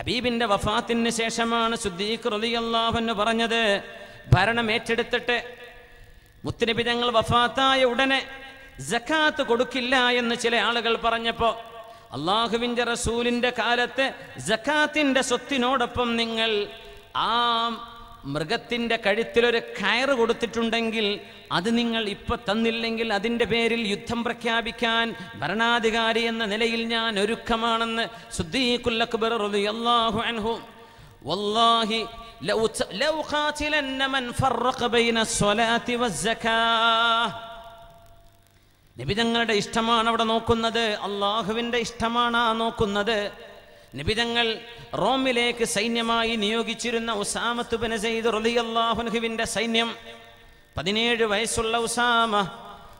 ഹബീബിന്റെ വഫാത്തിന് ശേഷമാണ് സുദ്ദീഖ് റതിയല്ലാഹെന്ന് പറഞ്ഞത് ഭരണം ഏറ്റെടുത്തിട്ട് മുത്തനബി തങ്ങൾ വഫാത്തായ ഉടനെ ജക്കാത്ത് കൊടുക്കില്ല എന്ന് ചില ആളുകൾ പറഞ്ഞപ്പോൾ അള്ളാഹുവിന്റെ റസൂലിൻ്റെ കാലത്ത് ജക്കാത്തിന്റെ സ്വത്തിനോടൊപ്പം നിങ്ങൾ ആ മൃഗത്തിൻ്റെ കഴുത്തിലൊരു കയറ് കൊടുത്തിട്ടുണ്ടെങ്കിൽ അത് നിങ്ങൾ ഇപ്പൊ തന്നില്ലെങ്കിൽ അതിൻ്റെ പേരിൽ യുദ്ധം പ്രഖ്യാപിക്കാൻ ഭരണാധികാരി എന്ന നിലയിൽ ഞാൻ ഒരുക്കമാണെന്ന് നബിതങ്ങളുടെ ഇഷ്ടമാണ് അവിടെ നോക്കുന്നത് അള്ളാഹുവിൻ്റെ ഇഷ്ടമാണ് ആ നോക്കുന്നത് നിബിതങ്ങൾ റോമിലേക്ക് സൈന്യമായി നിയോഗിച്ചിരുന്ന ഉസാമത്ത് ബിൻ സെയ്ദ് റലിയല്ലാഹുൻഹുവിൻ്റെ സൈന്യം പതിനേഴ് വയസ്സുള്ള ഉസാമ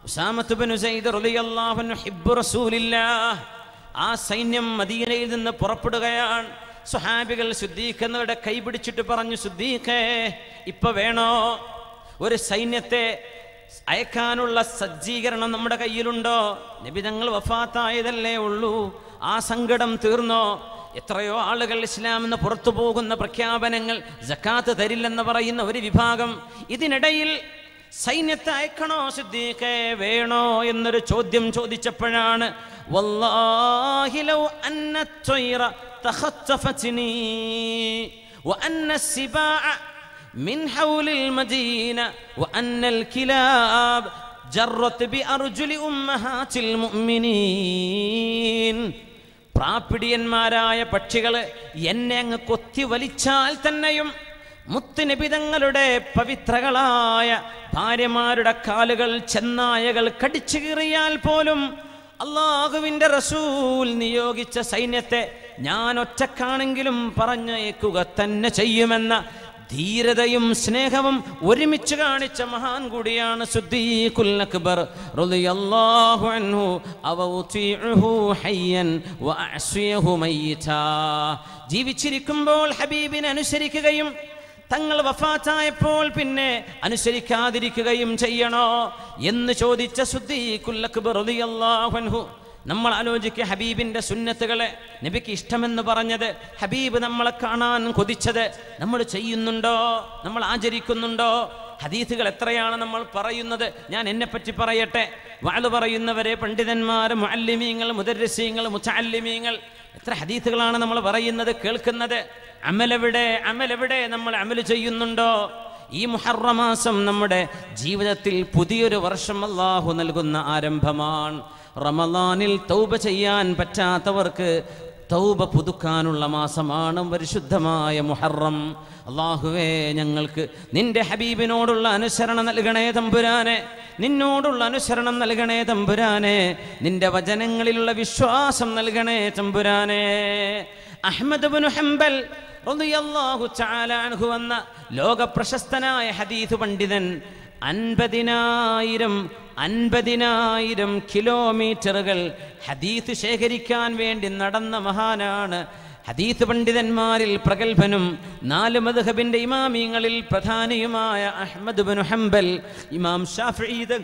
ഉസാമത്ത് ബിൻ സെയ്ദ് റലിയല്ലാഹുൻ ഹിബ് റസൂലില്ല ആ സൈന്യം മദീനയിൽ നിന്ന് പുറപ്പെടുകയാണ് സുഹാബികൾ സുദ്ദീഖ് കൈ പിടിച്ചിട്ട് പറഞ്ഞു സുദ്ദീഖേ ഇപ്പൊ വേണോ ഒരു സൈന്യത്തെ അയക്കാനുള്ള സജ്ജീകരണം നമ്മുടെ കയ്യിലുണ്ടോ നിബിതങ്ങൾ വഫാത്തായതല്ലേ ഉള്ളൂ ആ സങ്കടം തീർന്നോ എത്രയോ ആളുകൾ എന്ന് പുറത്തു പോകുന്ന പ്രഖ്യാപനങ്ങൾ ജക്കാത്ത് തരില്ലെന്ന് പറയുന്ന ഒരു വിഭാഗം ഇതിനിടയിൽ സൈന്യത്തെ അയക്കണോ സിദ്ദീഖെ വേണോ എന്നൊരു ചോദ്യം ചോദിച്ചപ്പോഴാണ് ജറത്ത് ബി അർജുലി ഉമ്മഹാത്തിൽ മുഅ്മിനീൻ പ്രാപിടിയന്മാരായ പക്ഷികൾ എന്നെ അങ്ങ് കൊത്തി വലിച്ചാൽ തന്നെയും മുത്തുനിബിതങ്ങളുടെ പവിത്രകളായ ഭാര്യമാരുടെ കാലുകൾ ചെന്നായകൾ കടിച്ചു കീറിയാൽ പോലും അള്ളാഹുവിൻ്റെ റസൂൽ നിയോഗിച്ച സൈന്യത്തെ ഞാൻ ഒറ്റക്കാണെങ്കിലും പറഞ്ഞേക്കുക തന്നെ ചെയ്യുമെന്ന ധീരതയും സ്നേഹവും ഒരുമിച്ച് കാണിച്ച മഹാൻ കൂടിയാണ് സുദ്ദീഖുൽ അക്ബർ റളിയല്ലാഹു അൻഹു അവ ഹയ്യൻ ജീവിച്ചിരിക്കുമ്പോൾ ഹബീബിനെ അനുസരിക്കുകയും തങ്ങൾ വഫാത്തായപ്പോൾ പിന്നെ അനുസരിക്കാതിരിക്കുകയും ചെയ്യണോ എന്ന് ചോദിച്ച സുദ്ദീഖുൽ അക്ബർ റളിയല്ലാഹു അൻഹു നമ്മൾ ആലോചിക്കുക ഹബീബിൻ്റെ സുന്നത്തുകളെ നബിക്ക് ഇഷ്ടമെന്ന് പറഞ്ഞത് ഹബീബ് നമ്മളെ കാണാൻ കൊതിച്ചത് നമ്മൾ ചെയ്യുന്നുണ്ടോ നമ്മൾ ആചരിക്കുന്നുണ്ടോ ഹദീസുകൾ എത്രയാണ് നമ്മൾ പറയുന്നത് ഞാൻ എന്നെ പറ്റി പറയട്ടെ വാള് പറയുന്നവരെ പണ്ഡിതന്മാർ മുഅല്ലിമീങ്ങൾ മുദരസ്യങ്ങൾ മുച്ചാല്യമീങ്ങൾ എത്ര ഹദീസുകളാണ് നമ്മൾ പറയുന്നത് കേൾക്കുന്നത് അമലെവിടെ അമലെവിടെ നമ്മൾ അമൽ ചെയ്യുന്നുണ്ടോ ഈ മുഹറമാസം നമ്മുടെ ജീവിതത്തിൽ പുതിയൊരു വർഷം അള്ളാഹു നൽകുന്ന ആരംഭമാണ് റമദാനിൽ തൗബ ചെയ്യാൻ പറ്റാത്തവർക്ക് തൗബ പുതുക്കാനുള്ള മാസമാണ് പരിശുദ്ധമായ മുഹറം അള്ളാഹുവേ ഞങ്ങൾക്ക് നിന്റെ ഹബീബിനോടുള്ള അനുസരണം നൽകണേ തമ്പുരാനെ നിന്നോടുള്ള അനുസരണം നൽകണേ തമ്പുരാനെ നിന്റെ വചനങ്ങളിലുള്ള വിശ്വാസം നൽകണേ തമ്പുരാനെ അഹമ്മദ് ഹംബൽ റളിയല്ലാഹു തആല അൻഹു ലോക പ്രശസ്തനായ ഹദീസ് പണ്ഡിതൻ അൻപതിനായിരം അൻപതിനായിരം കിലോമീറ്ററുകൾ ഹദീസ് ശേഖരിക്കാൻ വേണ്ടി നടന്ന മഹാനാണ് ഹദീസ് പണ്ഡിതന്മാരിൽ പ്രഗത്ഭനും നാല് മധുഹബിന്റെ ഇമാമിങ്ങളിൽ പ്രധാനിയുമായ അഹ്മദ് ബിൻ ഹംബൽ ഇമാം ഷാഫീദ്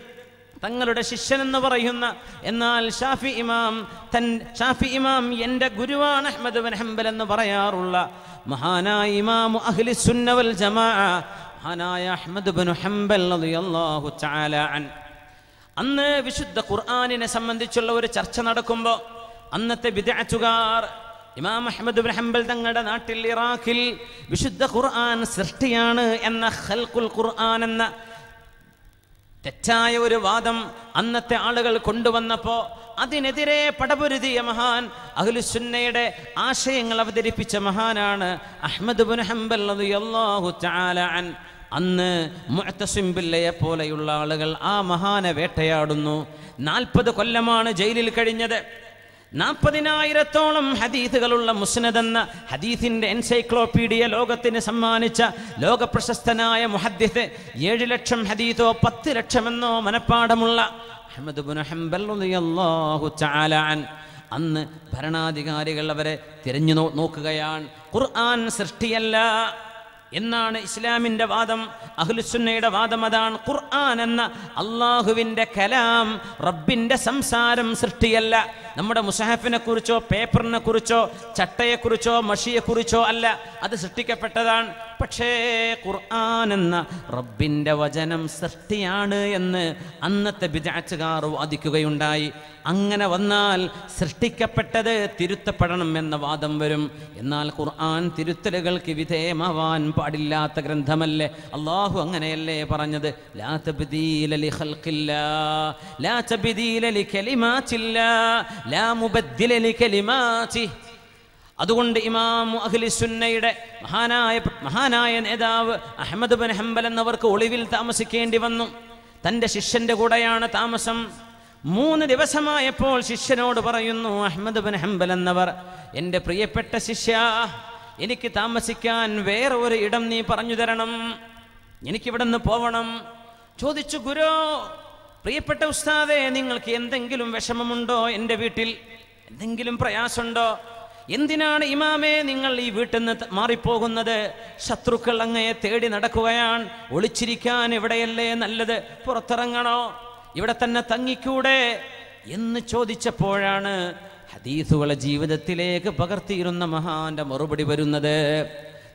തങ്ങളുടെ ശിഷ്യൻ എന്ന് പറയുന്ന എന്നാൽ ഷാഫി ഇമാം തൻ ഷാഫി ഇമാം എൻ്റെ ഗുരുവാണ് അഹമ്മദ് ബിൻ ഹംബൽ എന്ന് പറയാറുള്ള മഹാനായ ഇമാം അഹ്ലി സുന്നവൽ ജമാ മഹാനായ അഹമ്മദ് ബിൻ ഹംബൽ അള്ളാഹു ചാലാൻ അന്ന് വിശുദ്ധ ഖുർആാനിനെ സംബന്ധിച്ചുള്ള ഒരു ചർച്ച നടക്കുമ്പോൾ അന്നത്തെ വിദ്യാച്ചുകാർ ഇമാം അഹമ്മദ് ബിൻ ഹംബൽ തങ്ങളുടെ നാട്ടിൽ ഇറാഖിൽ വിശുദ്ധ ഖുർആൻ സൃഷ്ടിയാണ് എന്ന ഹൽക്കുൽ ഖുർആൻ എന്ന തെറ്റായ ഒരു വാദം അന്നത്തെ ആളുകൾ കൊണ്ടുവന്നപ്പോൾ അതിനെതിരെ പടപൊരുതിയ മഹാൻ അഖിലുസുന്നയുടെ ആശയങ്ങൾ അവതരിപ്പിച്ച മഹാനാണ് അഹമ്മദ് ബുൻ ഹംബൽ അള്ളാഹു ചാലാൻ അന്ന് മുഴത്തസിംബില്ലയെ പോലെയുള്ള ആളുകൾ ആ മഹാനെ വേട്ടയാടുന്നു നാൽപ്പത് കൊല്ലമാണ് ജയിലിൽ കഴിഞ്ഞത് നാൽപ്പതിനായിരത്തോളം ഹദീസുകളുള്ള മുസ്നദ് എന്ന ഹദീസിൻ്റെ എൻസൈക്ലോപീഡിയ ലോകത്തിന് സമ്മാനിച്ച ലോക പ്രശസ്തനായ മുഹദ്ദിസ് ഏഴ് ലക്ഷം ഹദീസോ പത്ത് ലക്ഷമെന്നോ മനപ്പാഠമുള്ള അഹമ്മദ് ഹംബൽ അന്ന് ഭരണാധികാരികൾ അവരെ തിരഞ്ഞു നോക്കുകയാണ് ഖുർആൻ സൃഷ്ടിയല്ല എന്നാണ് ഇസ്ലാമിൻ്റെ വാദം അഹ്ലുസുന്നയുടെ വാദം അതാണ് ഖുർആൻ എന്ന അള്ളാഹുവിൻ്റെ കലാം റബ്ബിൻ്റെ സംസാരം സൃഷ്ടിയല്ല നമ്മുടെ മുസഹഫിനെ കുറിച്ചോ പേപ്പറിനെ കുറിച്ചോ ചട്ടയെക്കുറിച്ചോ മഷിയെക്കുറിച്ചോ അല്ല അത് സൃഷ്ടിക്കപ്പെട്ടതാണ് പക്ഷേ ഖുർആൻ എന്ന റബ്ബിൻ്റെ വചനം സൃഷ്ടിയാണ് എന്ന് അന്നത്തെ ബിജാച്ചുകാർ വാദിക്കുകയുണ്ടായി അങ്ങനെ വന്നാൽ സൃഷ്ടിക്കപ്പെട്ടത് തിരുത്തപ്പെടണം എന്ന വാദം വരും എന്നാൽ ഖുർആൻ തിരുത്തലുകൾക്ക് വിധേയമാവാൻ പാടില്ലാത്ത ഗ്രന്ഥമല്ലേ അള്ളാഹു അങ്ങനെയല്ലേ പറഞ്ഞത് അതുകൊണ്ട് ഇമാം സുന്നയുടെ മഹാനായ മഹാനായ നേതാവ് അഹമ്മദ് ബൻ ഹംബൽ എന്നവർക്ക് ഒളിവിൽ താമസിക്കേണ്ടി വന്നു തൻ്റെ ശിഷ്യൻ്റെ കൂടെയാണ് താമസം മൂന്ന് ദിവസമായപ്പോൾ ശിഷ്യനോട് പറയുന്നു അഹമ്മദ് ബൻ ഹംബൽ എന്നവർ എൻ്റെ പ്രിയപ്പെട്ട ശിഷ്യ എനിക്ക് താമസിക്കാൻ വേറെ ഒരു ഇടം നീ പറഞ്ഞു തരണം എനിക്കിവിടെ നിന്ന് പോവണം ചോദിച്ചു ഗുരു പ്രിയപ്പെട്ട ഉസ്താദെ നിങ്ങൾക്ക് എന്തെങ്കിലും വിഷമമുണ്ടോ എൻ്റെ വീട്ടിൽ എന്തെങ്കിലും പ്രയാസമുണ്ടോ എന്തിനാണ് ഇമാമേ നിങ്ങൾ ഈ വീട്ടിൽ നിന്ന് മാറിപ്പോകുന്നത് ശത്രുക്കൾ അങ്ങയെ തേടി നടക്കുകയാണ് ഒളിച്ചിരിക്കാൻ ഇവിടെയല്ലേ നല്ലത് പുറത്തിറങ്ങണോ ഇവിടെ തന്നെ തങ്ങിക്കൂടെ എന്ന് ചോദിച്ചപ്പോഴാണ് ഹദീസുകളെ ജീവിതത്തിലേക്ക് പകർത്തിയിരുന്ന മഹാന്റെ മറുപടി വരുന്നത്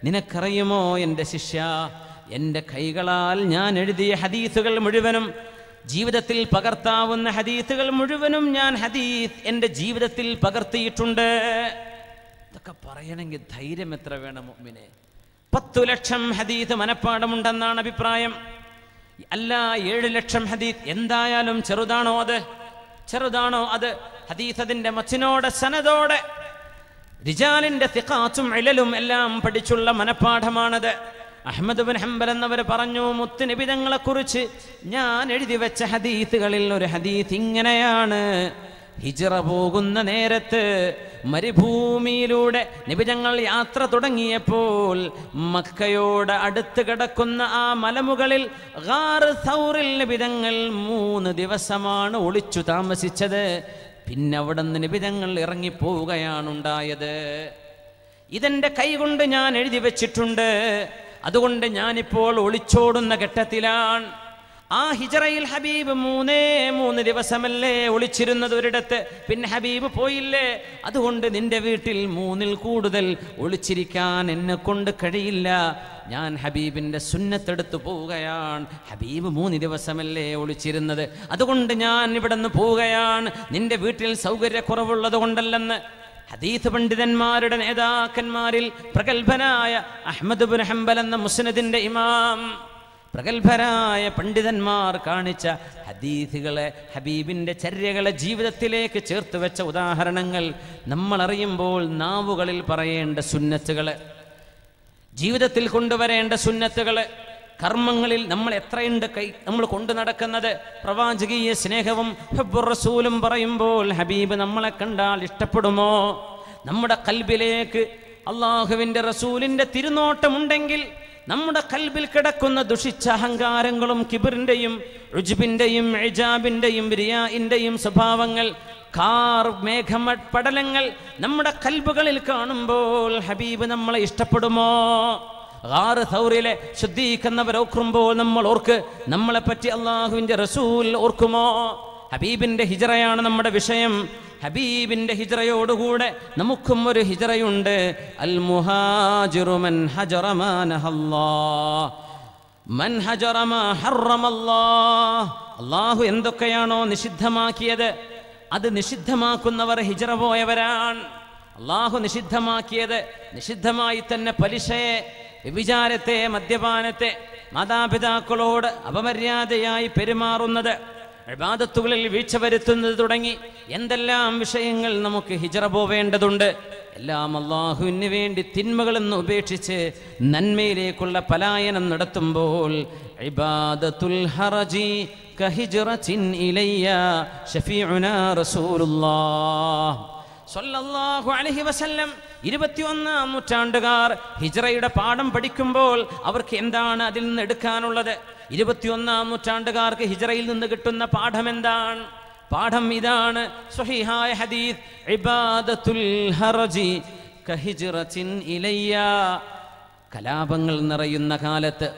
നിനക്കറിയുമോ എൻ്റെ ശിഷ്യ എൻ്റെ കൈകളാൽ ഞാൻ എഴുതിയ ഹദീസുകൾ മുഴുവനും ജീവിതത്തിൽ പകർത്താവുന്ന ഹദീസുകൾ മുഴുവനും ഞാൻ ഹദീസ് എൻ്റെ ജീവിതത്തിൽ പകർത്തിയിട്ടുണ്ട് ഇതൊക്കെ പറയണമെങ്കിൽ ധൈര്യം എത്ര വേണം മുമ്പിനെ പത്തു ലക്ഷം ഹദീസ് മനഃപ്പാടമുണ്ടെന്നാണ് അഭിപ്രായം അല്ല ഏഴ് ലക്ഷം ഹദീസ് എന്തായാലും ചെറുതാണോ അത് ചെറുതാണോ അത് ഹദീസതിന്റെ മച്ചിനോടെ സനതോടെ റിജാലിന്റെ തിക്കാത്തും ഇലലും എല്ലാം പഠിച്ചുള്ള മനഃപ്പാഠമാണത് അഹമ്മദ് ബിൻ ഹംബൽ എന്നവർ പറഞ്ഞു മുത്തുനിബിതങ്ങളെക്കുറിച്ച് ഞാൻ എഴുതി വെച്ച ഹദീസുകളിൽ ഒരു ഹദീസ് ഇങ്ങനെയാണ് ഹിജറ പോകുന്ന നേരത്ത് മരുഭൂമിയിലൂടെ നിബിജങ്ങൾ യാത്ര തുടങ്ങിയപ്പോൾ മക്കയോട് അടുത്ത് കിടക്കുന്ന ആ മലമുകളിൽ സൗറിൽ നിബിജങ്ങൾ മൂന്ന് ദിവസമാണ് ഒളിച്ചു താമസിച്ചത് പിന്നെ അവിടെ നിന്ന് നിബിജങ്ങൾ ഇറങ്ങിപ്പോവുകയാണുണ്ടായത് ഇതെൻ്റെ കൈകൊണ്ട് ഞാൻ എഴുതി വെച്ചിട്ടുണ്ട് അതുകൊണ്ട് ഞാനിപ്പോൾ ഒളിച്ചോടുന്ന ഘട്ടത്തിലാണ് ആ ഹിജറയിൽ ഹബീബ് മൂന്നേ മൂന്ന് ദിവസമല്ലേ ഒളിച്ചിരുന്നത് ഒരിടത്ത് പിന്നെ ഹബീബ് പോയില്ലേ അതുകൊണ്ട് നിന്റെ വീട്ടിൽ മൂന്നിൽ കൂടുതൽ ഒളിച്ചിരിക്കാൻ എന്നെ കൊണ്ട് കഴിയില്ല ഞാൻ ഹബീബിൻ്റെ സുന്നത്തെടുത്തു പോവുകയാണ് ഹബീബ് മൂന്ന് ദിവസമല്ലേ ഒളിച്ചിരുന്നത് അതുകൊണ്ട് ഞാൻ ഇവിടെ നിന്ന് പോവുകയാണ് നിന്റെ വീട്ടിൽ സൗകര്യക്കുറവുള്ളത് കൊണ്ടല്ലെന്ന് ഹദീസ് പണ്ഡിതന്മാരുടെ നേതാക്കന്മാരിൽ പ്രഗത്ഭനായ അഹമ്മദ് ബുൻ ഹംബൽ എന്ന മുസ്നദിൻ്റെ ഇമാം പ്രഗത്ഭരായ പണ്ഡിതന്മാർ കാണിച്ച ഹദീഥുകളെ ഹബീബിൻ്റെ ചര്യകളെ ജീവിതത്തിലേക്ക് ചേർത്ത് വെച്ച ഉദാഹരണങ്ങൾ നമ്മൾ അറിയുമ്പോൾ നാവുകളിൽ പറയേണ്ട സുന്നത്തുകൾ ജീവിതത്തിൽ കൊണ്ടുവരേണ്ട സുന്നത്തുകൾ കർമ്മങ്ങളിൽ നമ്മൾ എത്രയുണ്ട് കൈ നമ്മൾ കൊണ്ടു നടക്കുന്നത് പ്രവാചകീയ സ്നേഹവും റസൂലും പറയുമ്പോൾ ഹബീബ് നമ്മളെ കണ്ടാൽ ഇഷ്ടപ്പെടുമോ നമ്മുടെ കൽബിലേക്ക് അള്ളാഹുവിൻ്റെ റസൂലിൻ്റെ തിരുനോട്ടമുണ്ടെങ്കിൽ നമ്മുടെ കൽബിൽ കിടക്കുന്ന ദുഷിച്ച അഹങ്കാരങ്ങളും കിബിറിൻ്റെയും രുജിബിൻ്റെയും എജാബിൻ്റെയും റിയാഇൻ്റെയും സ്വഭാവങ്ങൾ കാർ മേഘമ പടലങ്ങൾ നമ്മുടെ കൽബുകളിൽ കാണുമ്പോൾ ഹബീബ് നമ്മളെ ഇഷ്ടപ്പെടുമോ ആറ് സൗറിലെ ശുദ്ധീകരണവർ നമ്മൾ ഓർക്ക് നമ്മളെ പറ്റി അള്ളാഹുവിൻ്റെ റസൂൽ ഓർക്കുമോ ഹബീബിന്റെ ഹിജറയാണ് നമ്മുടെ വിഷയം ഹബീബിന്റെ ഹിജറയോടുകൂടെ നമുക്കും ഒരു ഹിജറയുണ്ട് അൽ മുഹാജിറുമൻ മൻ അള്ളാഹു എന്തൊക്കെയാണോ നിഷിദ്ധമാക്കിയത് അത് നിഷിദ്ധമാക്കുന്നവർ ഹിജറ പോയവരാണ് അള്ളാഹു നിഷിദ്ധമാക്കിയത് നിഷിദ്ധമായി തന്നെ പലിശയെ വ്യഭിചാരത്തെ മദ്യപാനത്തെ മാതാപിതാക്കളോട് അപമര്യാദയായി പെരുമാറുന്നത് അബാദത്തുകളിൽ വീഴ്ച വരുത്തുന്നത് തുടങ്ങി എന്തെല്ലാം വിഷയങ്ങൾ നമുക്ക് ഹിജറ പോവേണ്ടതുണ്ട് എല്ലാം അള്ളാഹുവിന് വേണ്ടി തിന്മകളെന്ന് ഉപേക്ഷിച്ച് നന്മയിലേക്കുള്ള പലായനം നടത്തുമ്പോൾ ഇബാദത്തുൽ ഹറജി ഇലയ്യ ഷഫീഉന സ്വല്ലല്ലാഹു അലൈഹി വസല്ലം ഇരുപത്തിയൊന്നാം നൂറ്റാണ്ടുകാർ ഹിജറയുടെ പാഠം പഠിക്കുമ്പോൾ അവർക്ക് എന്താണ് അതിൽ നിന്ന് എടുക്കാനുള്ളത് ഇരുപത്തിയൊന്നാം നൂറ്റാണ്ടുകാർക്ക് ഹിജറയിൽ നിന്ന് കിട്ടുന്ന പാഠം എന്താണ് പാഠം ഇതാണ് ഹദീസ് ഇബാദത്തുൽ ഇലയ്യ കലാപങ്ങൾ നിറയുന്ന കാലത്ത്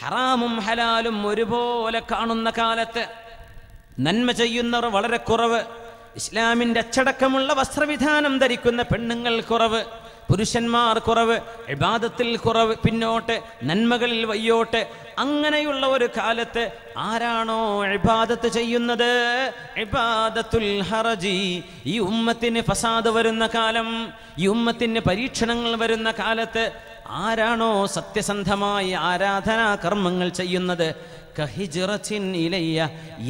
ഹറാമും ഹലാലും ഒരുപോലെ കാണുന്ന കാലത്ത് നന്മ ചെയ്യുന്നവർ വളരെ കുറവ് ഇസ്ലാമിന്റെ അച്ചടക്കമുള്ള വസ്ത്രവിധാനം ധരിക്കുന്ന പെണ്ണുങ്ങൾ കുറവ് പുരുഷന്മാർ കുറവ് ഇബാദത്തിൽ കുറവ് പിന്നോട്ട് നന്മകളിൽ വയ്യോട്ട് അങ്ങനെയുള്ള ഒരു കാലത്ത് ആരാണോ ഇബാദത്ത് ചെയ്യുന്നത് ഇബാദത്തുൽ ഹറജി ഈ ഉമ്മത്തിന് ഫസാദ് വരുന്ന കാലം ഈ ഉമ്മത്തിന് പരീക്ഷണങ്ങൾ വരുന്ന കാലത്ത് ആരാണോ സത്യസന്ധമായി ആരാധനാ കർമ്മങ്ങൾ ചെയ്യുന്നത് കഹിജറച്ചിൻ ഇലയ്യ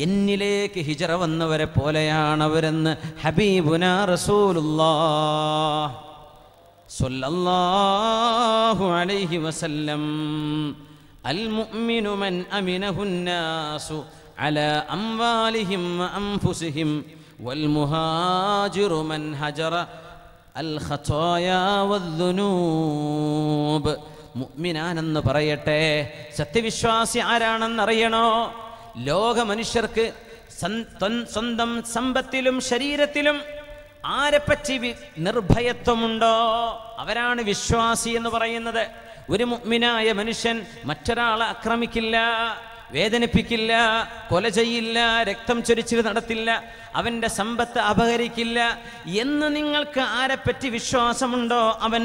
എന്നിലേക്ക് ഹിജറ വന്നവരെ പോലെയാണ് അവരെന്ന് ഹബീബുന റസൂലുല്ലാ സല്ലല്ലാഹു അലൈഹി വസല്ലം അൽ മുഅ്മിനു മൻ അമിനഹു അലാ അംവാലിഹിം അംഫുസിഹിം വൽ മുഹാജിറു മൻ ഹജറ الخطايا والذنوب മുഗ്മിനാനെന്ന് പറയട്ടെ സത്യവിശ്വാസി അറിയണോ ലോക മനുഷ്യർക്ക് സ്വന്തം സമ്പത്തിലും ശരീരത്തിലും ആരെപ്പറ്റി നിർഭയത്വമുണ്ടോ അവരാണ് വിശ്വാസി എന്ന് പറയുന്നത് ഒരു മുഗ്മിനായ മനുഷ്യൻ മറ്റൊരാളെ ആക്രമിക്കില്ല വേദനിപ്പിക്കില്ല കൊല ചെയ്യില്ല രക്തം ചൊരിച്ചിൽ നടത്തില്ല അവൻ്റെ സമ്പത്ത് അപഹരിക്കില്ല എന്ന് നിങ്ങൾക്ക് ആരെപ്പറ്റി വിശ്വാസമുണ്ടോ അവൻ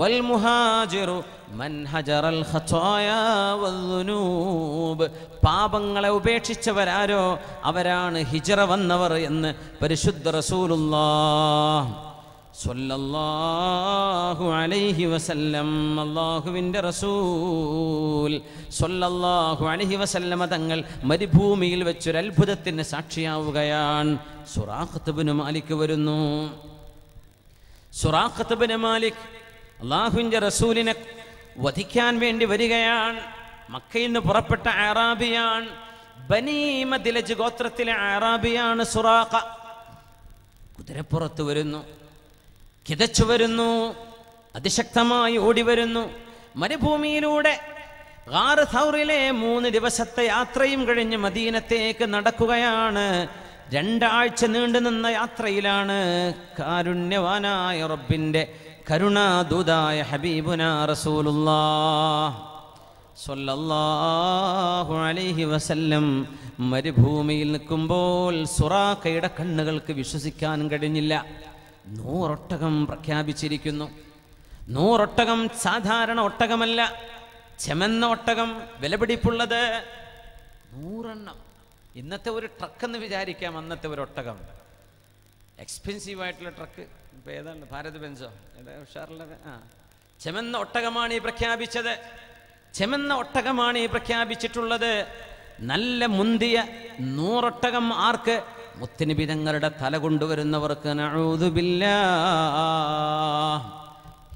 വൽ മുഹാജിറു പാപങ്ങളെ ഉപേക്ഷിച്ചവരാരോ അവരാണ് ഹിജറ വന്നവർ എന്ന് പരിശുദ്ധ റസൂലുള്ള സൊല്ലാഹു അലൈഹി വസല്ലം അള്ളാഹുവിൻ്റെ റസൂൽ സൊല്ലാഹു അലൈഹി വസല്ലമ തങ്ങൾ മരുഭൂമിയിൽ വെച്ചൊരു അത്ഭുതത്തിന് സാക്ഷിയാവുകയാണ് സുറാഖത്തുബിന് മാലിക് വരുന്നു സുറാഖത്തുബിന് മാലിക് അള്ളാഹുവിൻ്റെ റസൂലിനെ വധിക്കാൻ വേണ്ടി വരികയാണ് മക്കയിൽ നിന്ന് പുറപ്പെട്ട ആറാബിയാണ് ബനീമ ദിലജ് ഗോത്രത്തിലെ ആറാബിയാണ് സുറാഖ കുതിരപ്പുറത്ത് വരുന്നു കിതച്ചു വരുന്നു അതിശക്തമായി ഓടിവരുന്നു മരുഭൂമിയിലൂടെ ആറ് സൗറിലെ മൂന്ന് ദിവസത്തെ യാത്രയും കഴിഞ്ഞ് മദീനത്തേക്ക് നടക്കുകയാണ് രണ്ടാഴ്ച നീണ്ടു നിന്ന യാത്രയിലാണ് കാരുണ്യവാനായ റബ്ബിൻ്റെ കരുണാദൂതായ ഹബീബുന റസൂലുല്ലാഹു അലൈഹി വസല്ലം മരുഭൂമിയിൽ നിൽക്കുമ്പോൾ സുറാക്കയുടെ കണ്ണുകൾക്ക് വിശ്വസിക്കാൻ കഴിഞ്ഞില്ല നൂറൊട്ടകം പ്രഖ്യാപിച്ചിരിക്കുന്നു നൂറൊട്ടകം സാധാരണ ഒട്ടകമല്ല ചെമന്ന ഒട്ടകം വിലപിടിപ്പുള്ളത് നൂറെണ്ണം ഇന്നത്തെ ഒരു ട്രക്ക് എന്ന് വിചാരിക്കാം അന്നത്തെ ഒരു ഒട്ടകം എക്സ്പെൻസീവ് ആയിട്ടുള്ള ട്രക്ക് ഇപ്പോൾ ഏതാണ് ഭാരത് ബെൻസോ ഏതാ ഉഷാറുള്ളത് ആ ചെമന്ന ഒട്ടകമാണ് ഈ പ്രഖ്യാപിച്ചത് ചെമന്ന ഒട്ടകമാണ് ഈ പ്രഖ്യാപിച്ചിട്ടുള്ളത് നല്ല മുന്തിയ നൂറൊട്ടകം ആർക്ക് മുത്തനിബിതങ്ങളുടെ തല കൊണ്ടുവരുന്നവർക്ക്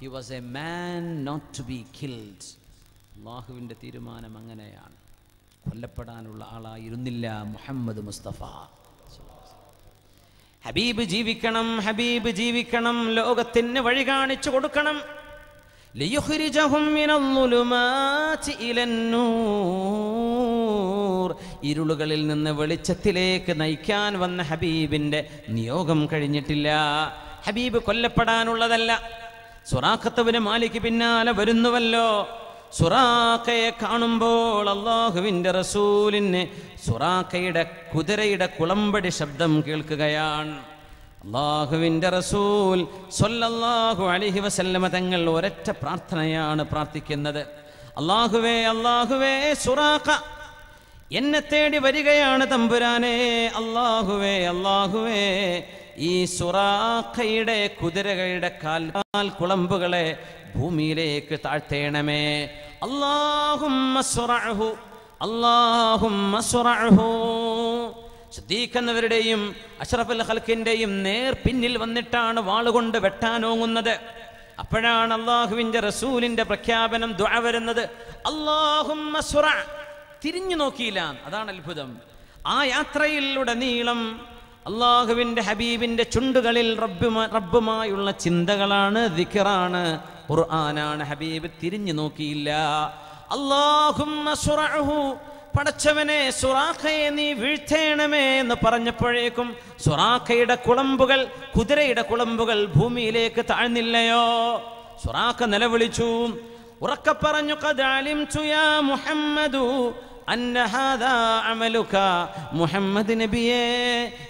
he was a man not to be killed അള്ളാഹുവിൻ്റെ തീരുമാനം അങ്ങനെയാണ് കൊല്ലപ്പെടാനുള്ള ആളായിരുന്നില്ല മുഹമ്മദ് മുസ്തഫ ഹബീബ് ജീവിക്കണം ഹബീബ് ജീവിക്കണം ലോകത്തിന് വഴി കാണിച്ചു കൊടുക്കണം ലിയുഹുരിജഹും ഇലന്നൂർ ഇരുളുകളിൽ നിന്ന് വെളിച്ചത്തിലേക്ക് നയിക്കാൻ വന്ന ഹബീബിൻ്റെ നിയോഗം കഴിഞ്ഞിട്ടില്ല ഹബീബ് കൊല്ലപ്പെടാനുള്ളതല്ല സുറാഖത്തവിന് മാലിക്ക് പിന്നാലെ വരുന്നുവല്ലോ സുറാഖയെ കാണുമ്പോൾ അള്ളാഹുവിൻ്റെ റസൂലിന് സുറാഖയുടെ കുതിരയുടെ കുളമ്പടി ശബ്ദം കേൾക്കുകയാണ് അള്ളാഹുവിൻ്റെ റസൂൽ സൊല്ലാഹു അലിഹി വസല്ലമ തങ്ങൾ ഒരൊറ്റ പ്രാർത്ഥനയാണ് പ്രാർത്ഥിക്കുന്നത് അള്ളാഹുവേ അള്ളാഹുവേ സുറാഖ എന്നെ തേടി വരികയാണ് തമ്പുരാനെ അള്ളാഹുവേ അള്ളാഹുവേ ഈ സുറാഖയുടെ കുതിരകളുടെ കാൽ കാൽ കുളമ്പുകളെ ഭൂമിയിലേക്ക് താഴ്ത്തേണമേ അള്ളാഹുമ്മു അള്ളാഹുമ്മു സിദ്ദീഖെന്നവരുടെയും അഷറഫുൽ ഹൽക്കിൻ്റെയും നേർ പിന്നിൽ വന്നിട്ടാണ് വാളുകൊണ്ട് വെട്ടാനോങ്ങുന്നത് അപ്പോഴാണ് അള്ളാഹുവിന്റെ റസൂലിൻ്റെ പ്രഖ്യാപനം ദ്വാ വരുന്നത് അള്ളാഹുമ്മ തിരിഞ്ഞു നോക്കിയില്ല അതാണ് അത്ഭുതം ആ നീളം അള്ളാഹുവിൻ്റെ ഹബീബിൻ്റെ ചുണ്ടുകളിൽ റബ്ബുമാ റബ്ബുമായുള്ള ചിന്തകളാണ് ദിഖറാണ് ഖുർആനാണ് ഹബീബ് തിരിഞ്ഞു നോക്കിയില്ല അള്ളാഹുമ്മ പടച്ചവനെ സുറാഖയെ നീ വീഴ്ത്തേണമേ എന്ന് പറഞ്ഞപ്പോഴേക്കും സുറാഖയുടെ കുളമ്പുകൾ കുതിരയുടെ കുളമ്പുകൾ ഭൂമിയിലേക്ക് താഴ്ന്നില്ലയോ സുറാഖ നിലവിളിച്ചു ഉറക്കെ പറഞ്ഞു കദാലിം ചുയാ മുഹമ്മദു അമലുക മുഹമ്മദ് നബിയെ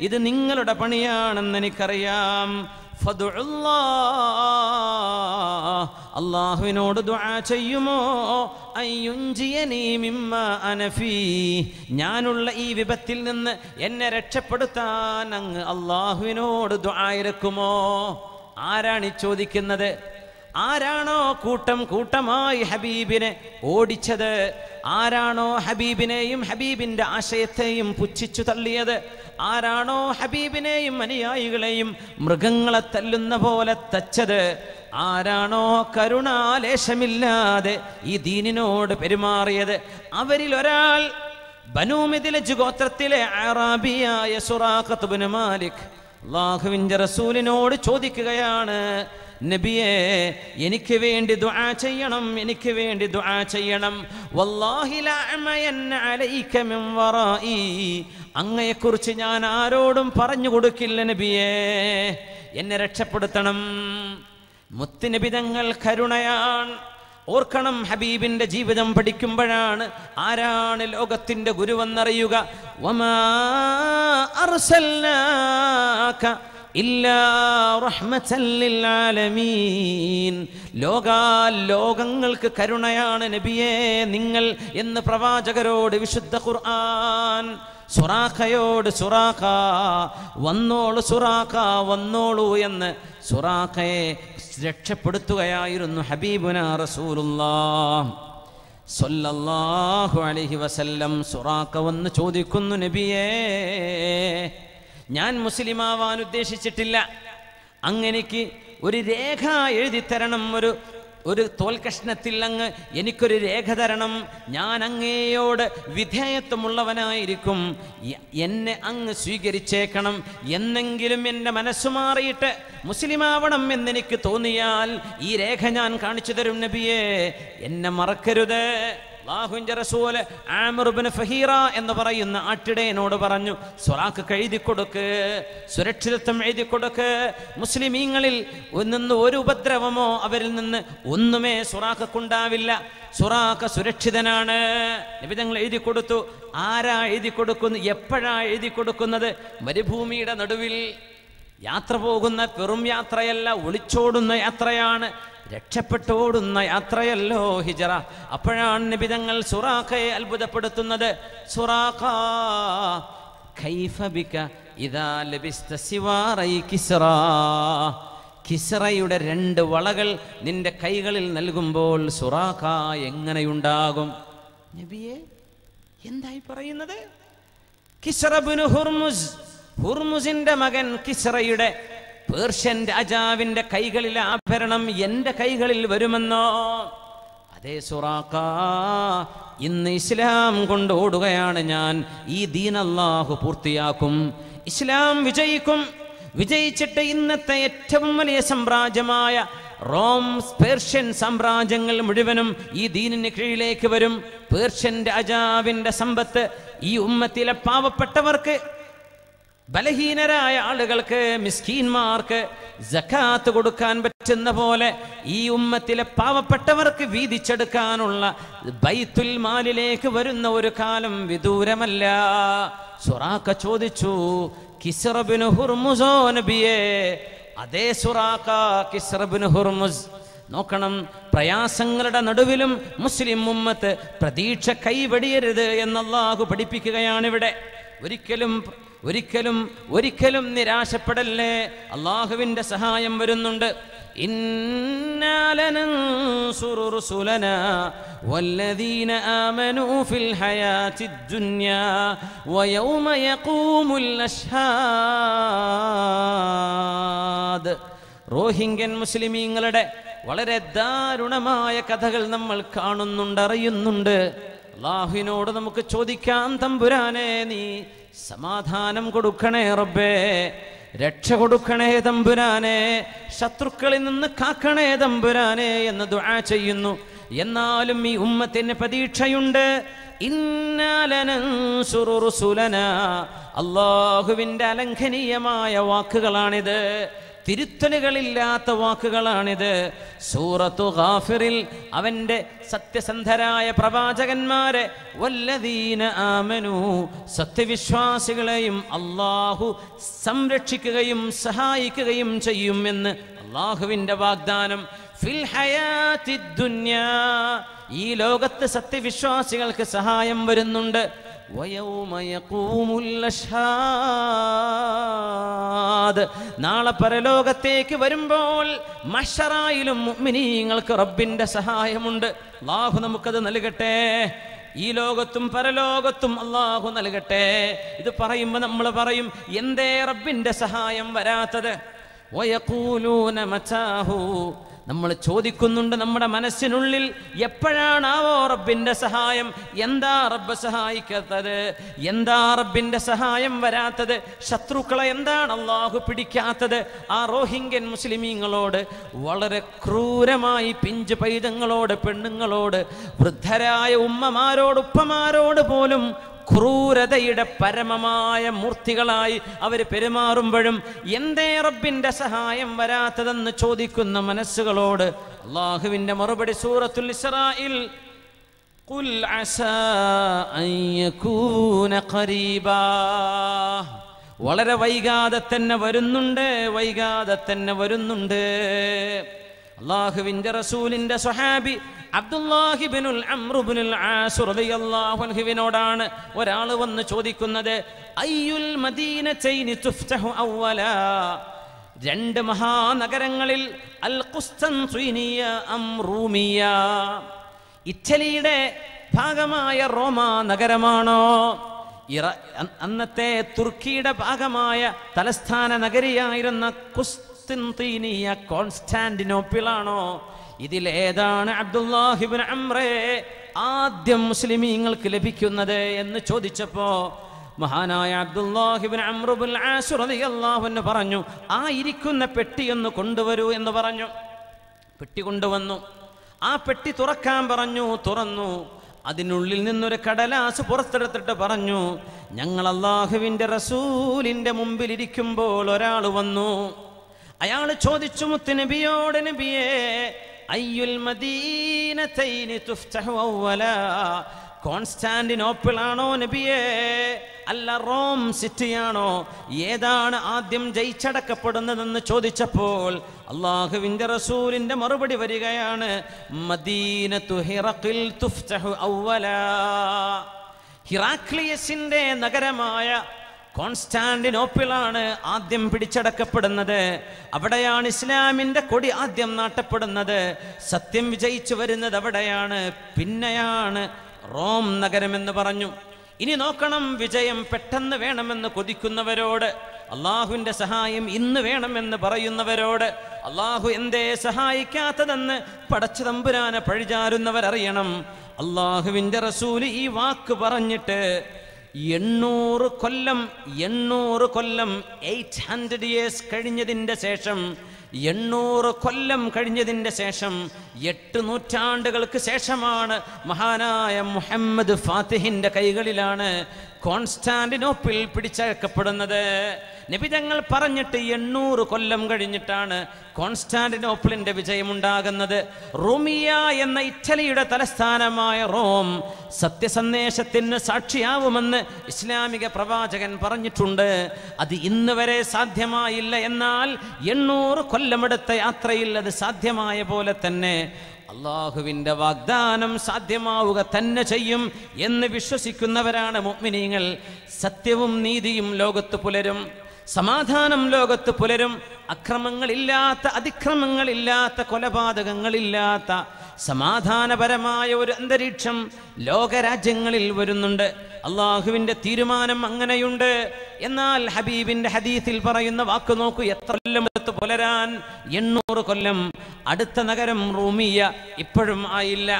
ഇത് നിങ്ങളുടെ പണിയാണെന്ന് എനിക്കറിയാം അള്ളാഹുവിനോട് ചെയ്യുമോ ഞാനുള്ള ഈ വിപത്തിൽ നിന്ന് എന്നെ രക്ഷപ്പെടുത്താൻ അങ്ങ് അള്ളാഹുവിനോട് ദ്വാ ഇറക്കുമോ ആരാണ് ചോദിക്കുന്നത് ആരാണോ കൂട്ടം കൂട്ടമായി ഹബീബിനെ ഓടിച്ചത് ആരാണോ ഹബീബിനെയും ഹബീബിന്റെ ആശയത്തെയും പുച്ഛിച്ചു തള്ളിയത് ആരാണോ ഹബീബിനെയും അനുയായികളെയും മൃഗങ്ങളെ തല്ലുന്ന പോലെ തച്ചത് ആരാണോ കരുണാലേശമില്ലാതെ ഈ ദീനിനോട് പെരുമാറിയത് അവരിൽ ഒരാൾ ബനൂമിദിലെ ജുഗോത്രത്തിലെ അറാബിയായ സുറാഖത്തുബിന് മാലിക് അള്ളാഹുവിൻ്റെ റസൂലിനോട് ചോദിക്കുകയാണ് നബിയെ എനിക്ക് വേണ്ടി ദുആ ചെയ്യണം എനിക്ക് വേണ്ടി ദുആ ചെയ്യണം വല്ലാഹി ലഅമയന്ന അലൈക മിൻ വറായി അങ്ങയെക്കുറിച്ച് ഞാൻ ആരോടും പറഞ്ഞു കൊടുക്കില്ല നബിയേ എന്നെ രക്ഷപ്പെടുത്തണം മുത്തുനിബിതങ്ങൾ കരുണയാണ് ഓർക്കണം ഹബീബിന്റെ ജീവിതം പഠിക്കുമ്പോഴാണ് ആരാണ് ലോകത്തിന്റെ ഗുരുവെന്നറിയുക ഒമാ ലോകങ്ങൾക്ക് കരുണയാണ് നബിയെ നിങ്ങൾ എന്ന് പ്രവാചകരോട് വിശുദ്ധ ഖുർആൻ സുറാഖയോട് സുറാഖ വന്നോളു സുറാഖ വന്നോളൂ എന്ന് സുറാഖയെ രക്ഷപ്പെടുത്തുകയായിരുന്നു ഹബീബുന റസൂലുല്ലാഹു അലഹി വസല്ലം സുറാഖ വന്ന് ചോദിക്കുന്നു നബിയേ ഞാൻ മുസ്ലിമാവാൻ ഉദ്ദേശിച്ചിട്ടില്ല അങ്ങനെക്ക് ഒരു രേഖ എഴുതി തരണം ഒരു ഒരു തോൽക്കഷ്ണത്തിൽ അങ്ങ് എനിക്കൊരു രേഖ തരണം ഞാൻ അങ്ങേയോട് വിധേയത്വമുള്ളവനായിരിക്കും എന്നെ അങ്ങ് സ്വീകരിച്ചേക്കണം എന്നെങ്കിലും എൻ്റെ മനസ്സു മാറിയിട്ട് മുസ്ലിമാവണം എന്നെനിക്ക് തോന്നിയാൽ ഈ രേഖ ഞാൻ കാണിച്ചു തരും നബിയെ എന്നെ മറക്കരുത് ഫഹീറ എന്ന് പറയുന്ന ആട്ടിടയനോട് പറഞ്ഞു സ്വലാഖ് എഴുതി കൊടുക്ക് സുരക്ഷിതത്വം എഴുതി കൊടുക്ക് മുസ്ലിമീങ്ങളിൽ നിന്ന് ഒരു ഉപദ്രവമോ അവരിൽ നിന്ന് ഒന്നുമേ സുറാഖക്കുണ്ടാവില്ല സുറാഖ സുരക്ഷിതനാണ് നിബിതങ്ങൾ എഴുതി കൊടുത്തു ആരാ എഴുതി കൊടുക്കുന്നു എപ്പോഴാ എഴുതി കൊടുക്കുന്നത് മരുഭൂമിയുടെ നടുവിൽ യാത്ര പോകുന്ന പെറും യാത്രയല്ല ഒളിച്ചോടുന്ന യാത്രയാണ് രക്ഷപ്പെട്ടോടുന്ന യാത്രയല്ലോ ഹിജറ അപ്പോഴാണ് നിബിതങ്ങൾ സുറാഖയെ അത്ഭുതപ്പെടുത്തുന്നത് സിവാറൈ കിസറയുടെ രണ്ട് വളകൾ നിന്റെ കൈകളിൽ നൽകുമ്പോൾ സുറാഖ എങ്ങനെയുണ്ടാകും നബിയെ എന്തായി പറയുന്നത് ഹുർമുസ് ഹുർമുസിന്റെ മകൻ കിസറയുടെ പേർഷ്യൻ രാജാവിന്റെ കൈകളിലെ ആഭരണം എൻ്റെ കൈകളിൽ വരുമെന്നോ അതേ സുറാക്ക ഇന്ന് ഇസ്ലാം കൊണ്ട് ഓടുകയാണ് ഞാൻ ഈ ദീൻ പൂർത്തിയാക്കും ഇസ്ലാം വിജയിക്കും വിജയിച്ചിട്ട് ഇന്നത്തെ ഏറ്റവും വലിയ സാമ്രാജ്യമായ റോം പേർഷ്യൻ സാമ്രാജ്യങ്ങൾ മുഴുവനും ഈ ദീനിന് കീഴിലേക്ക് വരും പേർഷ്യൻ രാജാവിൻ്റെ സമ്പത്ത് ഈ ഉമ്മത്തിലെ പാവപ്പെട്ടവർക്ക് ബലഹീനരായ ആളുകൾക്ക് മിസ്കീന്മാർക്ക് ജക്കാത്ത് കൊടുക്കാൻ പറ്റുന്ന പോലെ ഈ ഉമ്മത്തിലെ പാവപ്പെട്ടവർക്ക് വീതിച്ചെടുക്കാനുള്ള ബൈത്തുൽ മാലിലേക്ക് വരുന്ന ഒരു കാലം വിദൂരമല്ല സുറാക്ക ചോദിച്ചു കിസ്റബിന് ഹുർമുസോ നബിയെ അതേ സുറാക്ക കിസ്റബിന് ഹുർമുസ് നോക്കണം പ്രയാസങ്ങളുടെ നടുവിലും മുസ്ലിം ഉമ്മത്ത് പ്രതീക്ഷ കൈവടിയരുത് എന്നല്ലാഹു പഠിപ്പിക്കുകയാണിവിടെ ഇവിടെ ഒരിക്കലും ഒരിക്കലും ഒരിക്കലും നിരാശപ്പെടല്ലേ അള്ളാഹുവിന്റെ സഹായം വരുന്നുണ്ട് റോഹിംഗ്യൻ മുസ്ലിമീങ്ങളുടെ വളരെ ദാരുണമായ കഥകൾ നമ്മൾ കാണുന്നുണ്ട് അറിയുന്നുണ്ട് അള്ളാഹുവിനോട് നമുക്ക് ചോദിക്കാം തമ്പുരാനെ നീ സമാധാനം കൊടുക്കണേ റബ്ബേ രക്ഷ കൊടുക്കണേ തമ്പുരാനെ ശത്രുക്കളിൽ നിന്ന് കാക്കണേ തമ്പുരാനെ എന്ന് ദുആ ചെയ്യുന്നു എന്നാലും ഈ ഉമ്മത്തിന് പ്രതീക്ഷയുണ്ട് അള്ളാഹുവിന്റെ അലംഘനീയമായ വാക്കുകളാണിത് തിരുത്തലുകളില്ലാത്ത വാക്കുകളാണിത് സൂറത്തു ഗാഫിറിൽ അവൻ്റെ സത്യസന്ധരായ പ്രവാചകന്മാരെ വല്ലദീന ആമനു സത്യവിശ്വാസികളെയും അള്ളാഹു സംരക്ഷിക്കുകയും സഹായിക്കുകയും ചെയ്യുമെന്ന് അള്ളാഹുവിൻ്റെ വാഗ്ദാനം ഫിൽ ഹയാത്തി ദുന്യാ ഈ ലോകത്ത് സത്യവിശ്വാസികൾക്ക് സഹായം വരുന്നുണ്ട് നാളെ പരലോകത്തേക്ക് വരുമ്പോൾ മഷറായിലും മുഅ്മിനീങ്ങൾക്ക് റബ്ബിന്റെ സഹായമുണ്ട് അല്ലാഹു നമുക്കത് നൽകട്ടെ ഈ ലോകത്തും പരലോകത്തും അല്ലാഹു നൽകട്ടെ ഇത് പറയുമ്പോൾ നമ്മൾ പറയും എന്തേ റബ്ബിന്റെ സഹായം വരാത്തത് ഒയക്കൂലൂന മച്ചാഹൂ നമ്മൾ ചോദിക്കുന്നുണ്ട് നമ്മുടെ മനസ്സിനുള്ളിൽ എപ്പോഴാണാവോ റബ്ബിൻ്റെ സഹായം എന്താ റബ്ബ് സഹായിക്കാത്തത് എന്താ റബ്ബിൻ്റെ സഹായം വരാത്തത് ശത്രുക്കളെ എന്താണ് അള്ളാഹു പിടിക്കാത്തത് ആ റോഹിംഗ്യൻ മുസ്ലിമീങ്ങളോട് വളരെ ക്രൂരമായി പിഞ്ച് പൈതങ്ങളോട് പെണ്ണുങ്ങളോട് വൃദ്ധരായ ഉമ്മമാരോട് ഉപ്പമാരോട് പോലും ക്രൂരതയുടെ പരമമായ മൂർത്തികളായി അവർ പെരുമാറുമ്പോഴും എന്തേ റബ്ബിൻ്റെ സഹായം വരാത്തതെന്ന് ചോദിക്കുന്ന മനസ്സുകളോട് അള്ളാഹുവിൻ്റെ മറുപടി സൂറത്തുൽ ഇസ്രായിൽ قل വളരെ വൈകാതെ തന്നെ വരുന്നുണ്ട് വൈകാതെ തന്നെ വരുന്നുണ്ട് അള്ളാഹുവിൻ്റെ റസൂലിൻ്റെ സൊഹാബി അബ്ദുല്ലാഹിബിനുൽ അമ്രുബിനുൽ ആസുറിയല്ലാഹുവിനോടാണ് ഒരാൾ വന്ന് ചോദിക്കുന്നത് അയ്യുൽ മദീന തുഫ്തഹു അവല രണ്ട് മഹാനഗരങ്ങളിൽ അൽ കുസ്തൻസുനിയ അം റൂമിയ ഇറ്റലിയുടെ ഭാഗമായ റോമ നഗരമാണോ ഇറ അന്നത്തെ തുർക്കിയുടെ ഭാഗമായ തലസ്ഥാന നഗരിയായിരുന്ന കുസ് കുസ്തിന്തീനിയ കോൺസ്റ്റാന്റിനോപ്പിളാണോ ഇതിലേതാണ് അബ്ദുല്ലാഹിബിൻ അമ്രേ ആദ്യം മുസ്ലിമീങ്ങൾക്ക് ലഭിക്കുന്നത് എന്ന് ചോദിച്ചപ്പോ മഹാനായ അബ്ദുല്ലാഹിബിൻ അമ്രുബുൽ എന്ന് പറഞ്ഞു ആ ഇരിക്കുന്ന പെട്ടി ഒന്ന് കൊണ്ടുവരൂ എന്ന് പറഞ്ഞു പെട്ടി കൊണ്ടുവന്നു ആ പെട്ടി തുറക്കാൻ പറഞ്ഞു തുറന്നു അതിനുള്ളിൽ നിന്നൊരു കടലാസ് പുറത്തെടുത്തിട്ട് പറഞ്ഞു ഞങ്ങൾ അള്ളാഹുവിൻ്റെ റസൂലിൻ്റെ മുമ്പിലിരിക്കുമ്പോൾ ഒരാൾ വന്നു അയാൾ ചോദിച്ചു മുത്ത് മുത്തുനബിയോട് നബിയേ അയ്യുൽ മദീനതൈനി തുഫ്തഹു അവല കോൺസ്റ്റാന്റിനോപ്പിൾ ആണോ നബിയെ അല്ല റോം സിറ്റിയാണോ ഏതാണ് ആദ്യം ജയിച്ചടക്കപ്പെടുന്നതെന്ന് ചോദിച്ചപ്പോൾ അള്ളാഹുവിൻ്റെ റസൂലിൻ്റെ മറുപടി വരികയാണ് മദീനത്തു ഹിറക്കിൽ തുഫ്തഹു ഔവല നഗരമായ കോൺസ്റ്റാന്റിനോപ്പിളാണ് ആദ്യം പിടിച്ചടക്കപ്പെടുന്നത് അവിടെയാണ് ഇസ്ലാമിന്റെ കൊടി ആദ്യം നാട്ടപ്പെടുന്നത് സത്യം വിജയിച്ചു വരുന്നത് അവിടെയാണ് പിന്നെയാണ് റോം നഗരമെന്ന് പറഞ്ഞു ഇനി നോക്കണം വിജയം പെട്ടെന്ന് വേണമെന്ന് കൊതിക്കുന്നവരോട് അള്ളാഹുവിന്റെ സഹായം ഇന്ന് വേണമെന്ന് പറയുന്നവരോട് അള്ളാഹു എന്തേ സഹായിക്കാത്തതെന്ന് പടച്ചതമ്പുരാനെ പഴിചാരുന്നവരറിയണം അള്ളാഹുവിന്റെ റസൂല് ഈ വാക്ക് പറഞ്ഞിട്ട് എണ്ണൂറ് കൊല്ലം എണ്ണൂറ് കൊല്ലം എയ്റ്റ് ഹൺഡ്രഡ് ഇയേഴ്സ് കഴിഞ്ഞതിൻ്റെ ശേഷം എണ്ണൂറ് കൊല്ലം കഴിഞ്ഞതിൻ്റെ ശേഷം എട്ട് നൂറ്റാണ്ടുകൾക്ക് ശേഷമാണ് മഹാനായ മുഹമ്മദ് ഫാത്തിഹിൻ്റെ കൈകളിലാണ് കോൺസ്റ്റാൻറ്റിനോപ്പിൽ പിടിച്ചേക്കപ്പെടുന്നത് നിബിതങ്ങൾ പറഞ്ഞിട്ട് എണ്ണൂറ് കൊല്ലം കഴിഞ്ഞിട്ടാണ് കോൺസ്റ്റാന്റിനോപ്പിളിന്റെ വിജയമുണ്ടാകുന്നത് റോമിയ എന്ന ഇറ്റലിയുടെ തലസ്ഥാനമായ റോം സത്യസന്ദേശത്തിന് സാക്ഷിയാവുമെന്ന് ഇസ്ലാമിക പ്രവാചകൻ പറഞ്ഞിട്ടുണ്ട് അത് ഇന്ന് വരെ സാധ്യമായില്ല എന്നാൽ എണ്ണൂറ് കൊല്ലമെടുത്ത യാത്രയിൽ അത് സാധ്യമായ പോലെ തന്നെ അള്ളാഹുവിൻ്റെ വാഗ്ദാനം സാധ്യമാവുക തന്നെ ചെയ്യും എന്ന് വിശ്വസിക്കുന്നവരാണ് മുഗ്മിനീങ്ങൾ സത്യവും നീതിയും ലോകത്ത് പുലരും സമാധാനം ലോകത്ത് പുലരും അക്രമങ്ങളില്ലാത്ത അതിക്രമങ്ങളില്ലാത്ത കൊലപാതകങ്ങളില്ലാത്ത സമാധാനപരമായ ഒരു അന്തരീക്ഷം ലോകരാജ്യങ്ങളിൽ വരുന്നുണ്ട് അള്ളാഹുവിൻ്റെ തീരുമാനം അങ്ങനെയുണ്ട് എന്നാൽ ഹബീബിൻ്റെ ഹദീസിൽ പറയുന്ന വാക്ക് നോക്കൂ എത്ര കൊല്ലം എടുത്ത് പുലരാൻ എണ്ണൂറ് കൊല്ലം അടുത്ത നഗരം റൂമിയ ഇപ്പോഴും ആയില്ല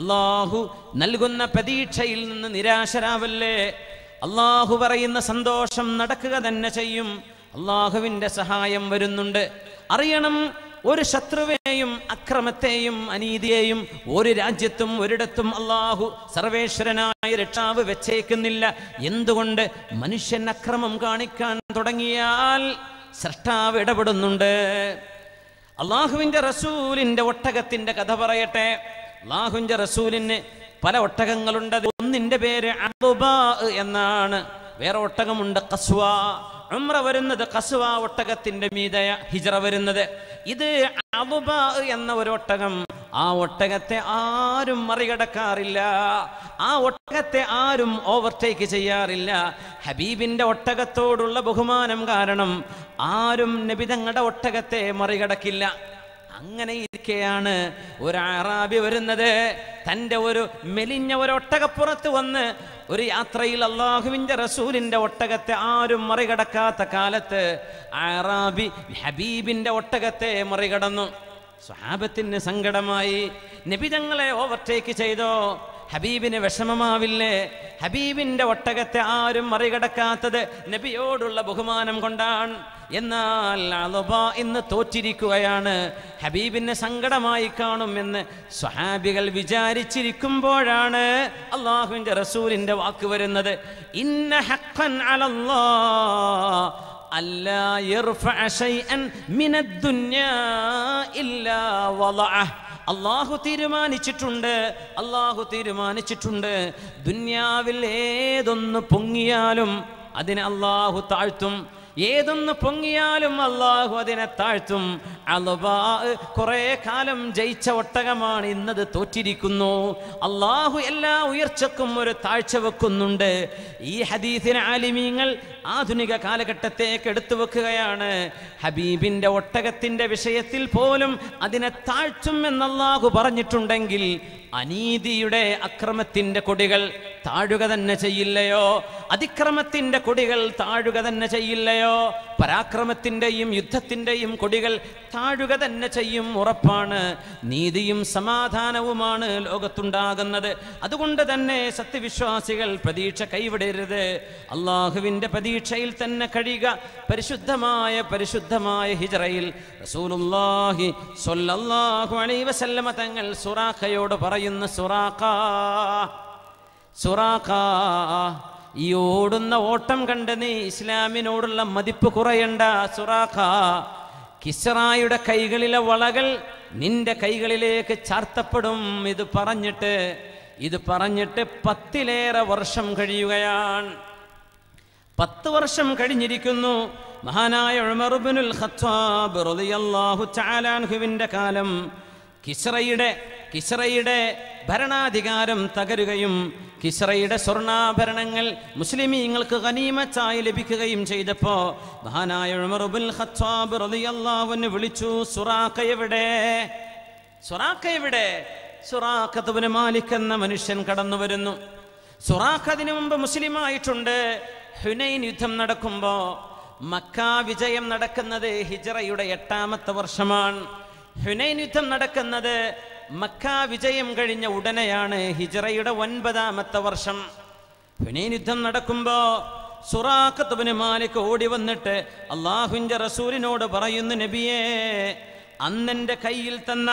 അള്ളാഹു നൽകുന്ന പ്രതീക്ഷയിൽ നിന്ന് നിരാശരാവല്ലേ അള്ളാഹു പറയുന്ന സന്തോഷം നടക്കുക തന്നെ ചെയ്യും അള്ളാഹുവിൻ്റെ സഹായം വരുന്നുണ്ട് അറിയണം ഒരു ശത്രുവിനെയും അക്രമത്തെയും അനീതിയെയും ഒരു രാജ്യത്തും ഒരിടത്തും അള്ളാഹു സർവേശ്വരനായ രക്ഷാവ് വെച്ചേക്കുന്നില്ല എന്തുകൊണ്ട് മനുഷ്യൻ അക്രമം കാണിക്കാൻ തുടങ്ങിയാൽ സൃഷ്ടാവ് ഇടപെടുന്നുണ്ട് അള്ളാഹുവിൻ്റെ റസൂലിൻ്റെ ഒട്ടകത്തിൻ്റെ കഥ പറയട്ടെ അള്ളാഹുവിൻ്റെ റസൂലിന് പല ഒട്ടകങ്ങളുണ്ട് ഒന്നിന്റെ പേര് എന്നാണ് വേറെ ഒട്ടകമുണ്ട് കസ്വ ഉമ്ര വരുന്നത് കസ്വ ഒട്ടകത്തിന്റെ മീതയ ഹിജറ വരുന്നത് ഇത് അതുബ എന്ന ഒരു ഒട്ടകം ആ ഒട്ടകത്തെ ആരും മറികടക്കാറില്ല ആ ഒട്ടകത്തെ ആരും ഓവർടേക്ക് ചെയ്യാറില്ല ഹബീബിന്റെ ഒട്ടകത്തോടുള്ള ബഹുമാനം കാരണം ആരും നബിതങ്ങളുടെ ഒട്ടകത്തെ മറികടക്കില്ല അങ്ങനെ ഇരിക്കെയാണ് ഒരു അറാബി വരുന്നത് തൻ്റെ ഒരു മെലിഞ്ഞ ഒരു ഒട്ടകപ്പുറത്ത് വന്ന് ഒരു യാത്രയിൽ അള്ളാഹുവിൻ്റെ റസൂലിൻ്റെ ഒട്ടകത്തെ ആരും മറികടക്കാത്ത കാലത്ത് അറാബി ഹബീബിൻ്റെ ഒട്ടകത്തെ മറികടന്നു സ്വഹാബത്തിന് സങ്കടമായി നബി ഓവർടേക്ക് ചെയ്തോ ഹബീബിന് വിഷമമാവില്ലേ ഹബീബിന്റെ ഒട്ടകത്തെ ആരും മറികടക്കാത്തത് നബിയോടുള്ള ബഹുമാനം കൊണ്ടാണ് എന്നാൽ അലുബ ഇന്ന് തോറ്റിരിക്കുകയാണ് ഹബീബിന് സങ്കടമായി കാണും എന്ന് സ്വഹാബികൾ വിചാരിച്ചിരിക്കുമ്പോഴാണ് അള്ളാഹുവിന്റെ റസൂലിൻ്റെ വാക്ക് വരുന്നത് ഇന്ന ഹക്കൻ അലല്ലാ അല്ലാ ഇല്ലാ വലഅ അള്ളാഹു തീരുമാനിച്ചിട്ടുണ്ട് അള്ളാഹു തീരുമാനിച്ചിട്ടുണ്ട് ദുന്യാവിൽ ഏതൊന്ന് പൊങ്ങിയാലും അതിനെ അള്ളാഹു താഴ്ത്തും ഏതൊന്ന് പൊങ്ങിയാലും അള്ളാഹു അതിനെ താഴ്ത്തും അലുബാ കുറേ കാലം ജയിച്ച ഒട്ടകമാണ് ഇന്നത് തോറ്റിരിക്കുന്നു അള്ളാഹു എല്ലാ ഉയർച്ചക്കും ഒരു താഴ്ച വെക്കുന്നുണ്ട് ഈ ഹദീസിന് ആലിമീങ്ങൾ ആധുനിക കാലഘട്ടത്തേക്ക് എടുത്തു വെക്കുകയാണ് ഹബീബിന്റെ ഒട്ടകത്തിന്റെ വിഷയത്തിൽ പോലും അതിനെ താഴ്ത്തും എന്നല്ലാഹു പറഞ്ഞിട്ടുണ്ടെങ്കിൽ അനീതിയുടെ അക്രമത്തിന്റെ കൊടികൾ താഴുക തന്നെ ചെയ്യില്ലയോ അതിക്രമത്തിൻ്റെ കൊടികൾ താഴുക തന്നെ ചെയ്യില്ലയോ പരാക്രമത്തിൻ്റെയും യുദ്ധത്തിൻ്റെയും കൊടികൾ താഴുക തന്നെ ചെയ്യും ഉറപ്പാണ് നീതിയും സമാധാനവുമാണ് ലോകത്തുണ്ടാകുന്നത് അതുകൊണ്ട് തന്നെ സത്യവിശ്വാസികൾ പ്രതീക്ഷ കൈവിടരുത് അള്ളാഹുവിൻ്റെ പ്രതീക്ഷയിൽ തന്നെ കഴിയുക പരിശുദ്ധമായ പരിശുദ്ധമായ ഹിജറയിൽ റസൂലുല്ലാഹി സ്വല്ലല്ലാഹു അലൈ വസല്ലമ തങ്ങൾ സുറാഖയോട് പറയുന്ന സുറാഖ സുറാഖാ ഈ ഓടുന്ന ഓട്ടം കണ്ട് നീ ഇസ്ലാമിനോടുള്ള മതിപ്പ് കുറയണ്ട സുറാഖാ കിസറായുടെ കൈകളിലെ വളകൾ നിന്റെ കൈകളിലേക്ക് ചാർത്തപ്പെടും ഇത് പറഞ്ഞിട്ട് ഇത് പറഞ്ഞിട്ട് പത്തിലേറെ വർഷം കഴിയുകയാണ് പത്ത് വർഷം കഴിഞ്ഞിരിക്കുന്നു മഹാനായ ഉമർബിനുൽ ഖത്താബ് റളിയല്ലാഹു ചാലാൻഹുവിൻ്റെ കാലം കിസ്റയുടെ കിസ്റയുടെ ഭരണാധികാരം തകരുകയും കിസ്റയുടെ സ്വർണ്ണാഭരണങ്ങൾ മുസ്ലിമീങ്ങൾക്ക് ഖനീമച്ചായി ലഭിക്കുകയും ചെയ്തപ്പോൾ മഹാനായ ഖത്താബ് വിളിച്ചു സുറാഖ എവിടെ സുറാഖത്തുവിന് എവിടെ മാലിക് എന്ന മനുഷ്യൻ കടന്നു വരുന്നു സുറാഖ് അതിനു മുമ്പ് മുസ്ലിമായിട്ടുണ്ട് ഹുനൈൻ യുദ്ധം നടക്കുമ്പോൾ മക്ക വിജയം നടക്കുന്നത് ഹിജറയുടെ എട്ടാമത്തെ വർഷമാണ് ഹുനൈൻ യുദ്ധം നടക്കുന്നത് മക്ക വിജയം കഴിഞ്ഞ ഉടനെയാണ് ഹിജറയുടെ ഒൻപതാമത്തെ വർഷം ഹുനൈൻ യുദ്ധം നടക്കുമ്പോൾ സുറാഖത്തുബിന് മാലിക് ഓടി വന്നിട്ട് അള്ളാഹുവിൻ്റെ റസൂലിനോട് പറയുന്നു നബിയേ അന്നെൻ്റെ കയ്യിൽ തന്ന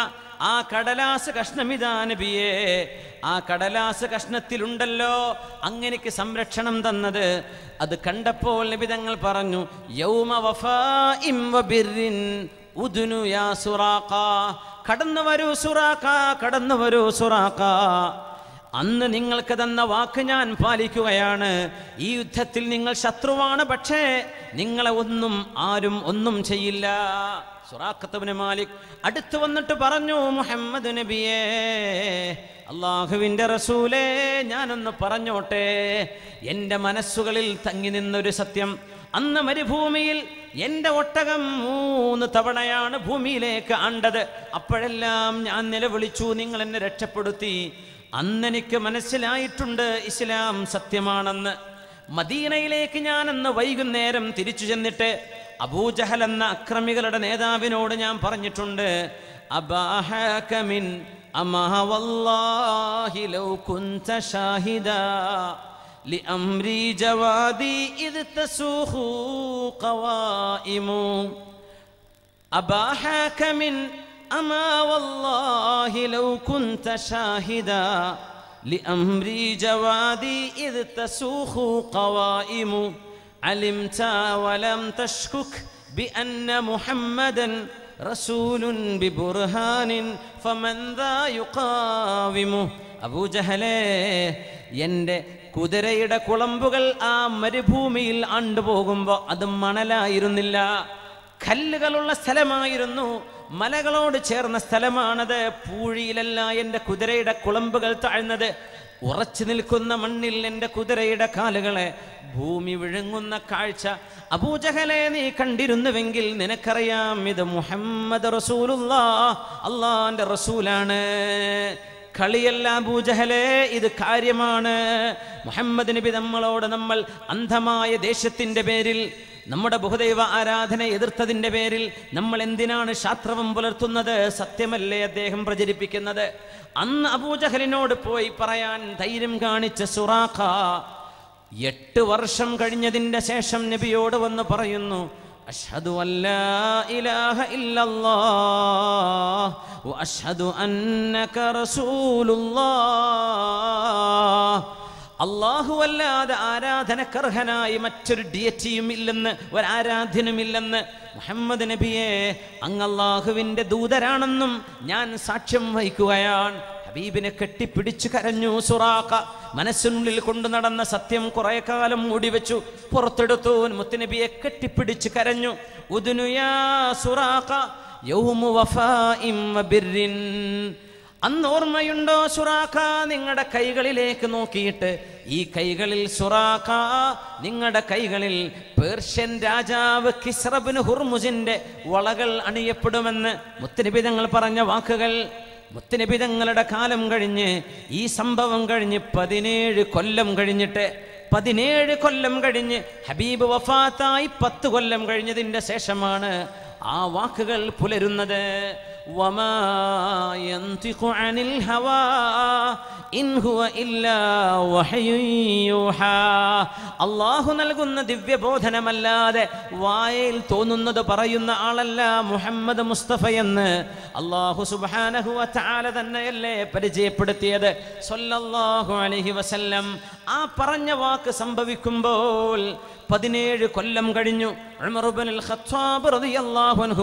ആ കടലാസ് കഷ്ണമിതാ നബിയേ ആ കടലാസ് കഷ്ണത്തിലുണ്ടല്ലോ അങ്ങനെക്ക് സംരക്ഷണം തന്നത് അത് കണ്ടപ്പോൾ നബി തങ്ങൾ പറഞ്ഞു യൗമ വഫാ യാ കടന്നു വരൂ സുറാക്ക കടന്നു വരൂ സുറാക്ക അന്ന് നിങ്ങൾക്ക് തന്ന വാക്ക് ഞാൻ പാലിക്കുകയാണ് ഈ യുദ്ധത്തിൽ നിങ്ങൾ ശത്രുവാണ് പക്ഷേ നിങ്ങളെ ഒന്നും ആരും ഒന്നും ചെയ്യില്ല സുറാഖത്തബിന് മാലിക് അടുത്തു വന്നിട്ട് പറഞ്ഞു മുഹമ്മദ് നബിയേ അള്ളാഹുവിൻ്റെ റസൂലേ ഞാനൊന്ന് പറഞ്ഞോട്ടെ എൻ്റെ മനസ്സുകളിൽ തങ്ങി നിന്നൊരു സത്യം അന്ന് മരുഭൂമിയിൽ എൻ്റെ ഒട്ടകം മൂന്ന് തവണയാണ് ഭൂമിയിലേക്ക് ആണ്ടത് അപ്പോഴെല്ലാം ഞാൻ നിലവിളിച്ചു നിങ്ങൾ എന്നെ രക്ഷപ്പെടുത്തി അന്നെനിക്ക് മനസ്സിലായിട്ടുണ്ട് ഇസ്ലാം സത്യമാണെന്ന് മദീനയിലേക്ക് ഞാൻ അന്ന് വൈകുന്നേരം തിരിച്ചു ചെന്നിട്ട് അബൂജഹൽ എന്ന അക്രമികളുടെ നേതാവിനോട് ഞാൻ പറഞ്ഞിട്ടുണ്ട് അബാഹിൻ അമഹ വല്ലാഹി ലൗ ഷാഹിദ لأمري جوادي إذ تسوخ قوائم أبا حاكم أما والله لو كنت شاهدا لأمري جوادي إذ تسوخ قوائم علمت ولم تشكك بأن محمدا رسول ببرهان فمن ذا يقاومه أبو جهله يند കുതിരയുടെ കുളമ്പുകൾ ആ മരുഭൂമിയിൽ ആണ്ടുപോകുമ്പോൾ അത് മണലായിരുന്നില്ല കല്ലുകളുള്ള സ്ഥലമായിരുന്നു മലകളോട് ചേർന്ന സ്ഥലമാണത് പൂഴിയിലല്ല എൻ്റെ കുതിരയുടെ കുളമ്പുകൾ താഴ്ന്നത് ഉറച്ചു നിൽക്കുന്ന മണ്ണിൽ എൻ്റെ കുതിരയുടെ കാലുകളെ ഭൂമി വിഴുങ്ങുന്ന കാഴ്ച അബൂജഹലെ നീ കണ്ടിരുന്നുവെങ്കിൽ നിനക്കറിയാം ഇത് മുഹമ്മദ് റസൂലുള്ള അള്ളാന്റെ റസൂലാണ് കളിയല്ല ഭൂജഹലേ ഇത് കാര്യമാണ് മുഹമ്മദ് നബി നമ്മളോട് നമ്മൾ അന്ധമായ ദേശത്തിൻ്റെ പേരിൽ നമ്മുടെ ബഹുദൈവ ആരാധന എതിർത്തതിൻ്റെ പേരിൽ നമ്മൾ എന്തിനാണ് ശാസ്ത്രവും പുലർത്തുന്നത് സത്യമല്ലേ അദ്ദേഹം പ്രചരിപ്പിക്കുന്നത് അന്ന് അബൂജഹലിനോട് പോയി പറയാൻ ധൈര്യം കാണിച്ച സുറാഖ എട്ട് വർഷം കഴിഞ്ഞതിൻ്റെ ശേഷം നബിയോട് വന്ന് പറയുന്നു أشهد أن لا إله إلا الله وأشهد أنك رسول الله അള്ളാഹുവല്ലാതെ ആരാധനക്കർഹനായി മറ്റൊരു ഡിയറ്റിയും ഇല്ലെന്ന് ഇല്ലെന്ന് മുഹമ്മദ് നബിയെ അങ്ങ് അള്ളാഹുവിൻ്റെ ദൂതരാണെന്നും ഞാൻ സാക്ഷ്യം വഹിക്കുകയാണ് ഹബീബിനെ കെട്ടിപ്പിടിച്ചു കരഞ്ഞു സുറാക്ക മനസ്സിനുള്ളിൽ കൊണ്ടു നടന്ന സത്യം കുറെ കാലം വെച്ചു പുറത്തെടുത്തു മുത്തുനബിയെ കെട്ടിപ്പിടിച്ചു കരഞ്ഞു ഉദുനുയാ സുറാക്ക യൗമു വഫാ ഇം അന്ന് ഓർമ്മയുണ്ടോ സുറാഖ നിങ്ങളുടെ കൈകളിലേക്ക് നോക്കിയിട്ട് ഈ കൈകളിൽ സുറാഖ നിങ്ങളുടെ കൈകളിൽ പേർഷ്യൻ രാജാവ് കിസ്റബിന് ഹുർമുസിന്റെ വളകൾ അണിയപ്പെടുമെന്ന് മുത്തനബി തങ്ങൾ പറഞ്ഞ വാക്കുകൾ മുത്തനബി തങ്ങളുടെ കാലം കഴിഞ്ഞ് ഈ സംഭവം കഴിഞ്ഞ് പതിനേഴ് കൊല്ലം കഴിഞ്ഞിട്ട് പതിനേഴ് കൊല്ലം കഴിഞ്ഞ് ഹബീബ് വഫാത്തായി പത്ത് കൊല്ലം കഴിഞ്ഞതിൻ്റെ ശേഷമാണ് ആ വാക്കുകൾ പുലരുന്നത് അള്ളാഹു നൽകുന്ന ദിവ്യബോധനമല്ലാതെ വായിൽ തോന്നുന്നത് പറയുന്ന ആളല്ല മുഹമ്മദ് മുസ്തഫ എന്ന് അള്ളാഹു സുബാനഹുവ തന്നെയല്ലേ പരിചയപ്പെടുത്തിയത് സൊല്ലാഹു അലഹി വസല്ലം ആ പറഞ്ഞ വാക്ക് സംഭവിക്കുമ്പോൾ പതിനേഴ് കൊല്ലം കഴിഞ്ഞു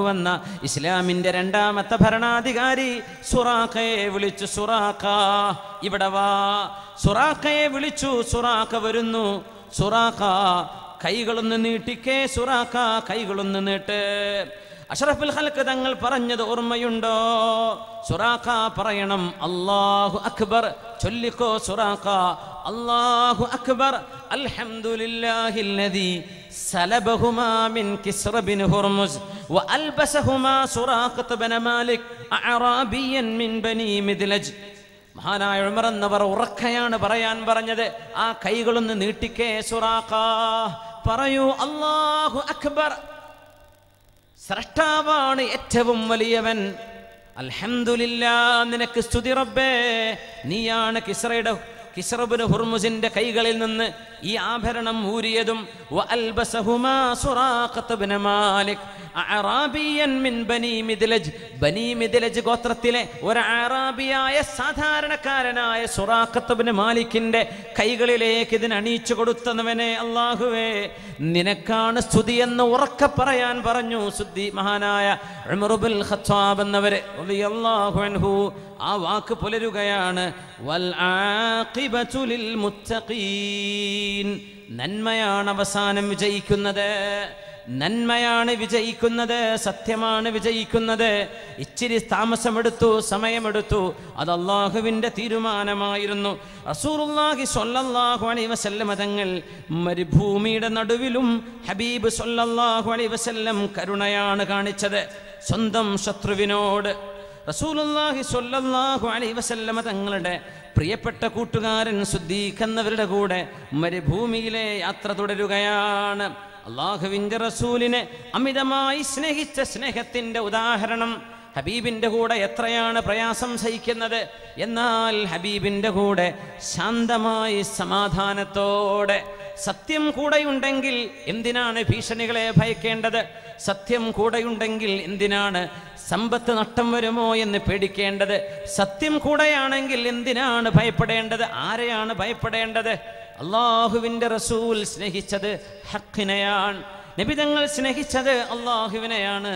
വന്ന ഇസ്ലാമിന്റെ രണ്ടാമത്തെ ഭരണാധികാരി സുറാഖയെ വിളിച്ചു സുറാഖ ഇവിടെ വാ സുറാഖയെ വിളിച്ചു സുറാഖ വരുന്നു സുറാഖ കൈകളൊന്ന് നീട്ടിക്കേ സുറാഖ കൈകളൊന്ന് നീട്ടേ അഷറഫുൽ ഹൽക്ക് തങ്ങൾ പറഞ്ഞത് ഓർമ്മയുണ്ടോ സുറാഖ പറയണം അള്ളാഹു അക്ബർ ചൊല്ലിക്കോ സുറാഖ അള്ളാഹു അക്ബർ അൽഹംദുലില്ലാഹില്ലദി سلبهما من كسر بن هرمز وألبسهما سراقة بن مالك أعرابيا മിൻ بني مدلج മഹാനായ ഉമർ എന്നവർ ഉറക്കയാണ് പറയാൻ പറഞ്ഞത് ആ കൈകളൊന്ന് നീട്ടിക്കേ സുറാഖ പറയൂ അള്ളാഹു അക്ബർ സ്രഷ്ടാവാണ് ഏറ്റവും വലിയവൻ അൽഹംദുലില്ല നിനക്ക് സ്തുതി റബ്ബേ നീയാണ് കിസ്രയുടെ കിസ്രബുന് ഹുർമുസിന്റെ കൈകളിൽ നിന്ന് ഈ ആഭരണം ഊരിയതും وألبسهما سراقة بن مالك അറാബിയൻ മിൻ ബനി മിദ്ലജ് ബനി മിദ്ലജ് ഗോത്രത്തിലെ ഒരു അറാബിയായ സാധാരണക്കാരനായ സുറാഖത്തബിന് മാലിക്കിന്റെ കൈകളിലേക്ക് ഇതിന് അണിയിച്ചു കൊടുത്തവനെ അള്ളാഹുവേ നിനക്കാണ് സ്തുതി എന്ന് ഉറക്കെ പറയാൻ പറഞ്ഞു സുദ്ദി മഹാനായ ഉമറുബുൽ ഖത്താബ് എന്നവര് അൻഹു ആ വാക്ക് പുലരുകയാണ് വൽ ആഖിബതുലിൽ മുത്തഖീൻ നന്മയാണ് അവസാനം വിജയിക്കുന്നത് നന്മയാണ് വിജയിക്കുന്നത് സത്യമാണ് വിജയിക്കുന്നത് ഇച്ചിരി താമസമെടുത്തു സമയമെടുത്തു അത് അള്ളാഹുവിൻ്റെ തീരുമാനമായിരുന്നു റസൂറുല്ലാഹി സൊല്ലാഹു അലൈ വസല്ലം തങ്ങൾ മരുഭൂമിയുടെ നടുവിലും ഹബീബ് സൊല്ലാഹു അലൈ വസല്ലം കരുണയാണ് കാണിച്ചത് സ്വന്തം ശത്രുവിനോട് റസൂലുല്ലാഹി സൊല്ലാഹു അലൈ വസല്ലമ തങ്ങളുടെ പ്രിയപ്പെട്ട കൂട്ടുകാരൻ സുദ്ദീഖ് എന്നവരുടെ കൂടെ മരുഭൂമിയിലെ യാത്ര തുടരുകയാണ് അള്ളാഹുവിൻ്റെ റസൂലിനെ അമിതമായി സ്നേഹിച്ച സ്നേഹത്തിൻ്റെ ഉദാഹരണം ഹബീബിൻ്റെ കൂടെ എത്രയാണ് പ്രയാസം സഹിക്കുന്നത് എന്നാൽ ഹബീബിൻ്റെ കൂടെ ശാന്തമായി സമാധാനത്തോടെ സത്യം കൂടെയുണ്ടെങ്കിൽ എന്തിനാണ് ഭീഷണികളെ ഭയക്കേണ്ടത് സത്യം കൂടെയുണ്ടെങ്കിൽ എന്തിനാണ് സമ്പത്ത് നഷ്ടം വരുമോ എന്ന് പേടിക്കേണ്ടത് സത്യം കൂടെയാണെങ്കിൽ എന്തിനാണ് ഭയപ്പെടേണ്ടത് ആരെയാണ് ഭയപ്പെടേണ്ടത് അള്ളാഹുവിൻ്റെ റസൂൽ സ്നേഹിച്ചത് ഹക്കിനെയാണ് നബിതങ്ങൾ സ്നേഹിച്ചത് അള്ളാഹുവിനെയാണ്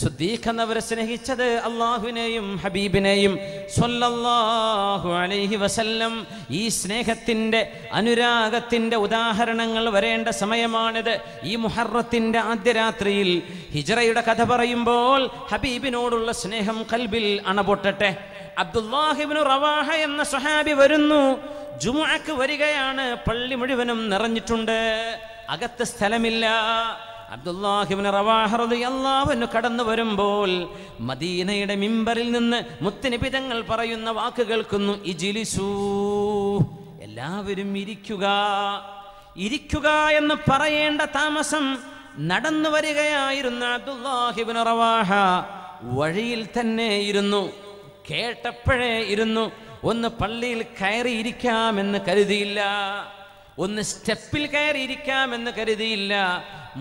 സുദ്ദീഖ് സ്നേഹിച്ചത് അള്ളാഹുവിനെയും ഹബീബിനെയും സൊല്ലാഹു അലൈഹി വസല്ലം ഈ സ്നേഹത്തിൻ്റെ അനുരാഗത്തിൻ്റെ ഉദാഹരണങ്ങൾ വരേണ്ട സമയമാണിത് ഈ മുഹറത്തിൻ്റെ ആദ്യ രാത്രിയിൽ ഹിജറയുടെ കഥ പറയുമ്പോൾ ഹബീബിനോടുള്ള സ്നേഹം കൽബിൽ അണപൊട്ടട്ടെ അബ്ദുല്ലാഹിബിന് റവാഹ എന്ന സ്വഹാബി വരുന്നു ജുമുഅക്ക് വരികയാണ് പള്ളി മുഴുവനും നിറഞ്ഞിട്ടുണ്ട് അകത്ത് സ്ഥലമില്ല അബ്ദുല്ലാഹിബിന് റവാഹറിയാവുന്നു കടന്നു വരുമ്പോൾ മദീനയുടെ മിമ്പറിൽ നിന്ന് മുത്തനബി തങ്ങൾ പറയുന്ന വാക്ക് കേൾക്കുന്നു ഇജിലിസൂ എല്ലാവരും ഇരിക്കുക ഇരിക്കുക എന്ന് പറയേണ്ട താമസം നടന്നു വരികയായിരുന്ന അബ്ദുല്ലാഹിബിന് റവാഹ വഴിയിൽ തന്നെ ഇരുന്നു കേട്ടപ്പോഴേ ഇരുന്നു ഒന്ന് പള്ളിയിൽ കയറിയിരിക്കാമെന്ന് കരുതിയില്ല ഒന്ന് സ്റ്റെപ്പിൽ കയറിയിരിക്കാമെന്ന് കരുതിയില്ല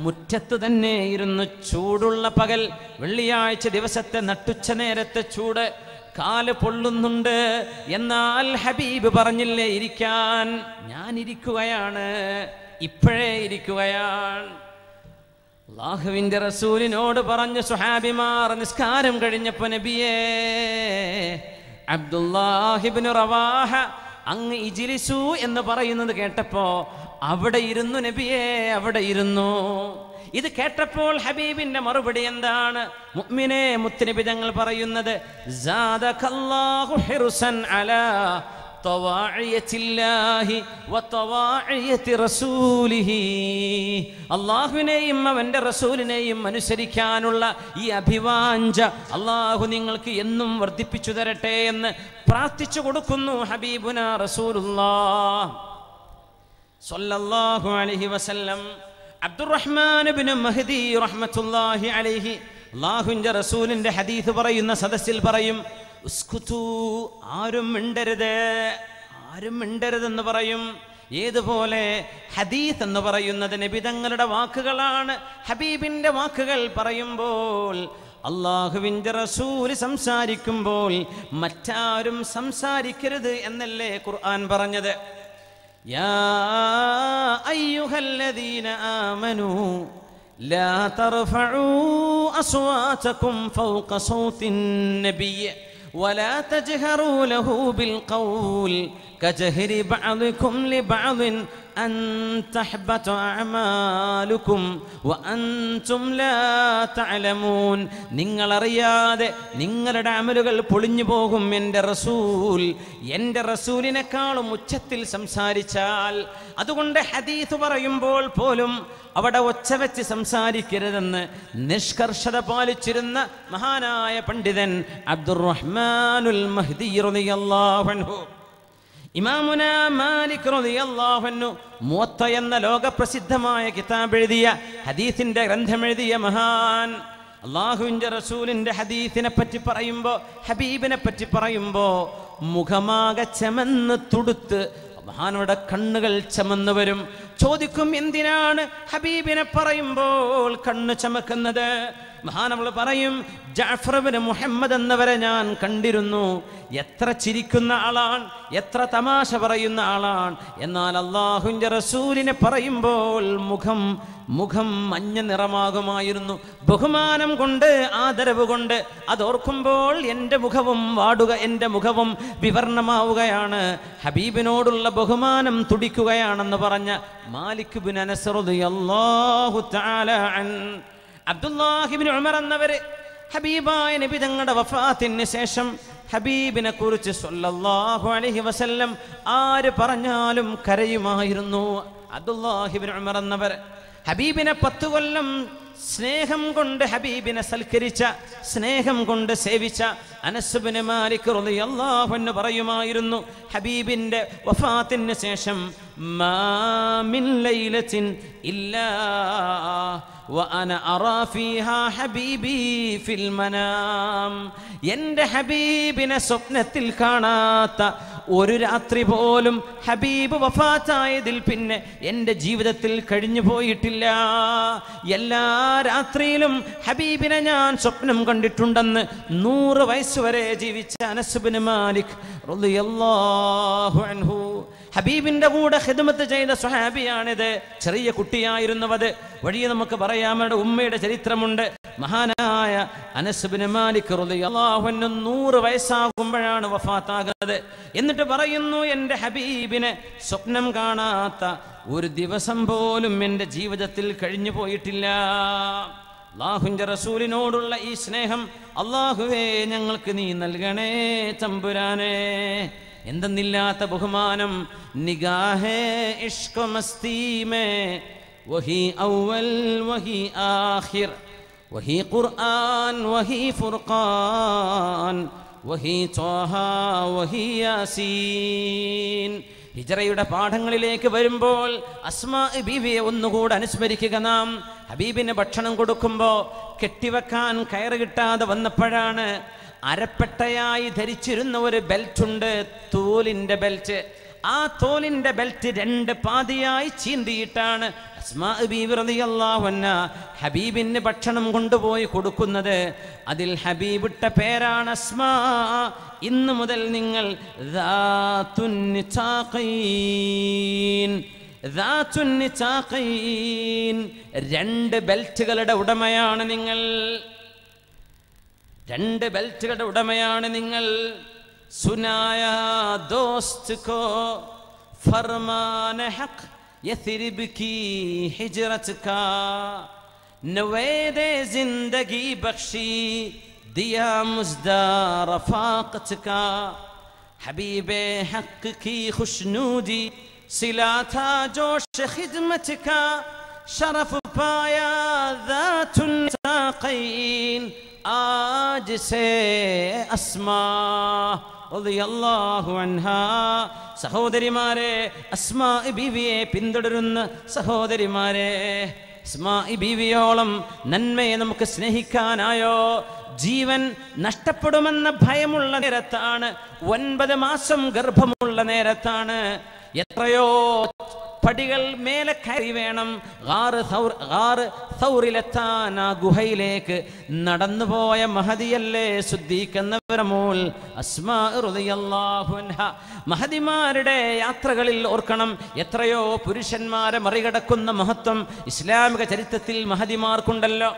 മുറ്റത്ത് തന്നെ ഇരുന്ന് ചൂടുള്ള പകൽ വെള്ളിയാഴ്ച ദിവസത്തെ നട്ടുച്ച നേരത്തെ ചൂട് കാല് പൊള്ളുന്നുണ്ട് എന്നാൽ ഹബീബ് പറഞ്ഞില്ലേ ഇരിക്കാൻ ഞാൻ ഇരിക്കുകയാണ് ഇപ്പോഴേ ഇരിക്കുകയാണ് ലാഹുവിന്റെ റസൂലിനോട് പറഞ്ഞു സുഹാബിമാർ നിസ്കാരം കഴിഞ്ഞപ്പോ നബിയേ അബ്ദുല്ലാഹിബിന് റവാഹ അങ്ങ് ഇജിലിസു എന്ന് പറയുന്നത് കേട്ടപ്പോൾ അവിടെ ഇരുന്നു നബിയെ അവിടെ ഇരുന്നു ഇത് കേട്ടപ്പോൾ ഹബീബിന്റെ മറുപടി എന്താണ് മുഅ്മിനെ മുത്തനബി തങ്ങൾ പറയുന്നത് അള്ളാഹുവിനെയും അവൻ്റെ റസൂലിനെയും അനുസരിക്കാനുള്ള ഈ അഭിവാഞ്ച അള്ളാഹു നിങ്ങൾക്ക് എന്നും വർദ്ധിപ്പിച്ചു തരട്ടെ എന്ന് പ്രാർത്ഥിച്ചു കൊടുക്കുന്നു ഹബീബുന റസൂലുല്ലാഹു അലഹി വസല്ലം അബ്ദുറഹ്മാൻ മഹദി റഹ്മത്തുല്ലാഹി അലൈഹി അള്ളാഹുവിൻ്റെ റസൂലിൻ്റെ ഹദീസ് പറയുന്ന സദസ്സിൽ പറയും ഉസ്കുതു ആരും മിണ്ടരുത് ആരും മിണ്ടരുതെന്ന് പറയും ഏതുപോലെ ഹദീസ് എന്ന് പറയുന്നത് നബിതങ്ങളുടെ വാക്കുകളാണ് ഹബീബിന്റെ വാക്കുകൾ പറയുമ്പോൾ അള്ളാഹുവിൻ്റെ റസൂല് സംസാരിക്കുമ്പോൾ മറ്റാരും സംസാരിക്കരുത് എന്നല്ലേ ഖുർആൻ പറഞ്ഞത് ലാ തർഫഉ അസ്വാതകും ولا تجهروا له بالقول كجهر بعضكم لبعض أن تحبط أعمالكم وأنتم لا تعلمون നിങ്ങൾ അറിയാതെ നിങ്ങളുടെ അമലുകൾ പൊളിഞ്ഞു പോകും എൻ്റെ റസൂൽ എൻ്റെ റസൂലിനെക്കാളും ഉച്ചത്തിൽ സംസാരിച്ചാൽ അതുകൊണ്ട് ഹദീസ് പറയുമ്പോൾ പോലും അവിടെ ഒച്ച വെച്ച് സംസാരിക്കരുതെന്ന് നിഷ്കർഷത പാലിച്ചിരുന്ന മഹാനായ പണ്ഡിതൻ അബ്ദുറഹ്മാനുൽ മഹ്ദി റളിയല്ലാഹു അൻഹു ഇമാമുന മാലിക് റളിയല്ലാഹു മൂത്ത എന്ന ലോകപ്രസിദ്ധമായ കിതാബ് എഴുതിയ ഹദീസിന്റെ ഗ്രന്ഥം എഴുതിയ മഹാൻ അള്ളാഹുവിൻ്റെ റസൂലിൻ്റെ ഹദീസിനെ പറ്റി പറയുമ്പോൾ ഹബീബിനെ പറ്റി പറയുമ്പോൾ മുഖമാകെ ചെമന്ന് തുടുത്ത് മഹാനോടെ കണ്ണുകൾ ചമന്നു വരും ചോദിക്കും എന്തിനാണ് ഹബീബിനെ പറയുമ്പോൾ കണ്ണ് ചമക്കുന്നത് മഹാനവൾ പറയും ജാഫ്രബിന് മുഹമ്മദ് എന്നവരെ ഞാൻ കണ്ടിരുന്നു എത്ര ചിരിക്കുന്ന ആളാണ് എത്ര തമാശ പറയുന്ന ആളാണ് എന്നാൽ അള്ളാഹുൻ്റെ റസൂലിനെ പറയുമ്പോൾ മുഖം മുഖം മഞ്ഞ നിറമാകുമായിരുന്നു ബഹുമാനം കൊണ്ട് ആദരവ് കൊണ്ട് അതോർക്കുമ്പോൾ എൻ്റെ മുഖവും വാടുക എൻ്റെ മുഖവും വിവരണമാവുകയാണ് ഹബീബിനോടുള്ള ബഹുമാനം തുടിക്കുകയാണെന്ന് പറഞ്ഞ മാലിക് ബിൻ അനസറുദ് അള്ളാഹു താല അബ്ദുല്ലാഹിബിൻ ഉമർ എന്നവര് ഹബീബായ നബി തങ്ങളുടെ വഫാത്തിന് ശേഷം ഹബീബിനെ കുറിച്ച് സൊല്ലാഹു അലഹി വസല്ലം ആര് പറഞ്ഞാലും കരയുമായിരുന്നു അബ്ദുല്ലാഹിബിൻ ഉമർ എന്നവർ ഹബീബിനെ പത്ത് കൊല്ലം സ്നേഹം കൊണ്ട് ഹബീബിനെ സൽക്കരിച്ച സ്നേഹം കൊണ്ട് സേവിച്ച അനസുബിന് മാലിക് റളിയല്ലാഹു അൻഹു പറയുമായിരുന്നു ഹബീബിന്റെ വഫാത്തിന് ശേഷം ما من ليلة إلا وأنا أرى فيها حبيبي في المنام എൻ്റെ ഹബീബിനെ സ്വപ്നത്തിൽ കാണാത്ത ഒരു രാത്രി പോലും ഹബീബ് വഫാത്തായതിൽ പിന്നെ എൻ്റെ ജീവിതത്തിൽ കഴിഞ്ഞു പോയിട്ടില്ല എല്ലാ രാത്രിയിലും ഹബീബിനെ ഞാൻ സ്വപ്നം കണ്ടിട്ടുണ്ടെന്ന് നൂറ് വയസ്സുവരെ ജീവിച്ച അനസുബിന് മാലിക് അൻഹു ഹബീബിന്റെ കൂടെ ഹിദ്മത്ത് ചെയ്ത സ്വഹാബിയാണിത് ചെറിയ കുട്ടിയായിരുന്നവത് വഴി നമുക്ക് പറയാമയുടെ ഉമ്മയുടെ ചരിത്രമുണ്ട് മഹാനായ അനസ്ബിന് മാലിക് റളിയല്ലാഹുവിന് നൂറ് വയസ്സാകുമ്പോഴാണ് വഫാത്താകുന്നത് എന്നിട്ട് പറയുന്നു എൻ്റെ ഹബീബിനെ സ്വപ്നം കാണാത്ത ഒരു ദിവസം പോലും എൻ്റെ ജീവിതത്തിൽ കഴിഞ്ഞു പോയിട്ടില്ല അള്ളാഹുൻ്റെ റസൂലിനോടുള്ള ഈ സ്നേഹം അള്ളാഹുവേ ഞങ്ങൾക്ക് നീ നൽകണേ തമ്പുരാനേ എന്തെന്നില്ലാത്ത ബഹുമാനം നിഗാഹേ ഇഷ്കമസ്തീമേ വഹി ഔവൽ വഹി ആഹിർ വഹി ഖുർആൻ വഹി ഫുർഖാൻ വഹി ചോഹ വഹി യാസീൻ ഹിജറയുടെ പാഠങ്ങളിലേക്ക് വരുമ്പോൾ അസ്മാ ഹബീബിയെ ഒന്നുകൂടെ അനുസ്മരിക്കുക നാം ഹബീബിന് ഭക്ഷണം കൊടുക്കുമ്പോൾ കെട്ടിവെക്കാൻ കയറ് കിട്ടാതെ വന്നപ്പോഴാണ് അരപ്പെട്ടയായി ധരിച്ചിരുന്ന ഒരു ബെൽറ്റ് ഉണ്ട് ബെൽറ്റ് ആ തോലിന്റെ ബെൽറ്റ് രണ്ട് പാതിയായി ചീന്തിയിട്ടാണ് ഹബീബിന് ഭക്ഷണം കൊണ്ടുപോയി കൊടുക്കുന്നത് അതിൽ ഹബീബിട്ട പേരാണ് അസ്മാ ഇന്നു മുതൽ നിങ്ങൾ രണ്ട് ബെൽറ്റുകളുടെ ഉടമയാണ് നിങ്ങൾ രണ്ട് ബെൽറ്റുകളുടെ ഉടമയാണ് നിങ്ങൾ സുനായ ദോസ്ത് കോ ഫർമാന ഹഖ് يثرب کی ہجرت کا نوید زندگی بخشی دیا مزدار رفاقت کا حبیب حق کی خوشنودی سلا تھا جوش خدمت کا شرف پایا ذات النتاقین आज से അസ്മാ സഹോദരിമാരെ അസ്മാ ബീവിയെ പിന്തുടരുന്ന സഹോദരിമാരെ അസ്മാ ബീവിയോളം നന്മയെ നമുക്ക് സ്നേഹിക്കാനായോ ജീവൻ നഷ്ടപ്പെടുമെന്ന ഭയമുള്ള നേരത്താണ് ഒൻപത് മാസം ഗർഭമുള്ള നേരത്താണ് എത്രയോ പടികൾ മേലെ കയറി വേണം സൗറിലെത്താൻ ആ ഗുഹയിലേക്ക് നടന്നുപോയ മഹതിയല്ലേ ശുദ്ധീക്കുന്നവരമോൽ മഹതിമാരുടെ യാത്രകളിൽ ഓർക്കണം എത്രയോ പുരുഷന്മാരെ മറികടക്കുന്ന മഹത്വം ഇസ്ലാമിക ചരിത്രത്തിൽ മഹതിമാർക്കുണ്ടല്ലോ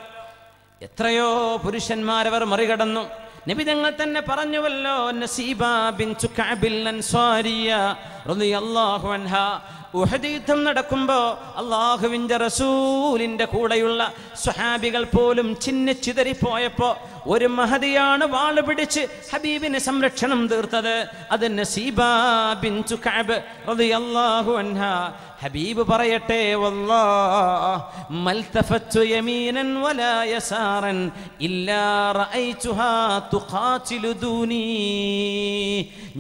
എത്രയോ പുരുഷന്മാരവർ മറികടന്നു നബി തങ്ങൾ തന്നെ പറഞ്ഞുവല്ലോ നസീബ ബിൻ കഅബിൽ അൻസാരിയ റളിയല്ലാഹു അൻഹ ഉഹദ് യുദ്ധം നടക്കുമ്പോൾ അള്ളാഹുവിൻ്റെ റസൂലിൻ്റെ കൂടെയുള്ള സ്വഹാബികൾ പോലും ചിന്നി ചിതറിപ്പോയപ്പോൾ ഒരു മഹതിയാണ് വാള് പിടിച്ച് ഹബീബിന് സംരക്ഷണം തീർത്തത് അത് നസീബ ബിൻ ചുക്കാബ് അള്ളാഹു അൻഹ ഹബീബ് പറയട്ടെ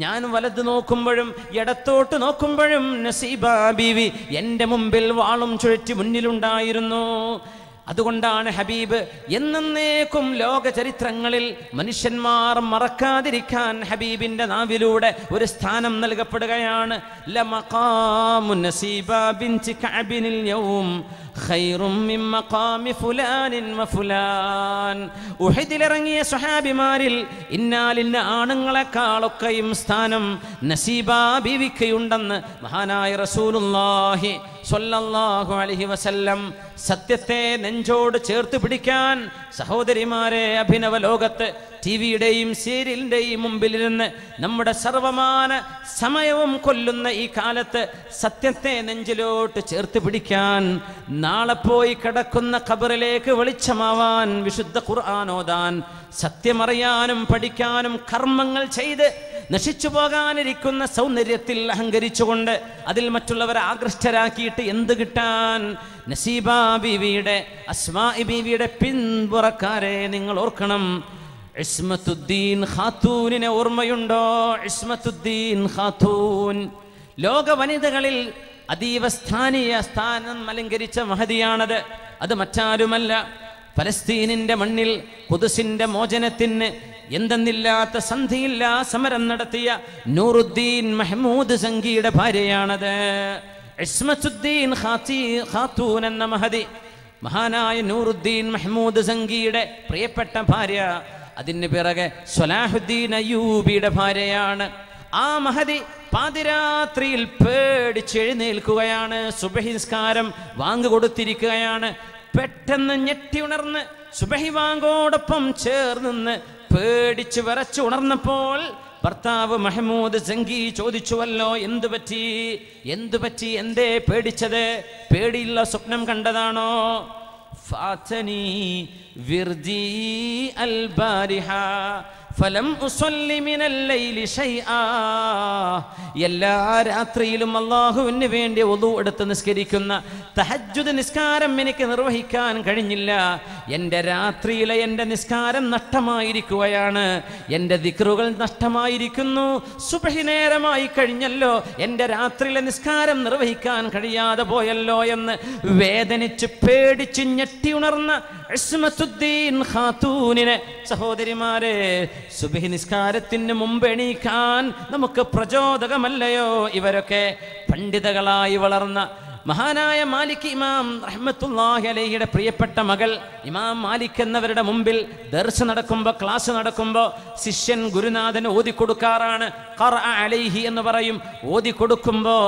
ഞാൻ വലത് നോക്കുമ്പോഴും ഇടത്തോട്ട് നോക്കുമ്പോഴും നസീബ ബീവി എന്റെ മുമ്പിൽ വാളും ചുഴറ്റി മുന്നിലുണ്ടായിരുന്നു അതുകൊണ്ടാണ് ഹബീബ് എന്നേക്കും ലോക ചരിത്രങ്ങളിൽ മനുഷ്യന്മാർ മറക്കാതിരിക്കാൻ ഹബീബിന്റെ നാവിലൂടെ ഒരു സ്ഥാനം നൽകപ്പെടുകയാണ് ഉഹിദിലിറങ്ങിയ സുഹാബിമാരിൽ ഇന്നാലിന്ന ആണുങ്ങളെക്കാളൊക്കെയും സ്ഥാനം നസീബാ ബീവിക്കയുണ്ടെന്ന് മഹാനായ റസൂലുല്ലാഹി സൊല്ലാഹു അലഹി വസല്ലം സത്യത്തെ നെഞ്ചോട് ചേർത്ത് പിടിക്കാൻ സഹോദരിമാരെ അഭിനവ ലോകത്ത് ടി വിയുടെയും സീരിയലിൻ്റെയും മുമ്പിലിരുന്ന് നമ്മുടെ സർവമാന സമയവും കൊല്ലുന്ന ഈ കാലത്ത് സത്യത്തെ നെഞ്ചിലോട്ട് ചേർത്ത് പിടിക്കാൻ നാളെ പോയി കിടക്കുന്ന ഖബറിലേക്ക് വെളിച്ചമാവാൻ വിശുദ്ധ ഖുർആാനോദാൻ സത്യമറിയാനും പഠിക്കാനും കർമ്മങ്ങൾ ചെയ്ത് നശിച്ചു പോകാനിരിക്കുന്ന സൗന്ദര്യത്തിൽ അഹങ്കരിച്ചുകൊണ്ട് അതിൽ മറ്റുള്ളവരെ ആകൃഷ്ടരാക്കിയിട്ട് എന്ത് കിട്ടാൻ നസീബ ബീവിയുടെ അസ്മാ ബീവിയുടെ പിൻപുറക്കാരെ നിങ്ങൾ ഓർക്കണം ഇസ്മത്തുദ്ദീൻ ഖാത്തൂനിനെ ഓർമ്മയുണ്ടോ ഇസ്മത്തുദ്ദീൻ ഖാത്തൂൻ ലോക വനിതകളിൽ അതീവ സ്ഥാനീയ സ്ഥാനം അലങ്കരിച്ച മഹതിയാണത് അത് മറ്റാരുമല്ല ഫലസ്തീനിന്റെ മണ്ണിൽ കുതുസിന്റെ മോചനത്തിന് എന്തെന്നില്ലാത്ത സന്ധിയില്ല സമരം നടത്തിയ നൂറുദ്ദീൻ മെഹമൂദ് സംഗിയുടെ ഭാര്യയാണത് ഖാത്തൂൻ എന്ന മഹതി മഹാനായ നൂറുദ്ദീൻ മെഹമൂദ് സംഗിയുടെ പ്രിയപ്പെട്ട ഭാര്യ അതിന് പിറകെ സൊലാഹുദ്ദീൻ അയ്യൂബിയുടെ ഭാര്യയാണ് ആ മഹതി പാതിരാത്രിയിൽ പേടിച്ചെഴുന്നേൽക്കുകയാണ് സുബഹിസ്കാരം വാങ്ങുകൊടുത്തിരിക്കുകയാണ് പെട്ടെന്ന് ഞെട്ടി ഉണർന്ന് സുബഹി വാങ്ങോടൊപ്പം ചേർന്ന് പേടിച്ച് വരച്ചു ഉണർന്നപ്പോൾ ഭർത്താവ് മെഹമൂദ് സംഗി ചോദിച്ചുവല്ലോ എന്തു പറ്റി എന്തു പറ്റി എന്തേ പേടിച്ചത് പേടിയുള്ള സ്വപ്നം കണ്ടതാണോ ഫാത്തനി വിർജി അൽ ബാരിഹ ഫലം എല്ലാ രാത്രിയിലും അള്ളാഹുവിന് വേണ്ടി ഒതു എടുത്ത് നിസ്കരിക്കുന്ന തഹജുദ് നിസ്കാരം എനിക്ക് നിർവഹിക്കാൻ കഴിഞ്ഞില്ല എൻ്റെ രാത്രിയിലെ എൻ്റെ നിസ്കാരം നഷ്ടമായിരിക്കുകയാണ് എൻ്റെ ദിക്റുകൾ നഷ്ടമായിരിക്കുന്നു സുബഹി നേരമായി കഴിഞ്ഞല്ലോ എൻ്റെ രാത്രിയിലെ നിസ്കാരം നിർവഹിക്കാൻ കഴിയാതെ പോയല്ലോ എന്ന് വേദനിച്ച് പേടിച്ച് ഞെട്ടി ഉണർന്ന ഖാത്തൂനിനെ സഹോദരിമാരെ സുബഹി നിസ്കാരത്തിന് മുമ്പ് എണീക്കാൻ നമുക്ക് പ്രചോദകമല്ലയോ ഇവരൊക്കെ പണ്ഡിതകളായി വളർന്ന മഹാനായ മാലിക് ഇമാം റഹ്മത്തുല്ലാഹി അലഹിയുടെ പ്രിയപ്പെട്ട മകൾ ഇമാം മാലിക് എന്നവരുടെ മുമ്പിൽ ദർശ നടക്കുമ്പോൾ ക്ലാസ് നടക്കുമ്പോൾ ശിഷ്യൻ ഗുരുനാഥന് ഓതിക്കൊടുക്കാറാണ് ഖർ അലൈഹി എന്ന് പറയും ഓതിക്കൊടുക്കുമ്പോൾ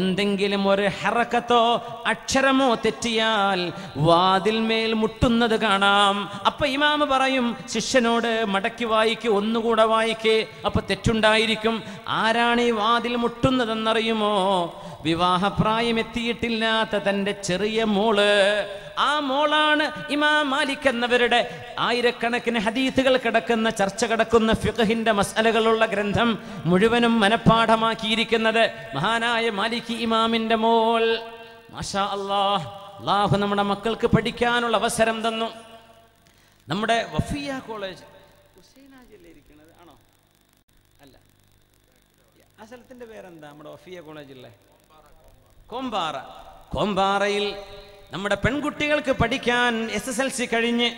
എന്തെങ്കിലും ഒരു ഹറക്കത്തോ അക്ഷരമോ തെറ്റിയാൽ വാതിൽ മേൽ മുട്ടുന്നത് കാണാം അപ്പൊ ഇമാമ് പറയും ശിഷ്യനോട് മടക്കി വായിക്ക് ഒന്നുകൂടെ വായിക്കേ അപ്പൊ തെറ്റുണ്ടായിരിക്കും ആരാണ് ഈ വാതിൽ മുട്ടുന്നതെന്നറിയുമോ വിവാഹപ്രായമെത്തിയിട്ടില്ലാത്ത തൻ്റെ ചെറിയ മോള് ആ മോളാണ് ഇമാം മാലിക് എന്നവരുടെ ആയിരക്കണക്കിന് ഹദീത്തുകൾ കിടക്കുന്ന ചർച്ച കിടക്കുന്ന ഫിഖഹിന്റെ മസലകളുള്ള ഗ്രന്ഥം മുഴുവനും മനഃപ്പാഠമാക്കിയിരിക്കുന്നത് മഹാനായ മാലിക് ഇമാമിന്റെ മോൾ മാഷാ അള്ളാഹ് അള്ളാഹു നമ്മുടെ മക്കൾക്ക് പഠിക്കാനുള്ള അവസരം തന്നു നമ്മുടെ വഫിയ കോളേജ് ആ സ്ഥലത്തിന്റെ പേരെന്താ നമ്മുടെ വഫിയ കോളേജില്ലേ കൊമ്പാറ കൊമ്പാറയിൽ നമ്മുടെ പെൺകുട്ടികൾക്ക് പഠിക്കാൻ എസ് എസ് എൽ സി കഴിഞ്ഞ്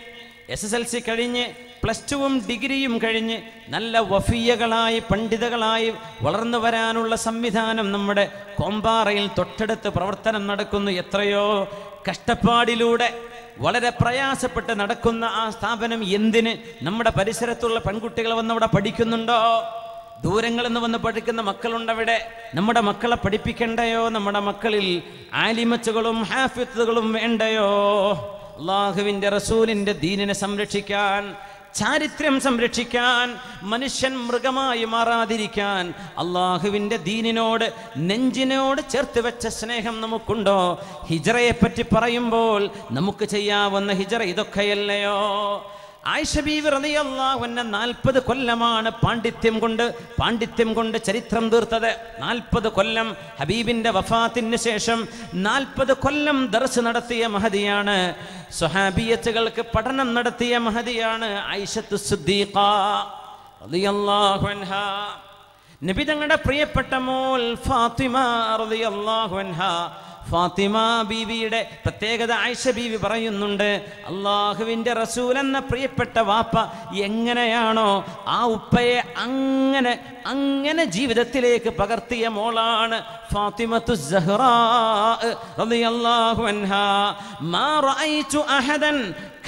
എസ് എസ് എൽ സി കഴിഞ്ഞ് പ്ലസ് ടുവും ഡിഗ്രിയും കഴിഞ്ഞ് നല്ല വഫീയകളായി പണ്ഡിതകളായി വളർന്നു വരാനുള്ള സംവിധാനം നമ്മുടെ കൊമ്പാറയിൽ തൊട്ടടുത്ത് പ്രവർത്തനം നടക്കുന്നു എത്രയോ കഷ്ടപ്പാടിലൂടെ വളരെ പ്രയാസപ്പെട്ട് നടക്കുന്ന ആ സ്ഥാപനം എന്തിന് നമ്മുടെ പരിസരത്തുള്ള പെൺകുട്ടികൾ വന്നവിടെ പഠിക്കുന്നുണ്ടോ ദൂരങ്ങളിൽ നിന്ന് വന്ന് പഠിക്കുന്ന മക്കളുണ്ടവിടെ നമ്മുടെ മക്കളെ പഠിപ്പിക്കണ്ടയോ നമ്മുടെ മക്കളിൽ ആലിമച്ചുകളും ഹാഫിത്തുകളും വേണ്ടയോ അള്ളാഹുവിൻ്റെ റസൂലിൻ്റെ ദീനിനെ സംരക്ഷിക്കാൻ ചാരിത്രം സംരക്ഷിക്കാൻ മനുഷ്യൻ മൃഗമായി മാറാതിരിക്കാൻ അള്ളാഹുവിൻ്റെ ദീനിനോട് നെഞ്ചിനോട് ചേർത്ത് വെച്ച സ്നേഹം നമുക്കുണ്ടോ ഹിജറയെപ്പറ്റി പറ്റി പറയുമ്പോൾ നമുക്ക് ചെയ്യാവുന്ന ഹിജറ ഇതൊക്കെയല്ലയോ ആയിഷബീവ് അൻഹ നാൽപ്പത് കൊല്ലമാണ് പാണ്ഡിത്യം കൊണ്ട് പാണ്ഡിത്യം കൊണ്ട് ചരിത്രം തീർത്തത് നാൽപ്പത് കൊല്ലം ഹബീബിന്റെ വഫാത്തിന് ശേഷം നാൽപ്പത് കൊല്ലം ദർശ് നടത്തിയ മഹതിയാണ് സ്വഹാബിയത്തുകൾക്ക് പഠനം നടത്തിയ മഹതിയാണ് ഐഷത്ത് സുദ്ദീഖ റതിയല്ലാഹുൻഹ നബി തങ്ങളുടെ പ്രിയപ്പെട്ട മോൽ ഫാത്തിമ അൻഹ ഫാത്തിമ ബീവിയുടെ പ്രത്യേകത ആയിഷ ബീവി പറയുന്നുണ്ട് അള്ളാഹുവിൻ്റെ റസൂൽ എന്ന പ്രിയപ്പെട്ട വാപ്പ എങ്ങനെയാണോ ആ ഉപ്പയെ അങ്ങനെ അങ്ങനെ ജീവിതത്തിലേക്ക് പകർത്തിയ മോളാണ് ഫാത്തിമത്തു റളിയല്ലാഹു അൻഹാ മാ റഅയ്തു അഹദൻ